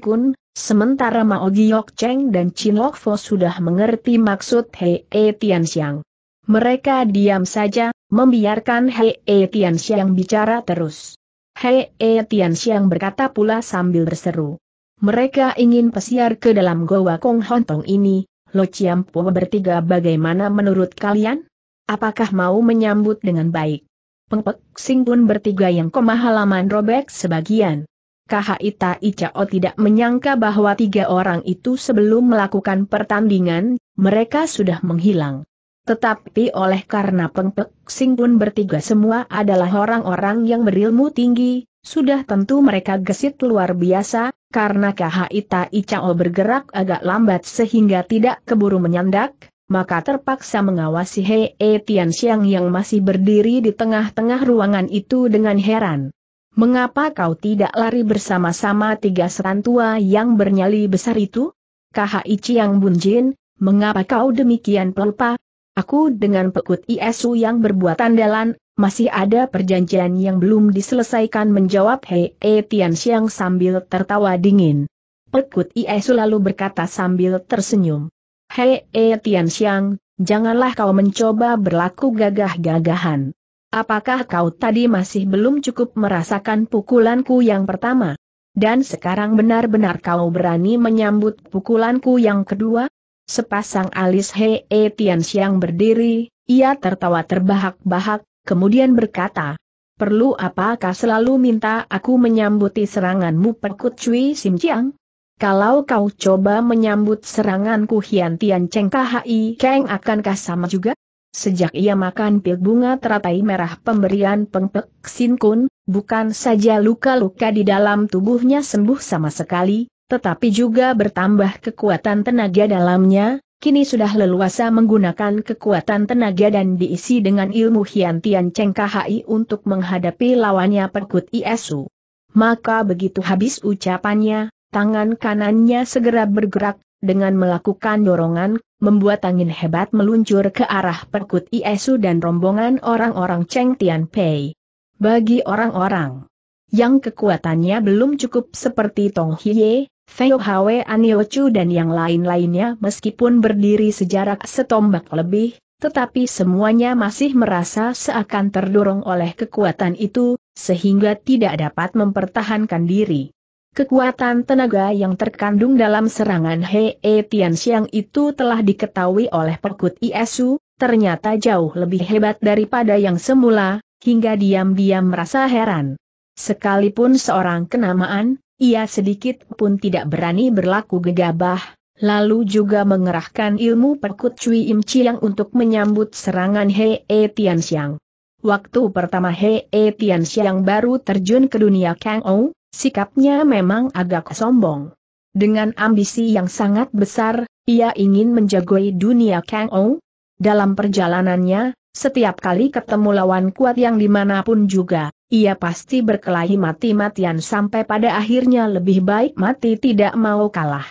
Kun, sementara Mao Giok Cheng dan Chin Lok Fo sudah mengerti maksud Hei E Tian Xiang. Mereka diam saja, Membiarkan Hei E Tian Xiang bicara terus. Hei E Tian Xiang berkata pula sambil berseru. Mereka ingin pesiar ke dalam goa Kong Hontong ini, Lo Po bertiga bagaimana menurut kalian? Apakah mau menyambut dengan baik? Pengpek Sing pun bertiga yang koma halaman robek sebagian. Kahita Icao tidak menyangka bahwa tiga orang itu sebelum melakukan pertandingan, mereka sudah menghilang. Tetapi oleh karena Pengpek Sing pun bertiga semua adalah orang-orang yang berilmu tinggi, sudah tentu mereka gesit luar biasa, karena KHI Ita Chao bergerak agak lambat sehingga tidak keburu menyandak, maka terpaksa mengawasi Hei e Tian Xiang yang masih berdiri di tengah-tengah ruangan itu dengan heran. Mengapa kau tidak lari bersama-sama tiga serantua tua yang bernyali besar itu? Kahai Chiang Bunjin, mengapa kau demikian pelupa? Aku dengan pekut ISU yang berbuat andalan, masih ada perjanjian yang belum diselesaikan menjawab Hei E Tian Xiang sambil tertawa dingin. Pekut ISU lalu berkata sambil tersenyum. Hei E Tian Xiang, janganlah kau mencoba berlaku gagah-gagahan. Apakah kau tadi masih belum cukup merasakan pukulanku yang pertama? Dan sekarang benar-benar kau berani menyambut pukulanku yang kedua? Sepasang alis He e Tian berdiri, ia tertawa terbahak-bahak, kemudian berkata, Perlu apakah selalu minta aku menyambuti seranganmu Pekut Cui Sim Chiang? Kalau kau coba menyambut seranganku Hian Tian Cheng KHI Keng akankah sama juga? Sejak ia makan pil bunga teratai merah pemberian pengpek Sin Kun, bukan saja luka-luka di dalam tubuhnya sembuh sama sekali, tetapi juga bertambah kekuatan tenaga dalamnya, kini sudah leluasa menggunakan kekuatan tenaga dan diisi dengan ilmu Hian Tian Cheng KHI untuk menghadapi lawannya Perkut Iesu. Maka begitu habis ucapannya, tangan kanannya segera bergerak, dengan melakukan dorongan, membuat angin hebat meluncur ke arah Perkut Iesu dan rombongan orang-orang Cheng Tian Pei. Bagi orang-orang yang kekuatannya belum cukup seperti Tong Hye, Feo Hwe Chu dan yang lain-lainnya meskipun berdiri sejarak setombak lebih, tetapi semuanya masih merasa seakan terdorong oleh kekuatan itu, sehingga tidak dapat mempertahankan diri. Kekuatan tenaga yang terkandung dalam serangan He e Tian Xiang itu telah diketahui oleh Perkut Iesu, ternyata jauh lebih hebat daripada yang semula, hingga diam-diam merasa heran. Sekalipun seorang kenamaan, ia sedikit pun tidak berani berlaku gegabah, lalu juga mengerahkan ilmu perkut Cui Im Chiang untuk menyambut serangan He E Tian Xiang. Waktu pertama He E Tian Xiang baru terjun ke dunia Kang Ou, sikapnya memang agak sombong. Dengan ambisi yang sangat besar, ia ingin menjagoi dunia Kang Ou. Dalam perjalanannya, setiap kali ketemu lawan kuat yang dimanapun juga, ia pasti berkelahi mati-matian sampai pada akhirnya lebih baik mati tidak mau kalah.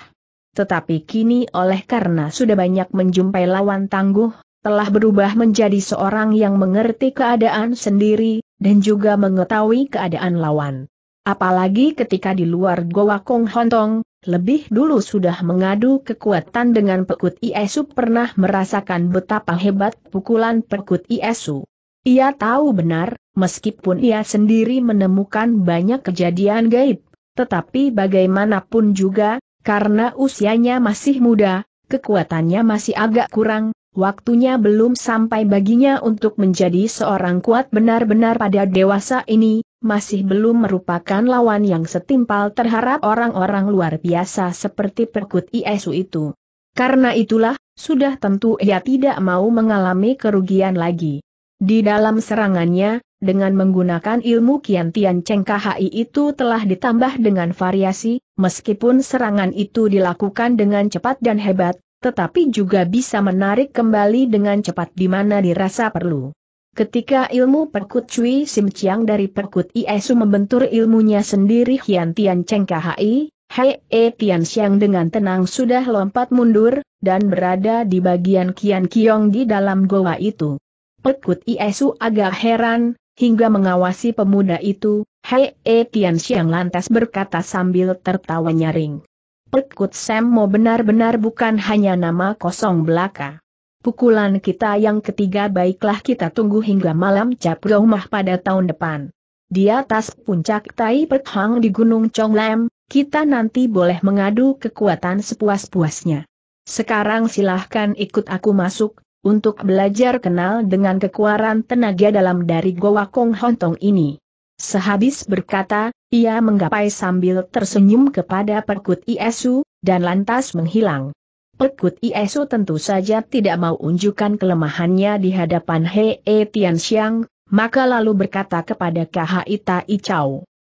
Tetapi kini oleh karena sudah banyak menjumpai lawan tangguh, telah berubah menjadi seorang yang mengerti keadaan sendiri, dan juga mengetahui keadaan lawan. Apalagi ketika di luar Goa Kong Hontong, lebih dulu sudah mengadu kekuatan dengan pekut Iesu pernah merasakan betapa hebat pukulan pekut Iesu. Ia tahu benar, meskipun ia sendiri menemukan banyak kejadian gaib, tetapi bagaimanapun juga, karena usianya masih muda, kekuatannya masih agak kurang, waktunya belum sampai baginya untuk menjadi seorang kuat benar-benar pada dewasa ini, masih belum merupakan lawan yang setimpal terhadap orang-orang luar biasa seperti perkut ISU itu. Karena itulah, sudah tentu ia tidak mau mengalami kerugian lagi. Di dalam serangannya, dengan menggunakan ilmu Kian Tian Cheng KHI itu telah ditambah dengan variasi, meskipun serangan itu dilakukan dengan cepat dan hebat, tetapi juga bisa menarik kembali dengan cepat di mana dirasa perlu. Ketika ilmu perkut Cui Sim Chiang dari perkut Iesu membentur ilmunya sendiri Hian Tian Cheng KHI, Hei E Tian Xiang dengan tenang sudah lompat mundur, dan berada di bagian Kian Kiong di dalam goa itu. Perkut Iesu agak heran, hingga mengawasi pemuda itu, Hei e Tian Xiang lantas berkata sambil tertawa nyaring. Perkut Sam Mo benar-benar bukan hanya nama kosong belaka. Pukulan kita yang ketiga baiklah kita tunggu hingga malam cap rumah pada tahun depan. Di atas puncak Tai Pek di Gunung Chonglem, kita nanti boleh mengadu kekuatan sepuas-puasnya. Sekarang silahkan ikut aku masuk, untuk belajar kenal dengan kekuaran tenaga dalam dari Goa Kong Hontong ini. Sehabis berkata, ia menggapai sambil tersenyum kepada Pekut Iesu, dan lantas menghilang. Pekut Iesu tentu saja tidak mau unjukkan kelemahannya di hadapan Hee -he Tianxiang, maka lalu berkata kepada KHI Icau. Chow.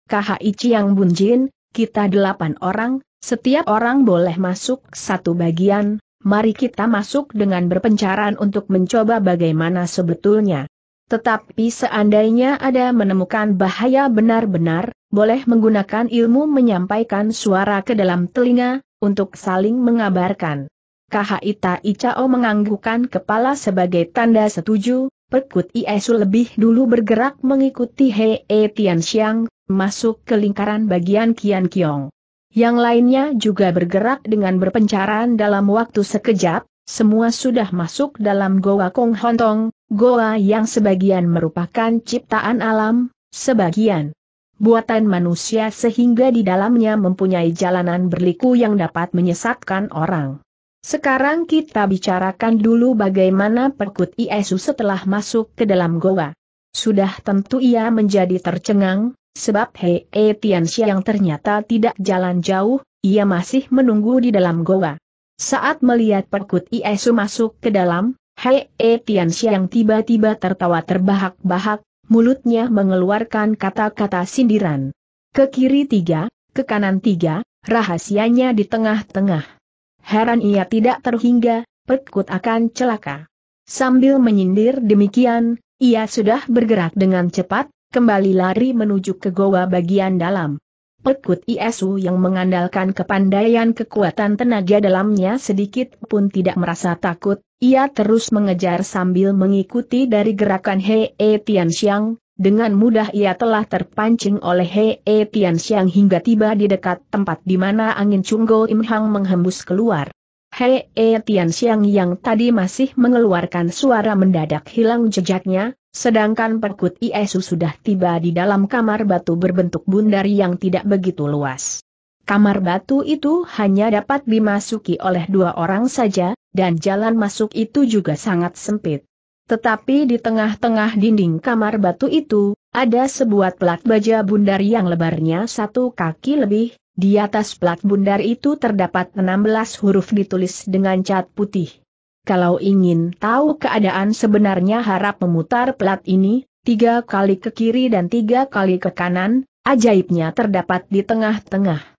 KHI Chiang Bunjin, kita delapan orang, setiap orang boleh masuk satu bagian, mari kita masuk dengan berpencaran untuk mencoba bagaimana sebetulnya. Tetapi seandainya ada menemukan bahaya benar-benar, boleh menggunakan ilmu menyampaikan suara ke dalam telinga, untuk saling mengabarkan. Kahaita Icao menganggukkan kepala sebagai tanda setuju, Perkut Iesu lebih dulu bergerak mengikuti Hei Tian Xiang, masuk ke lingkaran bagian Kian Kiong. Yang lainnya juga bergerak dengan berpencaran dalam waktu sekejap, semua sudah masuk dalam Goa Kong Hontong, Goa yang sebagian merupakan ciptaan alam, sebagian buatan manusia sehingga di dalamnya mempunyai jalanan berliku yang dapat menyesatkan orang. Sekarang kita bicarakan dulu bagaimana perkut Iesu setelah masuk ke dalam Goa. Sudah tentu ia menjadi tercengang, Sebab Hei e Tianxia yang ternyata tidak jalan jauh, ia masih menunggu di dalam goa. Saat melihat perkut Iesu masuk ke dalam, Hei e Tianxia yang tiba-tiba tertawa terbahak-bahak, mulutnya mengeluarkan kata-kata sindiran. Ke kiri tiga, ke kanan tiga, rahasianya di tengah-tengah. Heran ia tidak terhingga, perkut akan celaka. Sambil menyindir demikian, ia sudah bergerak dengan cepat, kembali lari menuju ke goa bagian dalam. Pekut ISU yang mengandalkan kepandaian kekuatan tenaga dalamnya sedikit pun tidak merasa takut, ia terus mengejar sambil mengikuti dari gerakan Hei e Tian Xiang, dengan mudah ia telah terpancing oleh Hei e Tian Xiang hingga tiba di dekat tempat di mana angin Chunggo Im Hang menghembus keluar. Hei e Tian Xiang yang tadi masih mengeluarkan suara mendadak hilang jejaknya, Sedangkan perkut Iesu sudah tiba di dalam kamar batu berbentuk bundar yang tidak begitu luas. Kamar batu itu hanya dapat dimasuki oleh dua orang saja, dan jalan masuk itu juga sangat sempit. Tetapi di tengah-tengah dinding kamar batu itu, ada sebuah plat baja bundar yang lebarnya satu kaki lebih, di atas plat bundar itu terdapat 16 huruf ditulis dengan cat putih. Kalau ingin tahu keadaan sebenarnya harap memutar pelat ini, tiga kali ke kiri dan tiga kali ke kanan, ajaibnya terdapat di tengah-tengah.